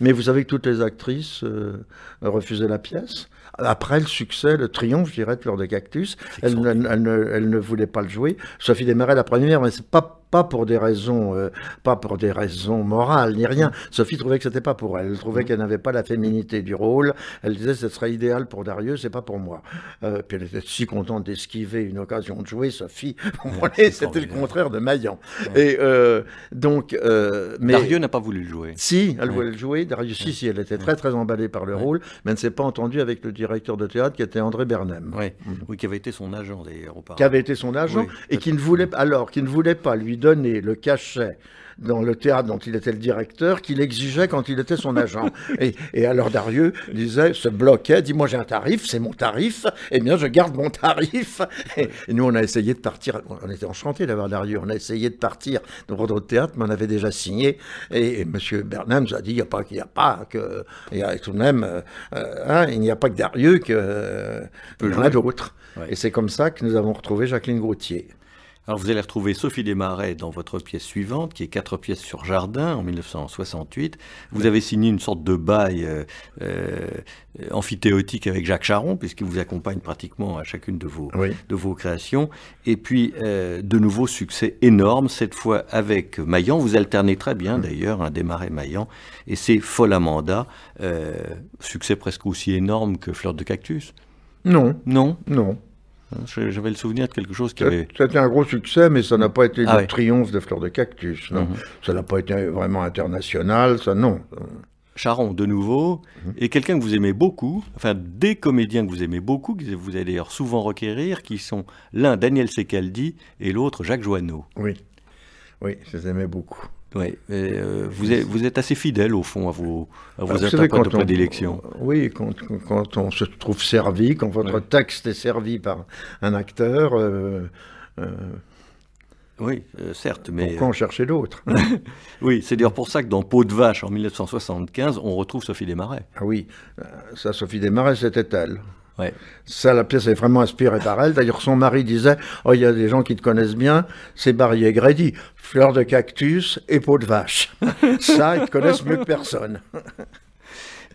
Mais vous savez que toutes les actrices euh, refusaient la pièce. Après le succès, le triomphe, je dirais, de Cactus, elle, ne, voulait pas le jouer. Sophie démarrait la première, mais c'est pas pas pour des raisons, euh, pas pour des raisons morales ni rien. Mm. Sophie trouvait que c'était pas pour elle. Elle trouvait mm. qu'elle n'avait pas la féminité du rôle. Elle disait que ce serait idéal pour Darius, c'est pas pour moi. Euh, puis elle était si contente d'esquiver une occasion de jouer, Sophie. [LAUGHS] c'était le contraire de Maillan. Et euh, donc, mais Darius n'a pas voulu le jouer. Si, elle voulait le jouer. Darius, si, si, elle était très très emballée par le rôle, mais elle ne s'est pas entendue avec le directeur de théâtre qui était André Bernem. Mm. Oui, qui avait été son agent d'ailleurs. Qui avait été son agent et qui ne voulait alors, qui ne voulait pas lui donner le cachet dans le théâtre dont il était le directeur qu'il exigeait quand il était son agent. [LAUGHS] Et, alors Darieux disait, se bloquait, dis moi j'ai un tarif, c'est mon tarif, eh bien je garde mon tarif. [LAUGHS] Et, nous on a essayé de partir, on était enchanté d'avoir Darieux, on a essayé de partir de d'autres Théâtre, mais on avait déjà signé. Et, M. Monsieur Bernard nous a dit, il n'y a pas qu'il n'y a pas que, y a, tout même, euh, euh, hein, il n'y a pas que Darieux, que, il y en a d'autres. Et c'est comme ça que nous avons retrouvé Jacqueline Gauthier. Alors vous allez retrouver Sophie Desmarais dans votre pièce suivante, qui est Quatre pièces sur jardin en 1968. Vous avez signé une sorte de bail euh, euh, amphithéotique avec Jacques Charon, puisqu'il vous accompagne pratiquement à chacune de vos, de vos créations. Et puis, euh, de nouveaux succès énorme, cette fois avec Maillan. Vous alternez très bien mm. d'ailleurs, un hein, Maillan. Et c'est Folle Amanda, euh, succès presque aussi énorme que Fleur de Cactus. Non. Non. Non. Hein, J'avais le souvenir de quelque chose qui avait... C'était un gros succès, mais ça n'a mm. pas été ah le triomphe de Fleurs de Cactus. Mm-hmm. Ça n'a pas été vraiment international, ça non. Charon, de nouveau, mm-hmm. et quelqu'un que vous aimez beaucoup, enfin des comédiens que vous aimez beaucoup, que vous allez d'ailleurs souvent requérir, qui sont l'un Daniel Secaldi et l'autre Jacques Joanneau. Oui, oui, je les aimais beaucoup. Oui, euh, vous, êtes, assez fidèle au fond à vos, à vos de prédilection. oui, quand, on se trouve servi, quand votre texte est servi par un acteur. Euh, euh, oui, certes, mais... Pourquoi en chercher d'autres [LAUGHS] Oui, c'est d'ailleurs pour ça que dans Peau de vache, en 1975, on retrouve Sophie Desmarais. Ah oui, ça, Sophie Desmarais, c'était elle. Ça, la pièce est vraiment inspirée par elle. D'ailleurs, son mari disait Oh, il y a des gens qui te connaissent bien, c'est Barry et Grady, fleurs de cactus et peau de vache. Ça, ils te connaissent mieux que personne.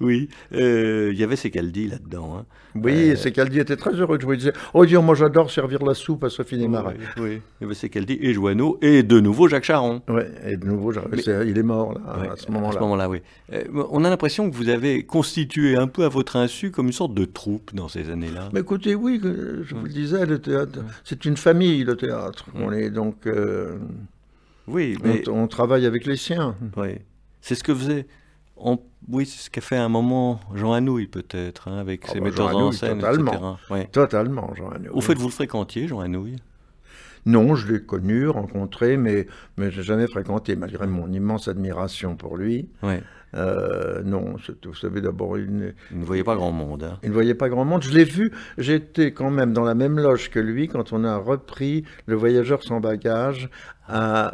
Oui, euh, il y avait dit là-dedans. Hein. Oui, qu'elle euh, dit était très heureux de jouer. disais, Oh Dieu, moi j'adore servir la soupe à Sophie Desmarais. Oui, il y avait dit, et Joanneau et de nouveau Jacques Charon. Oui, et de nouveau, Jacques... il est mort à ce moment-là. À ce moment-là, oui. Euh, on a l'impression que vous avez constitué un peu à votre insu comme une sorte de troupe dans ces années-là. Mais écoutez, oui, je vous le disais, le théâtre, c'est une famille, le théâtre. On est donc. Oui, mais... on, travaille avec les siens. Oui. C'est ce que faisait oui, c'est ce qu'a fait à un moment Jean Anouilh, peut-être, hein, avec ah ses bah, metteurs en scène, totalement, etc. Ouais. Totalement, Jean Anouilh. Au fait, vous le fréquentiez, Jean Anouilh non, je l'ai connu, rencontré, mais, mais je l'ai jamais fréquenté, malgré mon immense admiration pour lui. Ouais. Euh, non, vous savez, d'abord... Il ne voyait pas grand monde. Hein. Il ne voyait pas grand monde. Je l'ai vu, j'étais quand même dans la même loge que lui quand on a repris Le Voyageur sans bagage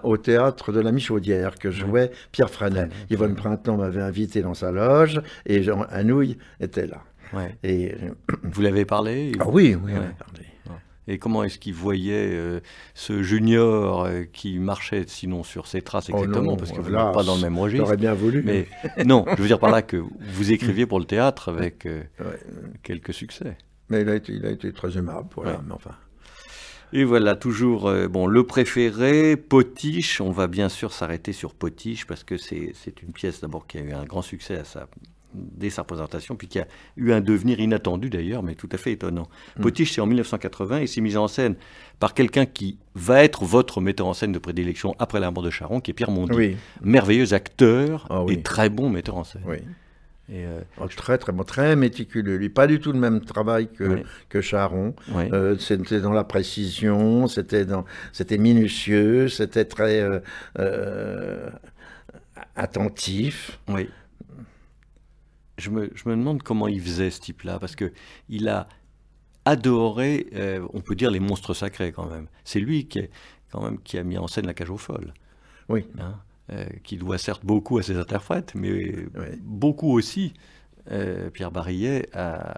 au théâtre de la Michaudière que jouait Pierre Frenel. Yvonne Printemps m'avait invité dans sa loge et Jean Anouilh était là. Et... Vous l'avez parlé ah oui, oui, et comment est-ce qu'il voyait euh, ce junior euh, qui marchait sinon sur ses traces oh exactement, parce que vous n'êtes pas dans le même registre. J'aurais bien voulu. Mais [LAUGHS] non, je veux dire par là que vous écriviez pour le théâtre avec euh, quelques succès. Mais il a été, il a été très aimable, enfin. Et voilà, toujours bon, le préféré, Potiche. On va bien sûr s'arrêter sur Potiche parce que c'est une pièce d'abord qui a eu un grand succès à sa dès sa présentation puis qui a eu un devenir inattendu d'ailleurs, mais tout à fait étonnant. Mm. Potiche, c'est en 1980 et c'est mis en scène par quelqu'un qui va être votre metteur en scène de prédilection après la mort de Charon, qui est Pierre Mondy. Merveilleux acteur ah et très bon metteur en scène. Oui. Et euh, oh, très très très méticuleux. Lui, pas du tout le même travail que, Charon. Euh, c'était dans la précision, c'était dans, c'était minutieux, c'était très euh, attentif. Oui je me, demande comment il faisait ce type-là, parce qu'il a adoré, euh, on peut dire, les monstres sacrés quand même. C'est lui qui, quand même, qui a mis en scène la cage aux folles. Oui. Hein, euh, qui doit certes beaucoup à ses interprètes, mais beaucoup aussi, euh, Pierre Barillet,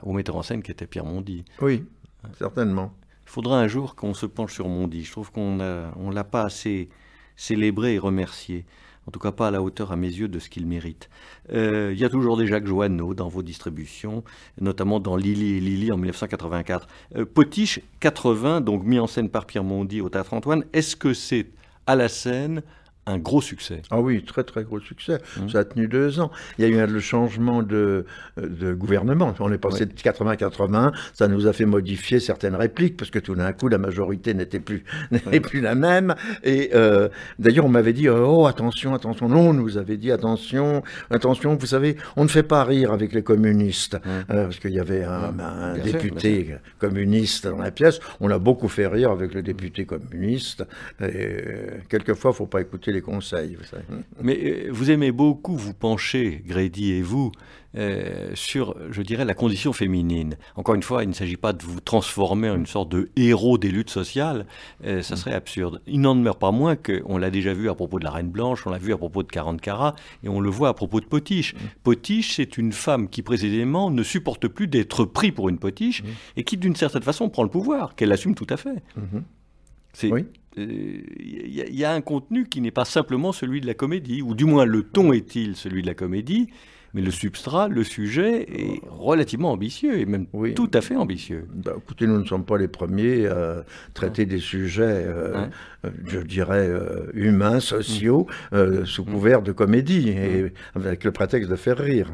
au metteur en scène qui était Pierre Mondy. Oui, hein. certainement. Il faudra un jour qu'on se penche sur Mondy. Je trouve qu'on ne l'a pas assez célébré et remercié en tout cas pas à la hauteur à mes yeux de ce qu'il mérite. Euh, il y a toujours des Jacques Joanneau dans vos distributions, notamment dans Lily et Lily en 1984. Euh, Potiche, 80, donc mis en scène par Pierre Mondi au Théâtre Antoine, est-ce que c'est à la scène un gros succès. Ah oui, très très gros succès. Mmh. Ça a tenu deux ans. Il y a eu le changement euh, de, gouvernement. On est passé de 80-80. Ça nous a fait modifier certaines répliques parce que tout d'un coup, la majorité n'était plus, [LAUGHS] plus la même. Et euh, d'ailleurs, on m'avait dit Oh, attention, attention. Non, on nous avait dit Attention, attention. Vous savez, on ne fait pas rire avec les communistes. Mmh. Euh, parce qu'il y avait un, mmh. député communiste dans la pièce. On a beaucoup fait rire avec le député communiste. quelquefois, il ne faut pas écouter les conseils. [LAUGHS] Mais euh, vous aimez beaucoup vous pencher, Grédy et vous, euh, sur, je dirais, la condition féminine. Encore une fois, il ne s'agit pas de vous transformer en une sorte de héros des luttes sociales, euh, ça mm. serait absurde. Il n'en demeure pas moins qu'on l'a déjà vu à propos de la Reine Blanche, on l'a vu à propos de 40 carats, et on le voit à propos de Potiche. Mm. Potiche, c'est une femme qui précisément ne supporte plus d'être pris pour une potiche, mm. et qui d'une certaine façon prend le pouvoir, qu'elle assume tout à fait. Mm-hmm. C'est oui il euh, y, a un contenu qui n'est pas simplement celui de la comédie, ou du moins le ton est-il celui de la comédie, mais le substrat, le sujet est relativement ambitieux et même tout à fait ambitieux. Bah, écoutez, nous ne sommes pas les premiers à traiter des sujets, euh, euh, je dirais, humains, sociaux, mmh. sous mmh. couvert de comédie, et mmh. avec le prétexte de faire rire.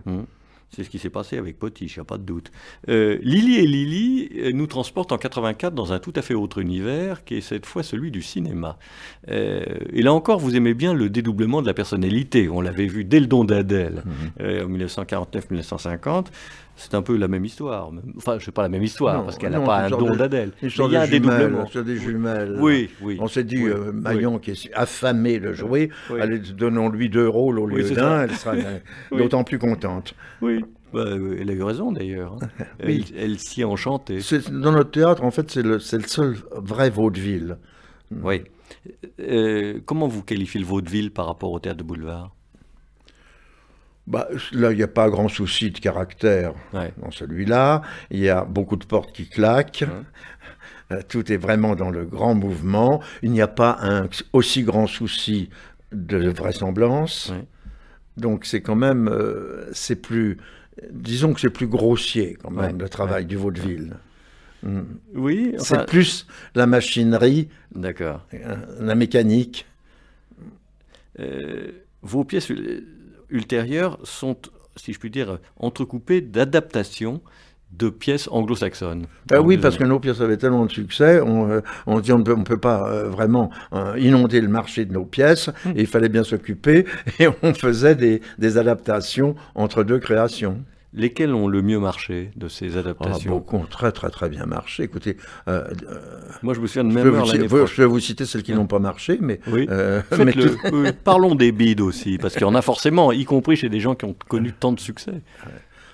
C'est ce qui s'est passé avec Potiche, il n'y a pas de doute. Euh, Lily et Lily euh, nous transportent en 84 dans un tout à fait autre univers, qui est cette fois celui du cinéma. Euh, et là encore, vous aimez bien le dédoublement de la personnalité. On l'avait vu dès le don d'Adèle, mhm. en 1949-1950 c'est un peu la même histoire. Enfin, je sais pas la même histoire, parce qu'elle n'a pas un don d'Adèle. Il y a des jumelles. Oui, On s'est dit, oui, euh, qui est affamé de jouer, donnons-lui deux rôles au lieu d'un, elle sera [LAUGHS] d'autant plus contente. Oui. Bah, euh, elle a eu raison d'ailleurs. Hein. [LAUGHS] Elle, s'y est enchantée. dans notre théâtre, en fait, c'est le, seul vrai vaudeville. Oui. Euh, comment vous qualifiez le vaudeville par rapport au théâtre de boulevard bah, là, il n'y a pas grand souci de caractère dans celui-là. Il y a beaucoup de portes qui claquent. Hein. Euh, tout est vraiment dans le grand mouvement. Il n'y a pas un aussi grand souci de vraisemblance. Donc c'est quand même, euh, c'est plus, disons que c'est plus grossier quand même le travail du vaudeville. Mmh. Oui. C'est plus la machinerie, d'accord, euh, la mécanique. Euh, vos pièces, ultérieures sont, si je puis dire, entrecoupées d'adaptations de pièces anglo-saxonnes. Ah oui, parce que nos pièces avaient tellement de succès, on, euh, dit on ne peut, pas euh, vraiment euh, inonder le marché de nos pièces, hmm. il fallait bien s'occuper, [LAUGHS] et on faisait des adaptations entre deux créations. Lesquels ont le mieux marché de ces ah, adaptations Beaucoup ont très très très bien marché. Écoutez, euh, euh, moi je me souviens de même Je vais vous citer celles qui hein n'ont pas marché, mais, euh, oui. parlons des bides aussi, parce qu'il y en a forcément, y compris chez des gens qui ont connu tant de succès.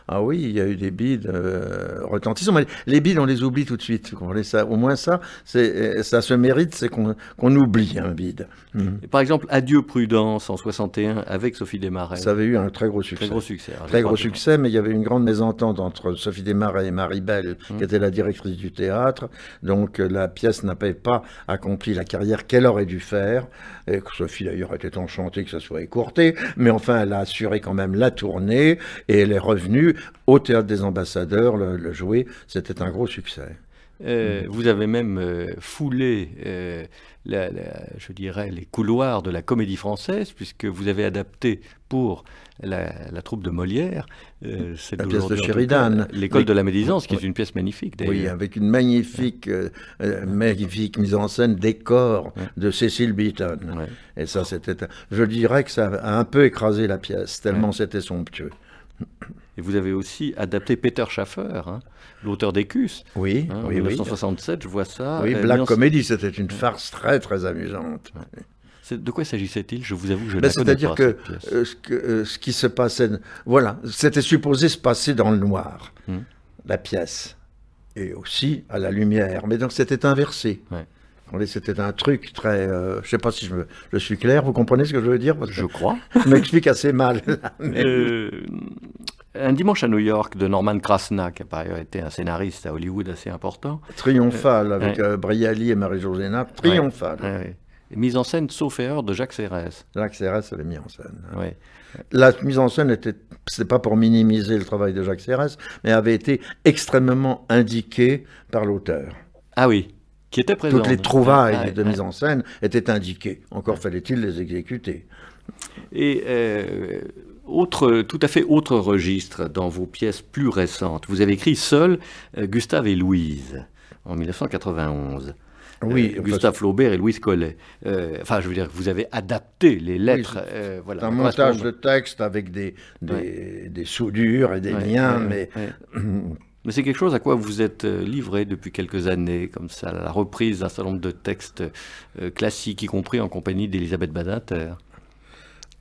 Ah oui, il y a eu des bides euh, retentissants. Les bides, on les oublie tout de suite. ça Au moins ça, euh, ça se mérite, c'est qu'on oublie un bide. Hmm. Par exemple, Adieu Prudence en 61 avec Sophie Desmarais. Ça avait eu un très gros succès. Hein, très gros succès. Très gros succès, mais il y avait une grande mésentente entre Sophie Desmarais et Marie Belle, hmm. qui était la directrice du théâtre. Donc euh, la pièce n'avait pas accompli la carrière qu'elle aurait dû faire. Sophie d'ailleurs était enchantée que ça soit écourté, mais enfin elle a assuré quand même la tournée et elle est revenue au Théâtre des Ambassadeurs le, jouer, c'était un gros succès. Euh, vous avez même euh, foulé, euh, je dirais, les couloirs de la comédie française, puisque vous avez adapté pour la troupe de Molière euh, la pièce de Sheridan. L'école de la médisance, qui est une pièce magnifique Oui, avec une euh, euh, magnifique, mise en scène décor de Cécile Beaton. Et ça, c'était. Je dirais que ça a un peu écrasé la pièce, tellement c'était somptueux. Et vous avez aussi adapté Peter Schaffer, hein, l'auteur d'Écus. Oui, hein, oui, en 1967, je vois ça. Oui, eh Black Comedy, c'était une farce très, très amusante. De quoi s'agissait-il Je vous avoue, je ne ben C'est-à-dire que, euh, euh, ce, qui se passait, voilà, c'était supposé se passer dans le noir, hmm. la pièce, et aussi à la lumière. Mais donc c'était inversé. C'était un truc très. Euh, je ne sais pas si je, suis clair, vous comprenez ce que je veux dire Je crois. [LAUGHS] Je m'explique assez mal. un dimanche à New York de Norman Krasna, qui a par ailleurs été un scénariste à Hollywood assez important. Triomphal, avec Briali et marie joséna Triomphal mise en scène, sauf erreur, de Jacques Serres. Jacques Serres l'a mis en scène. Hein. La mise en scène n'était, c'est pas pour minimiser le travail de Jacques Serres, mais avait été extrêmement indiquée par l'auteur. Ah oui. Qui était présent. Toutes les trouvailles de mise en scène étaient indiquées. Encore fallait-il les exécuter. Et euh, tout à fait autre registre dans vos pièces plus récentes. Vous avez écrit Seul, euh, Gustave et Louise en 1991. Euh, oui, Gustave Flaubert et Louis Collet. Euh, enfin, je veux dire, vous avez adapté les lettres. Euh, c'est un montage de texte avec des, soudures et des liens, mais. [CLEARS THROAT] mais c'est quelque chose à quoi vous êtes livré depuis quelques années, comme ça, la reprise d'un certain nombre de textes classiques, y compris en compagnie d'Elisabeth Badinter.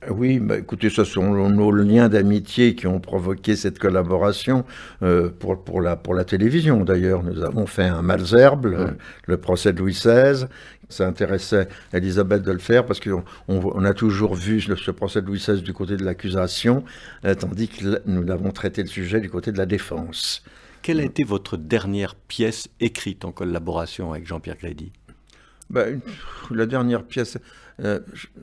Euh, oui, mais écoutez, ce sont nos liens d'amitié qui ont provoqué cette collaboration euh, pour, pour, la, pour la télévision. D'ailleurs, nous avons fait un malherbe, le, procès de Louis XVI, ça intéressait Elisabeth de le faire parce qu'on on, a toujours vu ce procès de Louis XVI du côté de l'accusation, euh, tandis que nous l'avons traité le sujet du côté de la défense. Quelle a été votre dernière pièce écrite en collaboration avec Jean-Pierre Grédy ben, La dernière pièce, euh,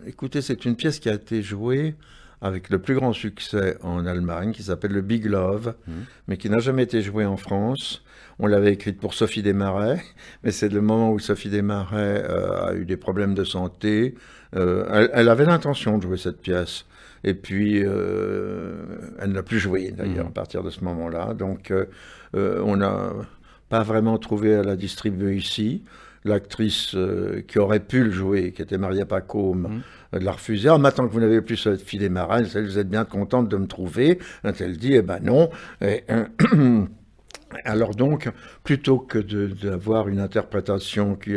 écoutez, c'est une pièce qui a été jouée avec le plus grand succès en Allemagne, qui s'appelle le Big Love, mhm. mais qui n'a jamais été jouée en France. On l'avait écrite pour Sophie Desmarais, [LAUGHS] mais c'est le moment où Sophie Desmarais euh, a eu des problèmes de santé. Euh, elle, avait l'intention de jouer cette pièce. Et puis, euh, elle n'a plus joué, d'ailleurs, mhm. à partir de ce moment-là. Donc, on n'a pas vraiment trouvé à la distribuer ici l'actrice euh, qui aurait pu le jouer, qui était Maria Pacôme, mhm. euh, de la refuser. Ah, maintenant que vous n'avez plus cette fille des marins, vous êtes bien contente de me trouver. Elle dit, eh ben non. Euh, [CLEARS THROAT] alors donc, plutôt que d'avoir une interprétation qui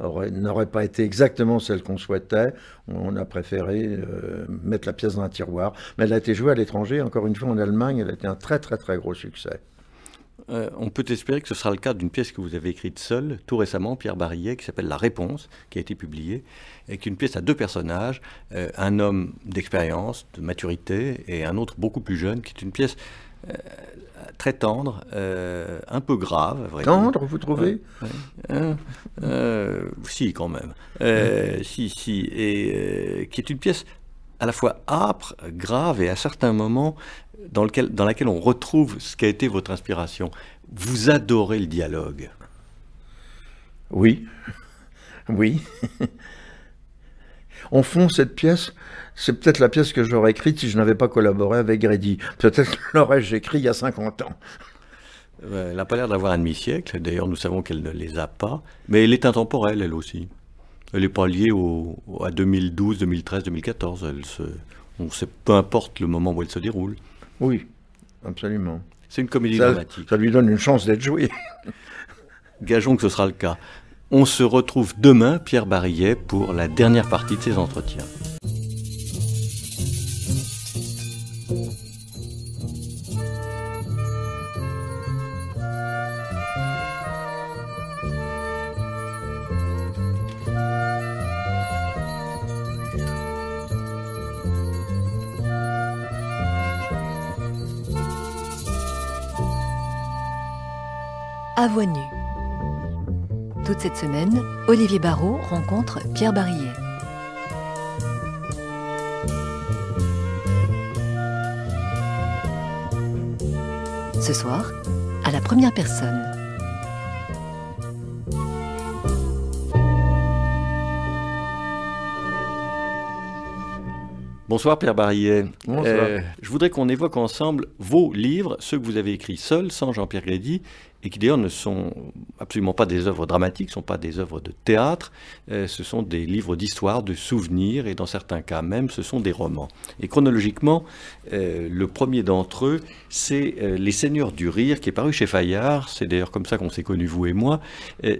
n'aurait pas été exactement celle qu'on souhaitait, on a préféré mettre la pièce dans un tiroir. Mais elle a été jouée à l'étranger, encore une fois en Allemagne, elle a été un très très très gros succès. Euh, on peut espérer que ce sera le cas d'une pièce que vous avez écrite seule, tout récemment, Pierre Barillet, qui s'appelle La Réponse, qui a été publiée, et qui est une pièce à deux personnages, euh, un homme d'expérience, de maturité, et un autre beaucoup plus jeune, qui est une pièce euh, très tendre, un peu grave. Vrai tendre, vous trouvez Si, quand même. Si, si, et qui est une pièce à la fois âpre, grave et à certains moments dans, lequel, dans laquelle on retrouve ce qu'a été votre inspiration. Vous adorez le dialogue. Oui, oui. On fond, cette pièce, c'est peut-être la pièce que j'aurais écrite si je n'avais pas collaboré avec Grady. Peut-être [LAUGHS] l'aurais-je écrite il y a 50 ans. Euh, elle n'a pas l'air d'avoir un demi-siècle. D'ailleurs, nous savons qu'elle ne les a pas. Mais elle est intemporelle, elle aussi. Elle n'est pas liée au, à 2012, 2013, 2014. Elle se, on sait, peu importe le moment où elle se déroule. Oui, absolument. C'est une comédie dramatique. Ça lui donne une chance d'être joué. [LAUGHS] Gageons que ce sera le cas. On se retrouve demain, Pierre Barillet, pour la dernière partie de ses entretiens. à voix nue. Toute cette semaine, Olivier Barrault rencontre Pierre Barillet. Ce soir, à la première personne. Bonsoir Pierre Barillet. Bonsoir. Euh, je voudrais qu'on évoque ensemble vos livres, ceux que vous avez écrits seuls, sans Jean-Pierre Grédy, et qui d'ailleurs ne sont absolument pas des œuvres dramatiques, ne sont pas des œuvres de théâtre, euh, ce sont des livres d'histoire, de souvenirs, et dans certains cas même, ce sont des romans. Et chronologiquement, euh, le premier d'entre eux, c'est euh, Les Seigneurs du Rire, qui est paru chez Fayard, c'est d'ailleurs comme ça qu'on s'est connus, vous et moi.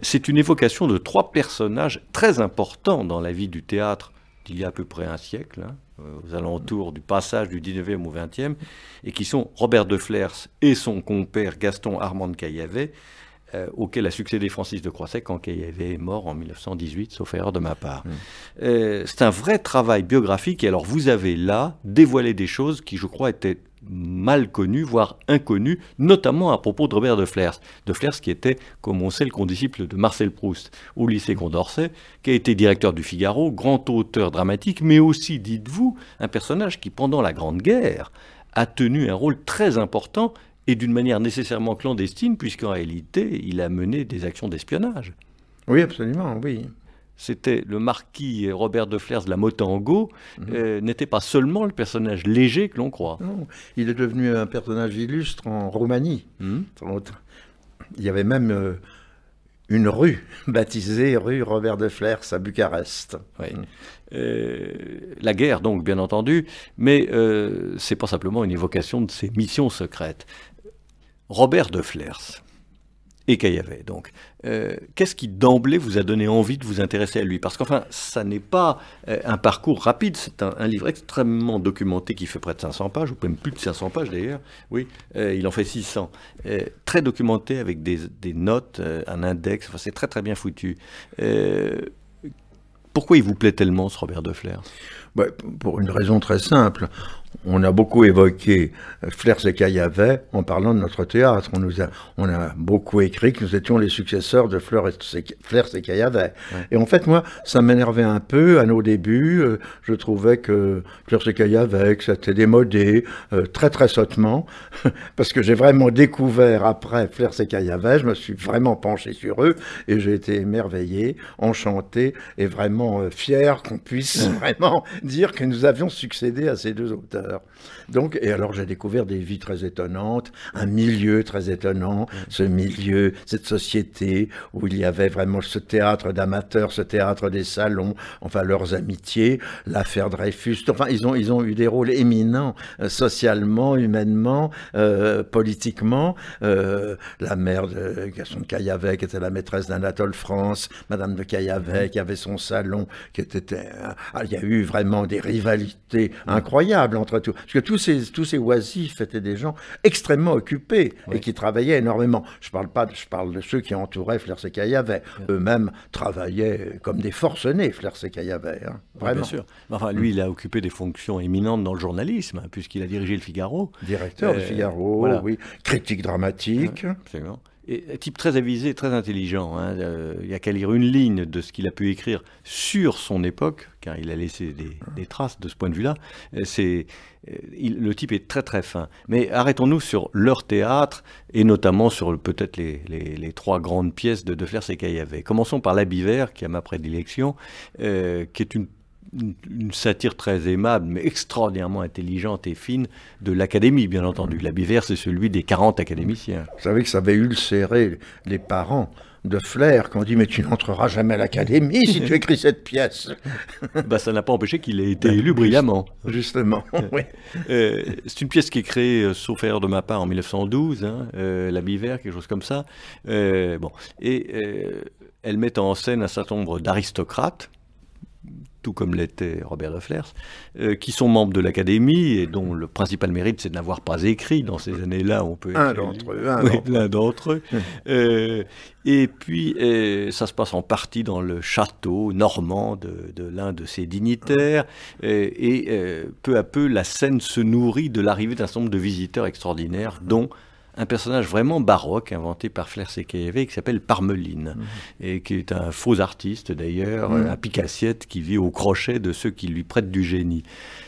c'est une évocation de trois personnages très importants dans la vie du théâtre d'il y a à peu près un siècle, hein. Euh, aux alentours du passage du 19e au 20e, et qui sont Robert de Flers et son compère Gaston Armand de Caillavet, euh, auquel a succédé Francis de Croisset quand Caillavet est mort en 1918, sauf erreur de ma part. Hmm. Euh, c'est un vrai travail biographique, et alors vous avez là dévoilé des choses qui, je crois, étaient mal connu, voire inconnu, notamment à propos de Robert de Flers. De Flers qui était, comme on sait, le condisciple de Marcel Proust au lycée Condorcet, qui a été directeur du Figaro, grand auteur dramatique, mais aussi, dites-vous, un personnage qui, pendant la Grande Guerre, a tenu un rôle très important et d'une manière nécessairement clandestine, puisqu'en réalité, il a mené des actions d'espionnage. Oui, absolument, oui c'était le marquis Robert de Flers de la Motango, mhm. euh, n'était pas seulement le personnage léger que l'on croit. Non, il est devenu un personnage illustre en Roumanie. Mhm. Il y avait même euh, une rue [LAUGHS] baptisée rue Robert de Flers à Bucarest. Mm. Euh, la guerre, donc, bien entendu, mais c'est pas simplement une évocation de ses missions secrètes. Robert de Flers, et avait Donc, euh, qu'est-ce qui d'emblée vous a donné envie de vous intéresser à lui Parce qu'enfin, ça n'est pas euh, un parcours rapide, c'est un, livre extrêmement documenté qui fait près de 500 pages, ou même plus de 500 pages d'ailleurs. Oui, euh, il en fait 600. très documenté avec des, notes, un index, enfin, c'est très très bien foutu. pourquoi il vous plaît tellement ce Robert de bah, Pour une raison très simple on a beaucoup évoqué Flers et Caillavet en parlant de notre théâtre. On, nous a, beaucoup écrit que nous étions les successeurs de Fleurs et, et Caillavet. Et en fait, moi, ça m'énervait un peu à nos débuts. Euh, je trouvais que Flers et Caillavet, que était démodé, euh, très très sottement, [LAUGHS] parce que j'ai vraiment découvert après Flers et Caillavet, je me suis vraiment penché sur eux et j'ai été émerveillé, enchanté et vraiment euh, fier qu'on puisse [LAUGHS] vraiment dire que nous avions succédé à ces deux auteurs. Donc, et alors j'ai découvert des vies très étonnantes, un milieu très étonnant, mm. ce milieu, cette société où il y avait vraiment ce théâtre d'amateurs, ce théâtre des salons, enfin leurs amitiés, l'affaire Dreyfus, enfin ils ont, ils ont eu des rôles éminents euh, socialement, humainement, euh, politiquement. Euh, la mère de Gaston de Caillavet, était la maîtresse d'Anatole France, Madame de Caillavet, qui mm. avait son salon, qui était... Ah, il y a eu vraiment des rivalités incroyables entre parce que tous ces, tous ces oisifs étaient des gens extrêmement occupés et qui travaillaient énormément. Je parle pas, je parle de ceux qui entouraient Flair sécaillavet Eux-mêmes travaillaient comme des forcenés, Flair sécaillavet Hein. Vraiment. bien sûr. lui, il a occupé des fonctions éminentes dans le journalisme, hein, puisqu'il a dirigé le Figaro. Directeur du euh, Figaro, oui. Critique dramatique. Absolument et, type très avisé, très intelligent. Hein, euh, il n'y a qu'à lire une ligne de ce qu'il a pu écrire sur son époque, car il a laissé des, traces de ce point de vue-là. Euh, c'est euh, le type est très très fin. Mais arrêtons-nous sur leur théâtre et notamment sur peut-être les, trois grandes pièces de De qu'il y avait. Commençons par l'Abivert, vert, qui est ma prédilection, qui est une une, satire très aimable, mais extraordinairement intelligente et fine de l'académie, bien entendu. Bivère, c'est celui des 40 académiciens. Vous savez que ça avait ulcéré les parents de flair qu'on dit mais tu n'entreras jamais à l'académie si tu écris cette pièce. [LAUGHS] bah, ça n'a pas empêché qu'il ait été élu brillamment. Justement, [LAUGHS] oui. Euh, c'est une pièce qui est créée, euh, sauf erreur de ma part, en 1912, hein, euh, quelque chose comme ça. bon. Et elle met en scène un certain nombre d'aristocrates tout comme l'était Robert Leflers, euh, qui sont membres de l'Académie et dont le principal mérite, c'est de n'avoir pas écrit. Dans ces années-là, on peut... Un d'entre eux. L'un d'entre eux. [LAUGHS] Euh, et puis, euh, ça se passe en partie dans le château normand de, de l'un de ses dignitaires. et peu à peu, la scène se nourrit de l'arrivée d'un certain nombre de visiteurs extraordinaires, dont un personnage vraiment baroque inventé par Flair Sekeyev qui s'appelle Parmeline mhm. et qui est un faux artiste d'ailleurs, un mhm. un picassiette qui vit au crochet de ceux qui lui prêtent du génie.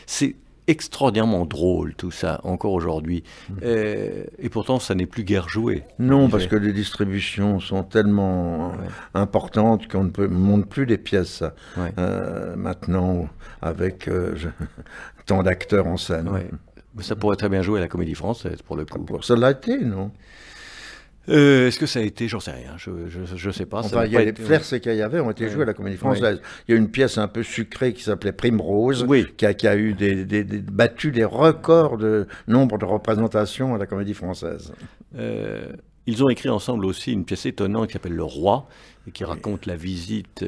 C'est extraordinairement drôle tout ça encore aujourd'hui mhm. euh, et pourtant ça n'est plus guère joué non parce que les distributions sont tellement importantes qu'on ne peut monte plus des pièces euh, maintenant avec euh, [LAUGHS] tant d'acteurs en scène ça pourrait très bien jouer à la Comédie Française, pour le coup. ça l'a été, non euh, Est-ce que ça a été J'en sais rien. Je ne sais pas. Enfin, ça y a les flairs, qu'il y avait ont été ouais. joués à la Comédie Française. Il y a une pièce un peu sucrée qui s'appelait Prime Rose » qui, a, eu des, battu des records de nombre de représentations à la Comédie Française. Euh, ils ont écrit ensemble aussi une pièce étonnante qui s'appelle Le Roi, et qui raconte la visite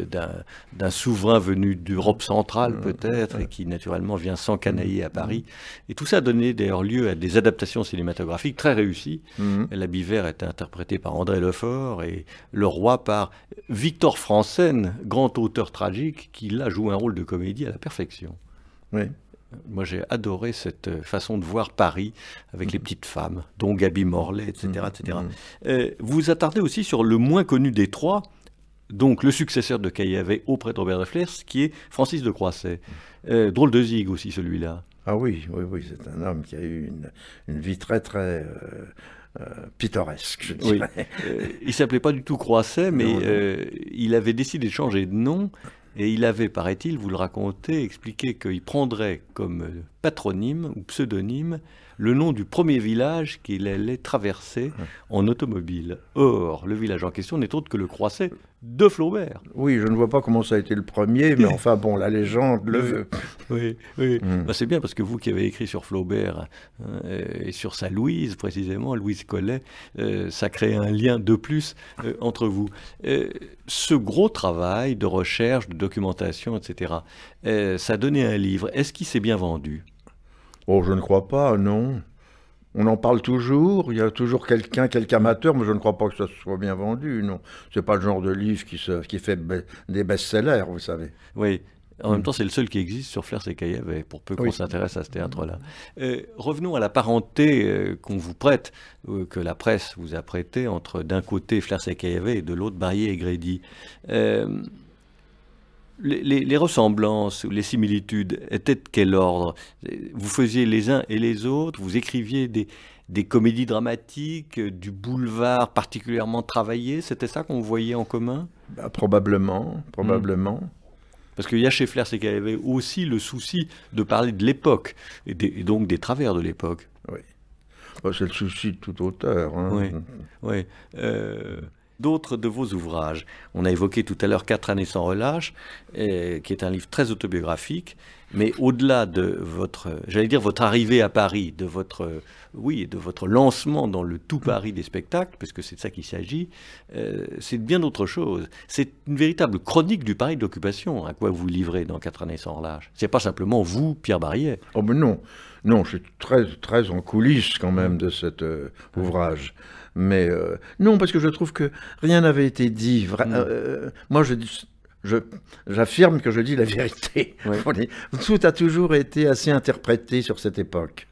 d'un souverain venu d'Europe centrale mm. peut-être, et qui naturellement vient s'encanailler à mm. Paris. Et tout ça a donné d'ailleurs lieu à des adaptations cinématographiques très réussies. Mm. La Bivère est interprétée par André Lefort et Le Roi par Victor français grand auteur tragique, qui là joue un rôle de comédie à la perfection. Oui. Moi, j'ai adoré cette euh, façon de voir Paris avec les mm. petites femmes, dont Gabi Morlaix, etc. etc. Mm. Mm. Euh, vous vous attardez aussi sur le moins connu des trois, donc le successeur de Caillavet auprès de Robert Flers, qui est Francis de Croisset. Euh, drôle de zig aussi, celui-là. Ah oui, oui, oui, c'est un homme qui a eu une, vie très, très. pittoresque, je dirais. il s'appelait pas du tout Croisset, [LAUGHS] mais il avait décidé de changer de nom et il avait, paraît-il, vous le racontez, expliqué qu'il prendrait comme patronyme ou pseudonyme le nom du premier village qu'il allait traverser en automobile. Or, le village en question n'est autre que le Croisset de Flaubert. Oui, je ne vois pas comment ça a été le premier, mais [LAUGHS] enfin bon, la légende le veut. Oui, oui. Hmm. Bah, c'est bien parce que vous qui avez écrit sur Flaubert euh, et sur sa Louise précisément, Louise Collet, euh, ça crée un lien de plus euh, entre vous. ce gros travail de recherche, de documentation, etc., ça a donné un livre. Est-ce qu'il s'est bien vendu Oh, je ne crois pas, non. On en parle toujours, il y a toujours quelqu'un, quelques amateur, mais je ne crois pas que ça soit bien vendu, non. n'est pas le genre de livre qui, fait des best-sellers, vous savez. Oui, en même mm. temps, c'est le seul qui existe sur Flers et et pour peu qu'on s'intéresse à ce théâtre-là. Euh, revenons à la parenté euh, qu'on vous prête, euh, que la presse vous a prêtée, entre d'un côté Flers et et de l'autre Barrier et Grédy les, ressemblances ou les similitudes étaient de quel ordre Vous faisiez les uns et les autres, vous écriviez des, comédies dramatiques, euh, du boulevard particulièrement travaillé, c'était ça qu'on voyait en commun bah, Probablement, probablement. Hmm. Parce Parce que chez Flair, c'est qu'elle avait aussi le souci de parler de l'époque, et, donc des travers de l'époque. Oui. Bah, c'est le souci de tout auteur. Hein. Oui. oui. Euh, d'autres de vos ouvrages. On a évoqué tout à l'heure Quatre années sans relâche, qui est un livre très autobiographique, mais au-delà de votre, j'allais dire votre arrivée à Paris, de votre, oui, de votre lancement dans le tout Paris des spectacles, parce c'est de ça qu'il s'agit, euh, c'est bien autre chose. C'est une véritable chronique du Paris de l'occupation, à hein, quoi vous livrez dans Quatre années sans relâche. C'est pas simplement vous, Pierre Barillet. Oh non, non, je suis très, très en coulisses quand même de cet euh, ouvrage. Mais euh, non, parce que je trouve que rien n'avait été dit. Mm. Euh, euh, moi, je j'affirme que je dis la [LAUGHS] vérité. Tout a toujours été assez interprété sur cette époque.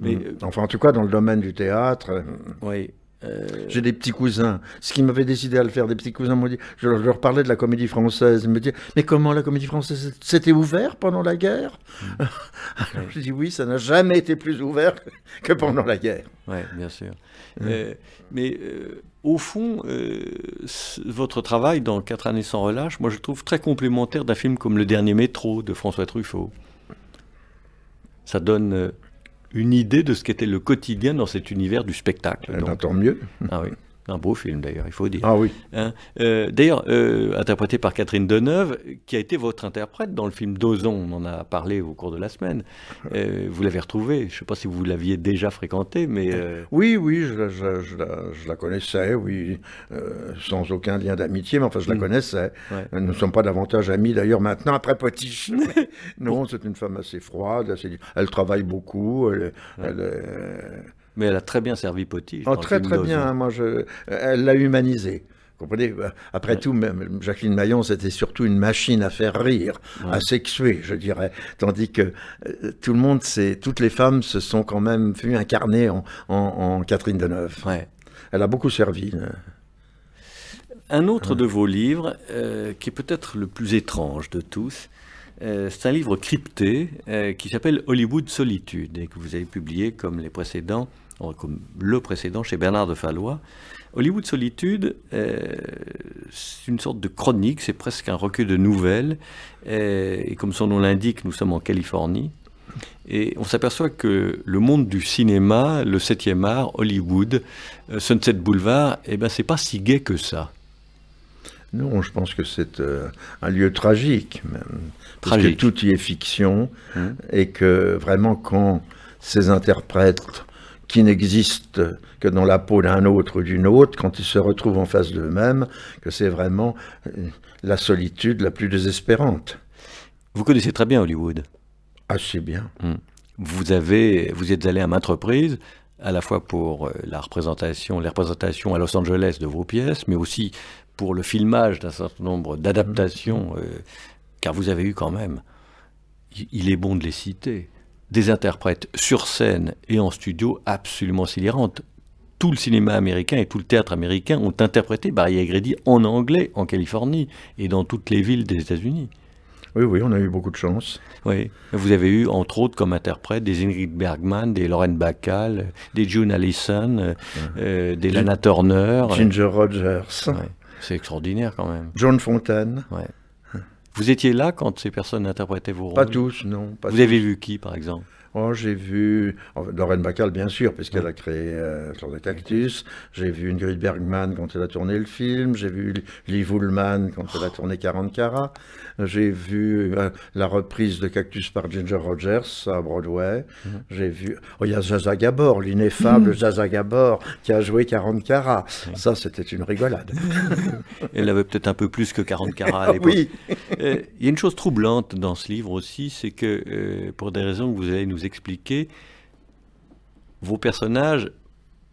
Mais, mm. Enfin, en tout cas, dans le domaine du théâtre. Oui. Euh, j'ai des petits cousins. Ce qui m'avait décidé à le faire, des petits cousins m'ont dit, je leur, parlais de la comédie française. Ils me disaient, mais comment la comédie française s'était ouverte pendant la guerre mm. [LAUGHS] Alors je dis oui, ça n'a jamais été plus ouvert que pendant la guerre. Oui, bien sûr. Mm. Euh, mais euh, au fond, votre travail dans Quatre années sans relâche, moi je trouve très complémentaire d'un film comme Le Dernier Métro de François Truffaut. Ça donne une idée de ce qu'était le quotidien dans cet univers du spectacle. Eh ben, donc, tant mieux. Ah oui. Un beau film d'ailleurs, il faut dire. Ah oui. Hein, euh, d'ailleurs, euh, interprété par Catherine Deneuve, qui a été votre interprète dans le film Dozon, on en a parlé au cours de la semaine. Euh, vous l'avez retrouvée, je ne sais pas si vous l'aviez déjà fréquentée, mais... Oui, oui, je la, connaissais, oui, sans aucun lien d'amitié, mais enfin je la mm. connaissais. Nous ne sommes pas davantage amis d'ailleurs maintenant, après Potiche. [LAUGHS] non, c'est une femme assez froide, assez... elle travaille beaucoup, elle, elle mais elle a très bien servi Poti. Oh, très très bien, hein. Hein, moi je... elle l'a humanisé. Comprenez Après tout, Jacqueline Maillon, c'était surtout une machine à faire rire, à sexuer, je dirais. Tandis que euh, tout le monde, toutes les femmes se sont quand même vues incarner en, Catherine Deneuve. Ouais. Elle a beaucoup servi. Euh. Un autre de vos livres, euh, qui est peut-être le plus étrange de tous, c'est un livre crypté qui s'appelle Hollywood Solitude et que vous avez publié, comme les précédents, comme le précédent chez Bernard de Fallois. Hollywood Solitude, euh, c'est une sorte de chronique, c'est presque un recueil de nouvelles. Euh, et comme son nom l'indique, nous sommes en Californie. Et on s'aperçoit que le monde du cinéma, le 7e art, Hollywood, euh, Sunset Boulevard, eh ben, c'est pas si gai que ça. Non, je pense que c'est un lieu tragique, Parce que tout y est fiction hein. et que vraiment, quand ces interprètes qui n'existent que dans la peau d'un autre ou d'une autre, quand ils se retrouvent en face d'eux-mêmes, que c'est vraiment euh, la solitude la plus désespérante. Vous connaissez très bien Hollywood. Assez ah, bien. Hmm. Vous, avez, vous êtes allé à maintes reprises, à la fois pour euh, la représentation, les représentations à Los Angeles de vos pièces, mais aussi pour le filmage d'un certain nombre d'adaptations, hmm. euh, car vous avez eu quand même, il est bon de les citer, des interprètes sur scène et en studio absolument sidérantes. Tout le cinéma américain et tout le théâtre américain ont interprété Barry et en anglais en Californie et dans toutes les villes des États-Unis. Oui, oui, on a eu beaucoup de chance. Oui, vous avez eu entre autres comme interprètes des Ingrid Bergman, des Lauren Bacall, des June Allison, euh, euh, des Lana Turner. Ginger Rogers. C'est extraordinaire quand même. John Fontaine. Ouais. Vous étiez là quand ces personnes interprétaient vos rôles Pas tous, non. vous avez vu qui, par exemple Oh, j'ai vu Lorraine Bacall, bien sûr, puisqu'elle a créé euh, le Cactus. J'ai vu Ingrid Bergman quand elle a tourné le film. J'ai vu Lee Ullmann quand elle a oh. tourné 40 carats. J'ai vu euh, la reprise de Cactus par Ginger Rogers à Broadway. Mm-hmm. J'ai vu. Oh, il y a Zaza Gabor, l'ineffable mm. Zaza Gabor, qui a joué 40 carats. Ça, c'était une rigolade. [LAUGHS] elle avait peut-être un peu plus que 40 carats à [LAUGHS] l'époque. oui. Euh, il y a une chose troublante dans ce livre aussi, c'est que pour des raisons que vous allez nous expliquer, vos personnages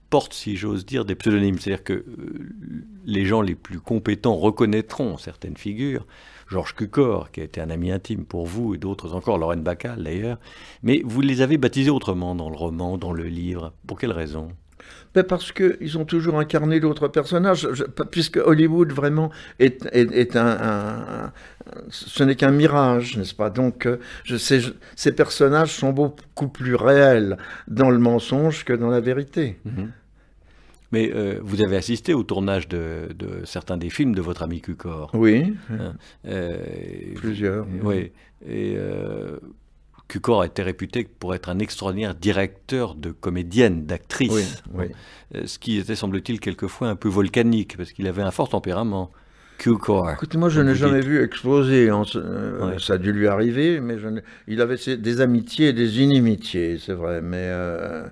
portent, si j'ose dire, des pseudonymes. C'est-à-dire que euh, les gens les plus compétents reconnaîtront certaines figures. Georges Cucor, qui a été un ami intime pour vous, et d'autres encore, Lorraine Bacal d'ailleurs. Mais vous les avez baptisés autrement dans le roman, dans le livre. Pour quelle raison parce qu'ils ont toujours incarné d'autres personnages, puisque Hollywood vraiment est, est, un, Ce n'est qu'un mirage, n'est-ce pas Donc euh, je sais, ces personnages sont beaucoup plus réels dans le mensonge que dans la vérité. Mhm. Mais euh, vous avez assisté au tournage de, certains des films de votre ami Cucor. Oui. Hein, euh, Plusieurs. Oui. Et Cucor était réputé pour être un extraordinaire directeur de comédienne, d'actrice, euh, oui, ce qui était, semble-t-il, quelquefois un peu volcanique, parce qu'il avait un fort tempérament. Cucor. Écoute, moi, je n'ai jamais vu exploser. Hein, euh, ça a dû lui arriver, mais il avait des amitiés et des inimitiés, c'est vrai. Mais euh,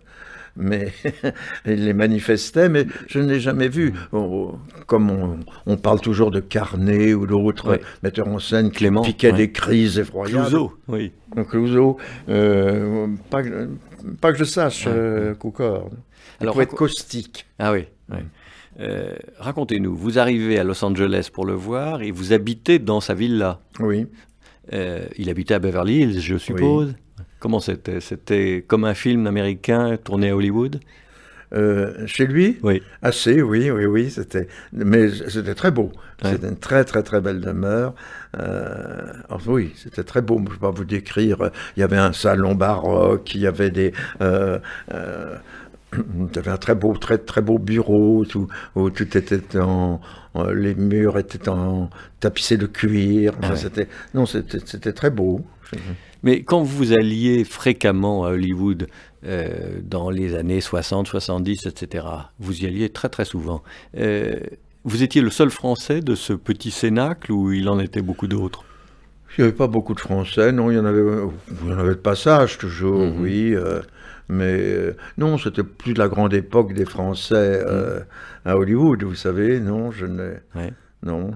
mais [LAUGHS] il les manifestait, mais je ne l'ai jamais vu. Mm. Oh, comme on, parle toujours de Carnet ou d'autres metteurs en scène, Clément, qui des crises effroyables. Clouseau, oui. Euh, Clouseau, euh, pas, que je sache, oui. Euh, il Alors, être caustique. Ah oui, Racontez-nous, vous arrivez à Los Angeles pour le voir et vous habitez dans sa villa. Oui. il habitait à Beverly Hills, je suppose. Comment c'était C'était comme un film américain tourné à Hollywood euh, chez lui Oui. Assez, ah, oui, oui, oui. C'était, mais c'était très beau. C'était une très, très, très belle demeure. Euh, oui, c'était très beau. Je ne vais pas vous décrire. Il y avait un salon baroque, il y avait des. Euh, [CLEARS THROAT] il y avait un très beau, très, très beau bureau où tout était en, Les murs étaient en tapissés de cuir. non, c'était, très beau. Mais quand vous alliez fréquemment à Hollywood euh, dans les années 60, 70, etc., vous y alliez très très souvent. Euh, vous étiez le seul Français de ce petit cénacle ou il en était beaucoup d'autres il n'y avait pas beaucoup de Français, non, il y en avait, Vous de passage toujours, mhm. oui. Euh, mais non, c'était plus de la grande époque des Français mhm. à Hollywood, vous savez, non, je n'ai. Ouais. Non,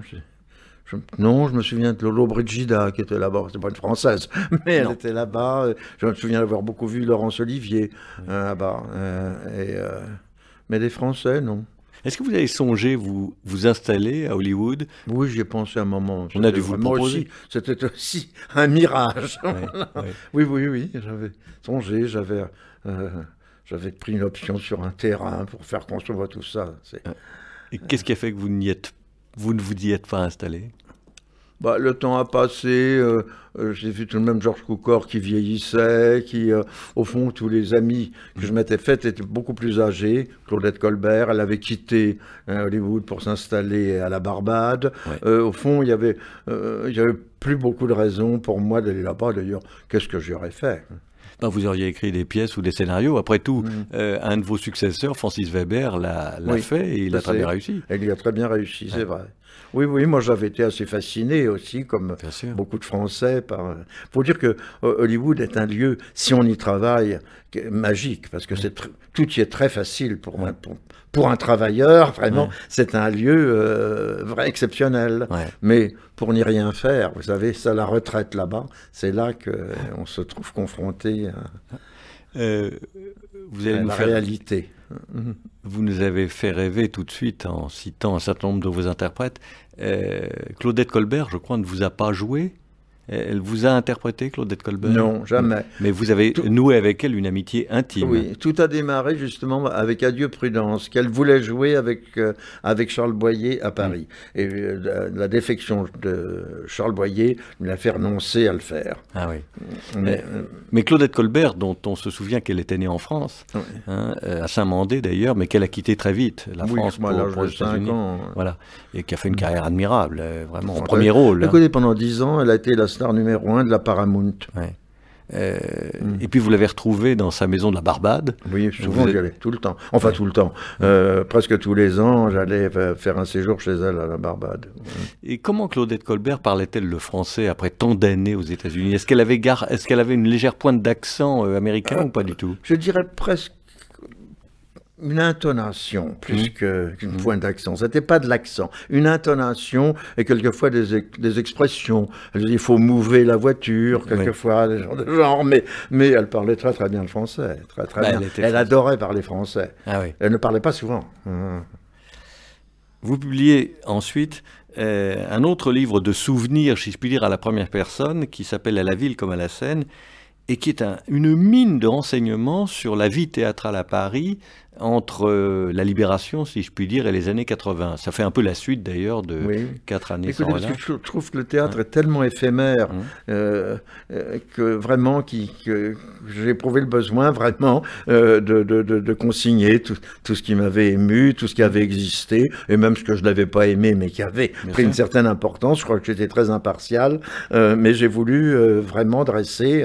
non, je me souviens de Lolo Brigida qui était là-bas. C'est pas une française, [LAUGHS] mais elle était là-bas. Je me souviens d'avoir beaucoup vu Laurence Olivier euh, là-bas. Euh, euh, mais des Français, non. Est-ce que vous avez songé vous vous installer à Hollywood Oui, j'y ai pensé un moment. On a dû vous proposer. C'était aussi [LAUGHS] un mirage. [LAUGHS] Oui, oui, oui. j'avais songé, j'avais j'avais pris une option sur un terrain pour faire construire tout ça. Et qu'est-ce qui a fait que vous n'y êtes vous ne vous y êtes pas installé bah, le temps a passé, euh, euh, j'ai vu tout le même Georges Coucor qui vieillissait, qui, euh, au fond, tous les amis que je mm. m'étais fait étaient beaucoup plus âgés. Claudette Colbert, elle avait quitté Hollywood pour s'installer à la Barbade. au fond, il y avait, avait plus beaucoup de raisons pour moi d'aller là-bas. D'ailleurs, qu'est-ce que j'aurais fait ben, vous auriez écrit des pièces ou des scénarios. Après tout, mm. euh, un de vos successeurs, Francis Weber, l'a fait et il a très bien réussi. il a très bien réussi, c'est vrai. Oui, oui, moi j'avais été assez fasciné aussi, comme beaucoup de Français. Par... pour dire que euh, Hollywood est un lieu, si on y travaille, magique, parce que c'est tout y est très facile pour, un, pour, un travailleur, vraiment, c'est un lieu euh, vrai, exceptionnel. Mais pour n'y rien faire, vous savez, ça la retraite là-bas, c'est là, que qu'on se trouve confronté à, euh, vous allez réalité. Vous nous avez fait rêver tout de suite en citant un certain nombre de vos interprètes. Euh, Claudette Colbert, je crois, ne vous a pas joué elle vous a interprété, Claudette Colbert Non, jamais. Mais vous avez noué avec elle une amitié intime. Oui, tout a démarré justement avec Adieu Prudence, qu'elle voulait jouer avec, euh, avec Charles Boyer à Paris. Mm. Et euh, la, défection de Charles Boyer l'a fait renoncer à le faire. Ah oui. Mm. Mais, euh, Claudette Colbert, dont on se souvient qu'elle était née en France, hein, à Saint-Mandé d'ailleurs, mais qu'elle a quitté très vite la France moi, pour, les États-Unis. Voilà. Et qui a fait une mm. carrière admirable, vraiment, en premier rôle. Hein. Écoutez, hein. pendant dix ans, elle a été la star numéro un de la Paramount. Euh, hmm. Et puis vous l'avez retrouvé dans sa maison de la Barbade. Oui, souvent j'y allais, tout le temps. Enfin, tout le temps. Euh, presque tous les ans, j'allais faire un séjour chez elle à la Barbade. Et comment Claudette Colbert parlait-elle le français après tant d'années aux États-Unis Est-ce qu'elle avait, gar... Est qu'elle avait, une légère pointe d'accent euh, américain ou pas du tout Je dirais presque une intonation plus qu'une pointe d'accent. C'était pas de l'accent, une intonation et quelquefois des, expressions. Elle il faut mouver la voiture, quelquefois des gens genre, mais, mais elle parlait très très bien le français, très très bah, bien. Elle, adorait parler français. Ah elle ne parlait pas souvent. Hum, hum. Vous publiez ensuite euh, un autre livre de souvenirs, si je puis dire, à la première personne, qui s'appelle À la ville comme à la scène, et qui est une mine de renseignements sur la vie théâtrale à Paris, entre euh, la libération, si je puis dire, et les années 80. Ça fait un peu la suite d'ailleurs de 4 quatre années Écoutez, sans parce je trouve que le théâtre est tellement éphémère hum. euh, euh, que vraiment qui, j'ai éprouvé le besoin vraiment de, consigner tout, ce qui m'avait ému, tout ce qui avait existé, et même ce que je n'avais pas aimé, mais qui avait pris une certaine importance. Je crois que j'étais très impartial, mais j'ai voulu vraiment dresser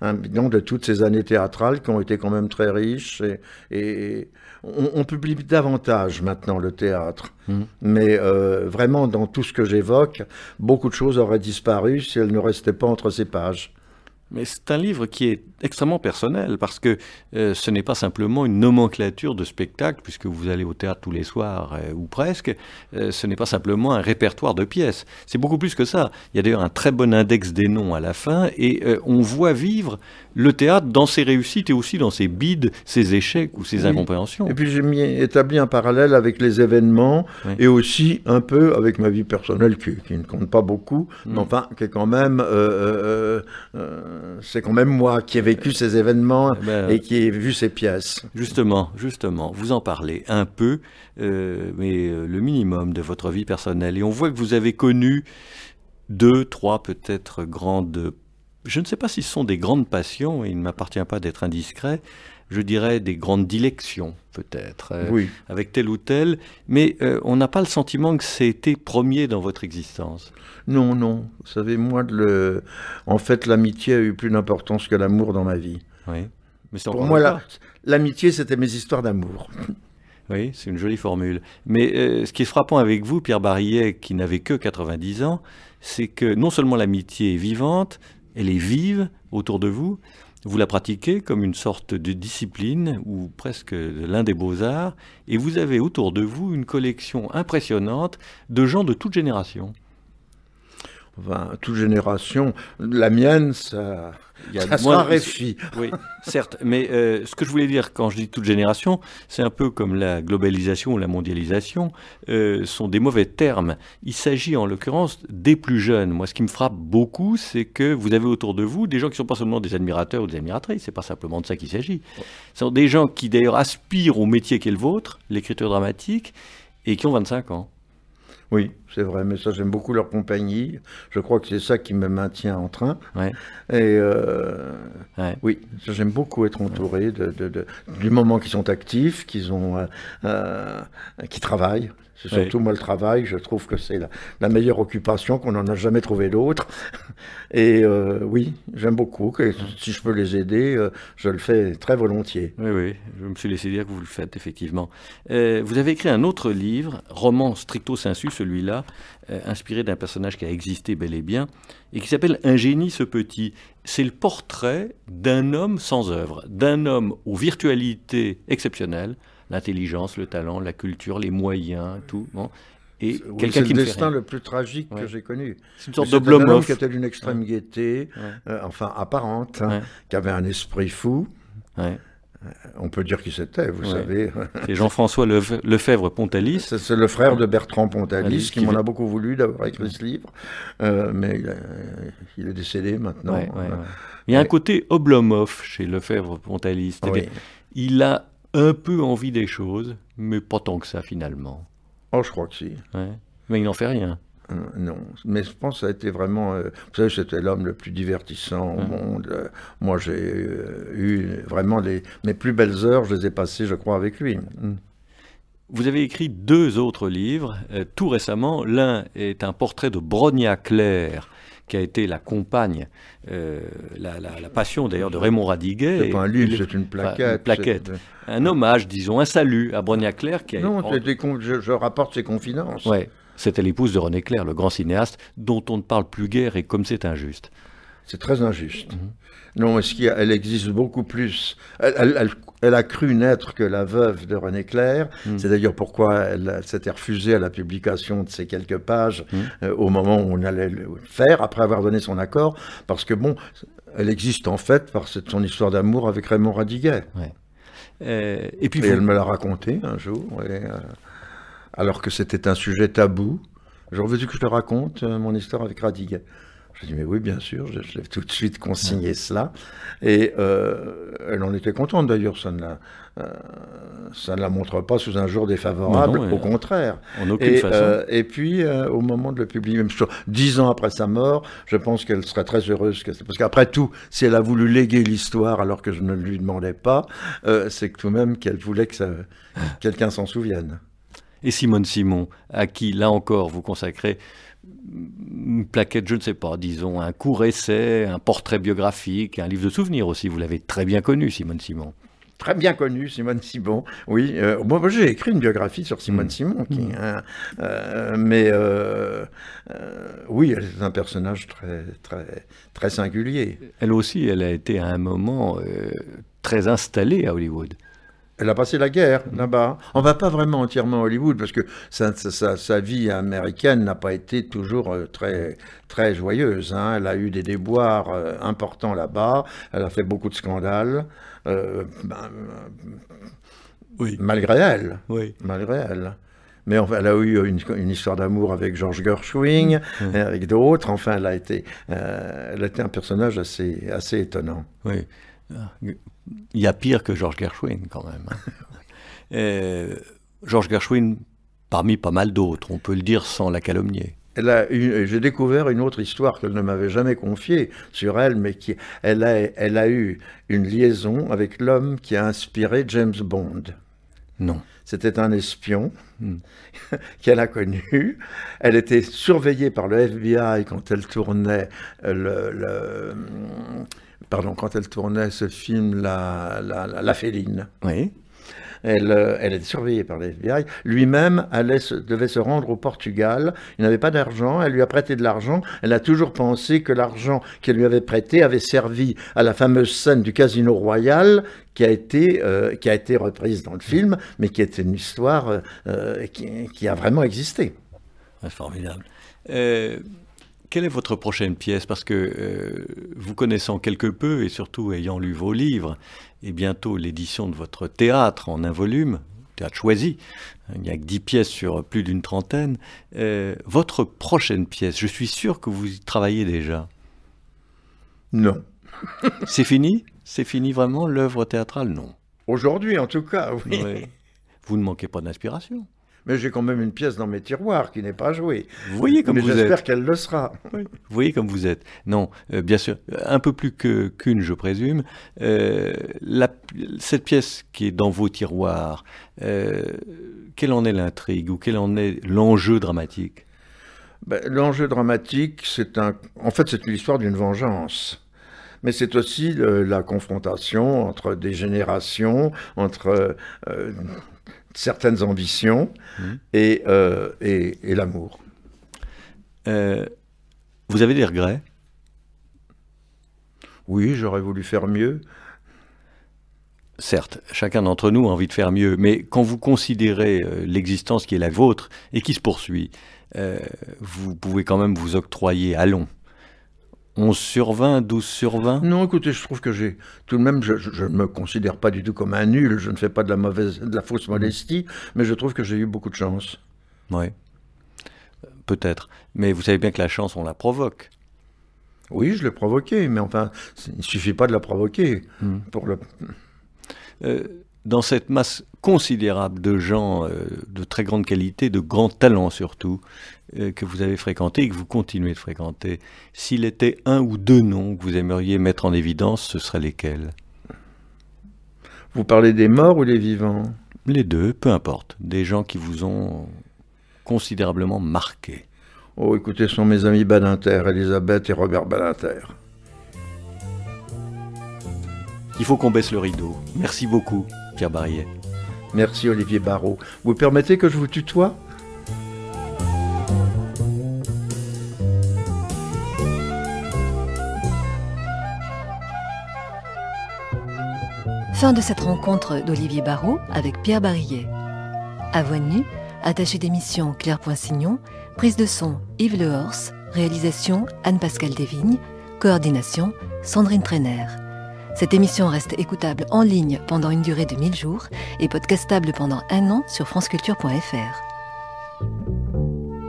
un, bilan de toutes ces années théâtrales qui ont été quand même très riches et on, publie davantage maintenant le théâtre. Mm. Mais euh, vraiment, dans tout ce que j'évoque, beaucoup de choses auraient disparu si elles ne restaient pas entre ces pages. Mais c'est un livre qui est extrêmement personnel, parce que euh, ce n'est pas simplement une nomenclature de spectacle, puisque vous allez au théâtre tous les soirs, euh, ou presque, euh, ce n'est pas simplement un répertoire de pièces, c'est beaucoup plus que ça. Il y a d'ailleurs un très bon index des noms à la fin, et on voit vivre le théâtre dans ses réussites et aussi dans ses bides, ses échecs ou ses incompréhensions. Et puis j'ai mis, établi un parallèle avec les événements, et aussi un peu avec ma vie personnelle, qui, ne compte pas beaucoup, mais mm. enfin, qui est quand même... c'est quand même moi qui ai vécu ces événements eh ben, et qui a vu ces pièces. Justement, justement, vous en parlez un peu, euh, mais euh, le minimum de votre vie personnelle. Et on voit que vous avez connu deux, trois peut-être grandes je ne sais pas si ce sont des grandes passions, et il ne m'appartient pas d'être indiscret, je dirais, des grandes dilections, peut-être, euh, avec tel ou tel, mais euh, on n'a pas le sentiment que c'était premier dans votre existence. Non, non. Vous savez, moi, le... en fait, l'amitié a eu plus d'importance que l'amour dans ma vie. Pour moi, l'amitié, c'était mes histoires d'amour. [LAUGHS] Oui, c'est une jolie formule. Mais euh, ce qui est frappant avec vous, Pierre Barillet, qui n'avait que 90 ans, c'est que non seulement l'amitié est vivante, elle est vive autour de vous, vous la pratiquez comme une sorte de discipline ou presque l'un des beaux-arts, et vous avez autour de vous une collection impressionnante de gens de toute génération. Enfin, toute génération, la mienne, ça il y a ça Oui, certes. Mais euh, ce que je voulais dire quand je dis toute génération, c'est un peu comme la globalisation ou la mondialisation, euh, sont des mauvais termes. Il s'agit en l'occurrence des plus jeunes. Moi, ce qui me frappe beaucoup, c'est que vous avez autour de vous des gens qui ne sont pas seulement des admirateurs ou des admiratrices. C'est pas simplement de ça qu'il s'agit. Ce sont des gens qui d'ailleurs aspirent au métier est le vôtre, l'écriture dramatique, et qui ont 25 ans. Oui, c'est vrai, mais ça, j'aime beaucoup leur compagnie. Je crois que c'est ça qui me maintient en train. Et euh, oui, j'aime beaucoup être entouré du moment qu'ils sont actifs, qu'ils euh, euh, qu'ils travaillent. C'est surtout moi le travail. Je trouve que c'est la, meilleure occupation, qu'on n'en a jamais trouvé d'autre. Et euh, oui, j'aime beaucoup. Que, si je peux les aider, euh, je le fais très volontiers. Oui, oui, je me suis laissé dire que vous le faites, effectivement. Euh, vous avez écrit un autre livre, roman stricto sensu, celui-là, inspiré d'un personnage qui a existé bel et bien, et qui s'appelle Un génie ce petit. C'est le portrait d'un homme sans œuvre, d'un homme aux virtualités exceptionnelles l'intelligence, le talent, la culture, les moyens, tout. Bon. Et quelqu'un qui le destin le plus tragique que j'ai connu. C'est une sorte un homme qui était d'une extrême gaieté, euh, enfin apparente, hein, qui avait un esprit fou. Euh, on peut dire qui c'était, vous savez. [LAUGHS] C'est Jean-François Lefebvre Pontalis. C'est le frère de Bertrand Pontalis, qui, m'en a beaucoup voulu d'avoir écrit ce livre, euh, mais il, est décédé maintenant. il y a un côté Oblomov chez Lefebvre Pontalis. Il a un peu envie des choses, mais pas tant que ça finalement. Oh, je crois que si. Mais il n'en fait rien. Euh, non, mais je pense que ça a été vraiment. Euh, vous savez, c'était l'homme le plus divertissant au hum. monde. Euh, moi, j'ai eu vraiment les, mes plus belles heures, je les ai passées, je crois, avec lui. Hum. Vous avez écrit deux autres livres tout récemment. L'un est un portrait de Brogna Claire, qui a été la compagne, euh, la, passion d'ailleurs de Raymond Radiguet. C'est pas un livre, c'est une plaquette. plaquette. Un hommage, disons, un salut à Brunia Claire qui Non, je, rapporte ses confidences. Ouais. C'était l'épouse de René Clair, le grand cinéaste, dont on ne parle plus guère et comme c'est injuste. C'est très injuste. Mhm. Non, est-ce qu'elle existe beaucoup plus elle, elle, elle a cru n'être que la veuve de René Clair. Hmm. C'est d'ailleurs pourquoi elle s'était refusée à la publication de ces quelques pages hmm. euh, au moment où on allait le faire, après avoir donné son accord, parce que bon, elle existe en fait par son histoire d'amour avec Raymond Radiguet. Euh, et puis elle me l'a raconté un jour, euh, alors que c'était un sujet tabou. J'aurais voulu que je te raconte mon histoire avec Radiguet. Je dis, mais oui, bien sûr, je, l'ai tout de suite consigné cela. Et euh, elle en était contente d'ailleurs, ça ne la, euh, ça la montre pas sous un jour défavorable, bah au contraire. En aucune façon. Euh, et puis, au moment de le publier, même chose dix ans après sa mort, je pense qu'elle serait très heureuse. Que, parce qu'après tout, si elle a voulu léguer l'histoire alors que je ne lui demandais pas, c'est tout de même qu'elle voulait que, que ah. quelqu'un s'en souvienne. Et Simone Simon, à qui, là encore, vous consacrez une plaquette, je ne sais pas, disons, un court essai, un portrait biographique, un livre de souvenirs aussi. Vous l'avez très bien connu, Simone Simon très bien connu, Simone Simon. Oui, euh, moi, j'ai écrit une biographie sur Simone mm. Simon, mm. hein, euh, mais euh, oui, elle est un personnage très, très, très singulier. Elle aussi, elle a été à un moment très installée à Hollywood. Elle a passé la guerre mm. là-bas. On va pas vraiment entièrement à Hollywood parce que sa, vie américaine n'a pas été toujours euh, très, très joyeuse. Hein. Elle a eu des déboires euh, importants là-bas. Elle a fait beaucoup de scandales. Euh, ben, oui. Malgré elle. Oui. Malgré elle. Mais elle a eu une, histoire d'amour avec George Gershwin, mm. avec d'autres. Enfin, elle a été, elle un personnage assez, assez étonnant. Oui il y a pire que George Gershwin quand même. Hein. [LAUGHS] Et George Gershwin, parmi pas mal d'autres, on peut le dire sans la calomnier. J'ai découvert une autre histoire qu'elle ne m'avait jamais confiée sur elle, mais qui, elle, a, elle a eu une liaison avec l'homme qui a inspiré James Bond. Non. C'était un espion hmm. [LAUGHS] qu'elle a connu. Elle était surveillée par le FBI quand elle tournait le pardon, quand elle tournait ce film, La, la, Féline. Oui. Elle, euh, elle, était surveillée par les vieilles. Lui-même devait se rendre au Portugal. Il n'avait pas d'argent. Elle lui a prêté de l'argent. Elle a toujours pensé que l'argent qu'elle lui avait prêté avait servi à la fameuse scène du Casino Royal qui a été, euh, qui a été reprise dans le film, mais qui était une histoire euh, qui, a vraiment existé. formidable. Euh, quelle est votre prochaine pièce Parce que euh, vous connaissant quelque peu et surtout ayant lu vos livres et bientôt l'édition de votre théâtre en un volume, théâtre choisi, hein, il n'y a que dix pièces sur plus d'une trentaine, euh, votre prochaine pièce, je suis sûr que vous y travaillez déjà. Non. [LAUGHS] C'est fini C'est fini vraiment l'œuvre théâtrale Non. Aujourd'hui en tout cas, oui. Vous ne manquez pas d'inspiration mais j'ai quand même une pièce dans mes tiroirs qui n'est pas jouée. Vous voyez comme vous êtes. J'espère qu'elle le sera. Vous voyez comme vous êtes. Non, euh, bien sûr, euh, un peu plus qu'une, je présume. Euh, cette pièce qui est dans vos tiroirs, quelle en est l'intrigue ou quel en est l'enjeu dramatique ben, L'enjeu dramatique, c'est un. En fait, c'est l'histoire d'une vengeance mais c'est aussi la confrontation entre des générations, entre certaines ambitions hmm. euh, et, et, l'amour. Euh, vous avez des regrets Oui, j'aurais voulu faire mieux. Certes, chacun d'entre nous a envie de faire mieux, mais quand vous considérez euh, l'existence qui est la vôtre et qui se poursuit, vous pouvez quand même vous octroyer, allons, 11 sur 20, 12 sur 20 Non, écoutez, je trouve que j'ai. Tout de même, je ne me considère pas du tout comme un nul, je ne fais pas de la, mauvaise, de la fausse modestie, mais je trouve que j'ai eu beaucoup de chance. Oui. Peut-être. Mais vous savez bien que la chance, on la provoque. Oui, je l'ai provoquée, mais enfin, il ne suffit pas de la provoquer. Hmm. Pour le... Euh, dans cette masse considérable de gens euh, de très grande qualité, de grands talents surtout, euh, que vous avez fréquenté et que vous continuez de fréquenter, s'il était un ou deux noms que vous aimeriez mettre en évidence, ce seraient lesquels Vous parlez des morts ou des vivants Les deux, peu importe. Des gens qui vous ont considérablement marqué. Oh, écoutez, ce sont mes amis Badinter, Elisabeth et Robert Badinter. Il faut qu'on baisse le rideau. Merci beaucoup. Merci Olivier Barrault. Vous permettez que je vous tutoie Fin de cette rencontre d'Olivier Barrault avec Pierre Barillet. À voix nue, attaché d'émission Claire Poinsignon, prise de son Yves Lehors, réalisation Anne-Pascale Desvignes, coordination Sandrine Trainer. Cette émission reste écoutable en ligne pendant une durée de 1000 jours et podcastable pendant un an sur franceculture.fr.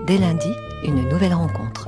Dès lundi, une nouvelle rencontre.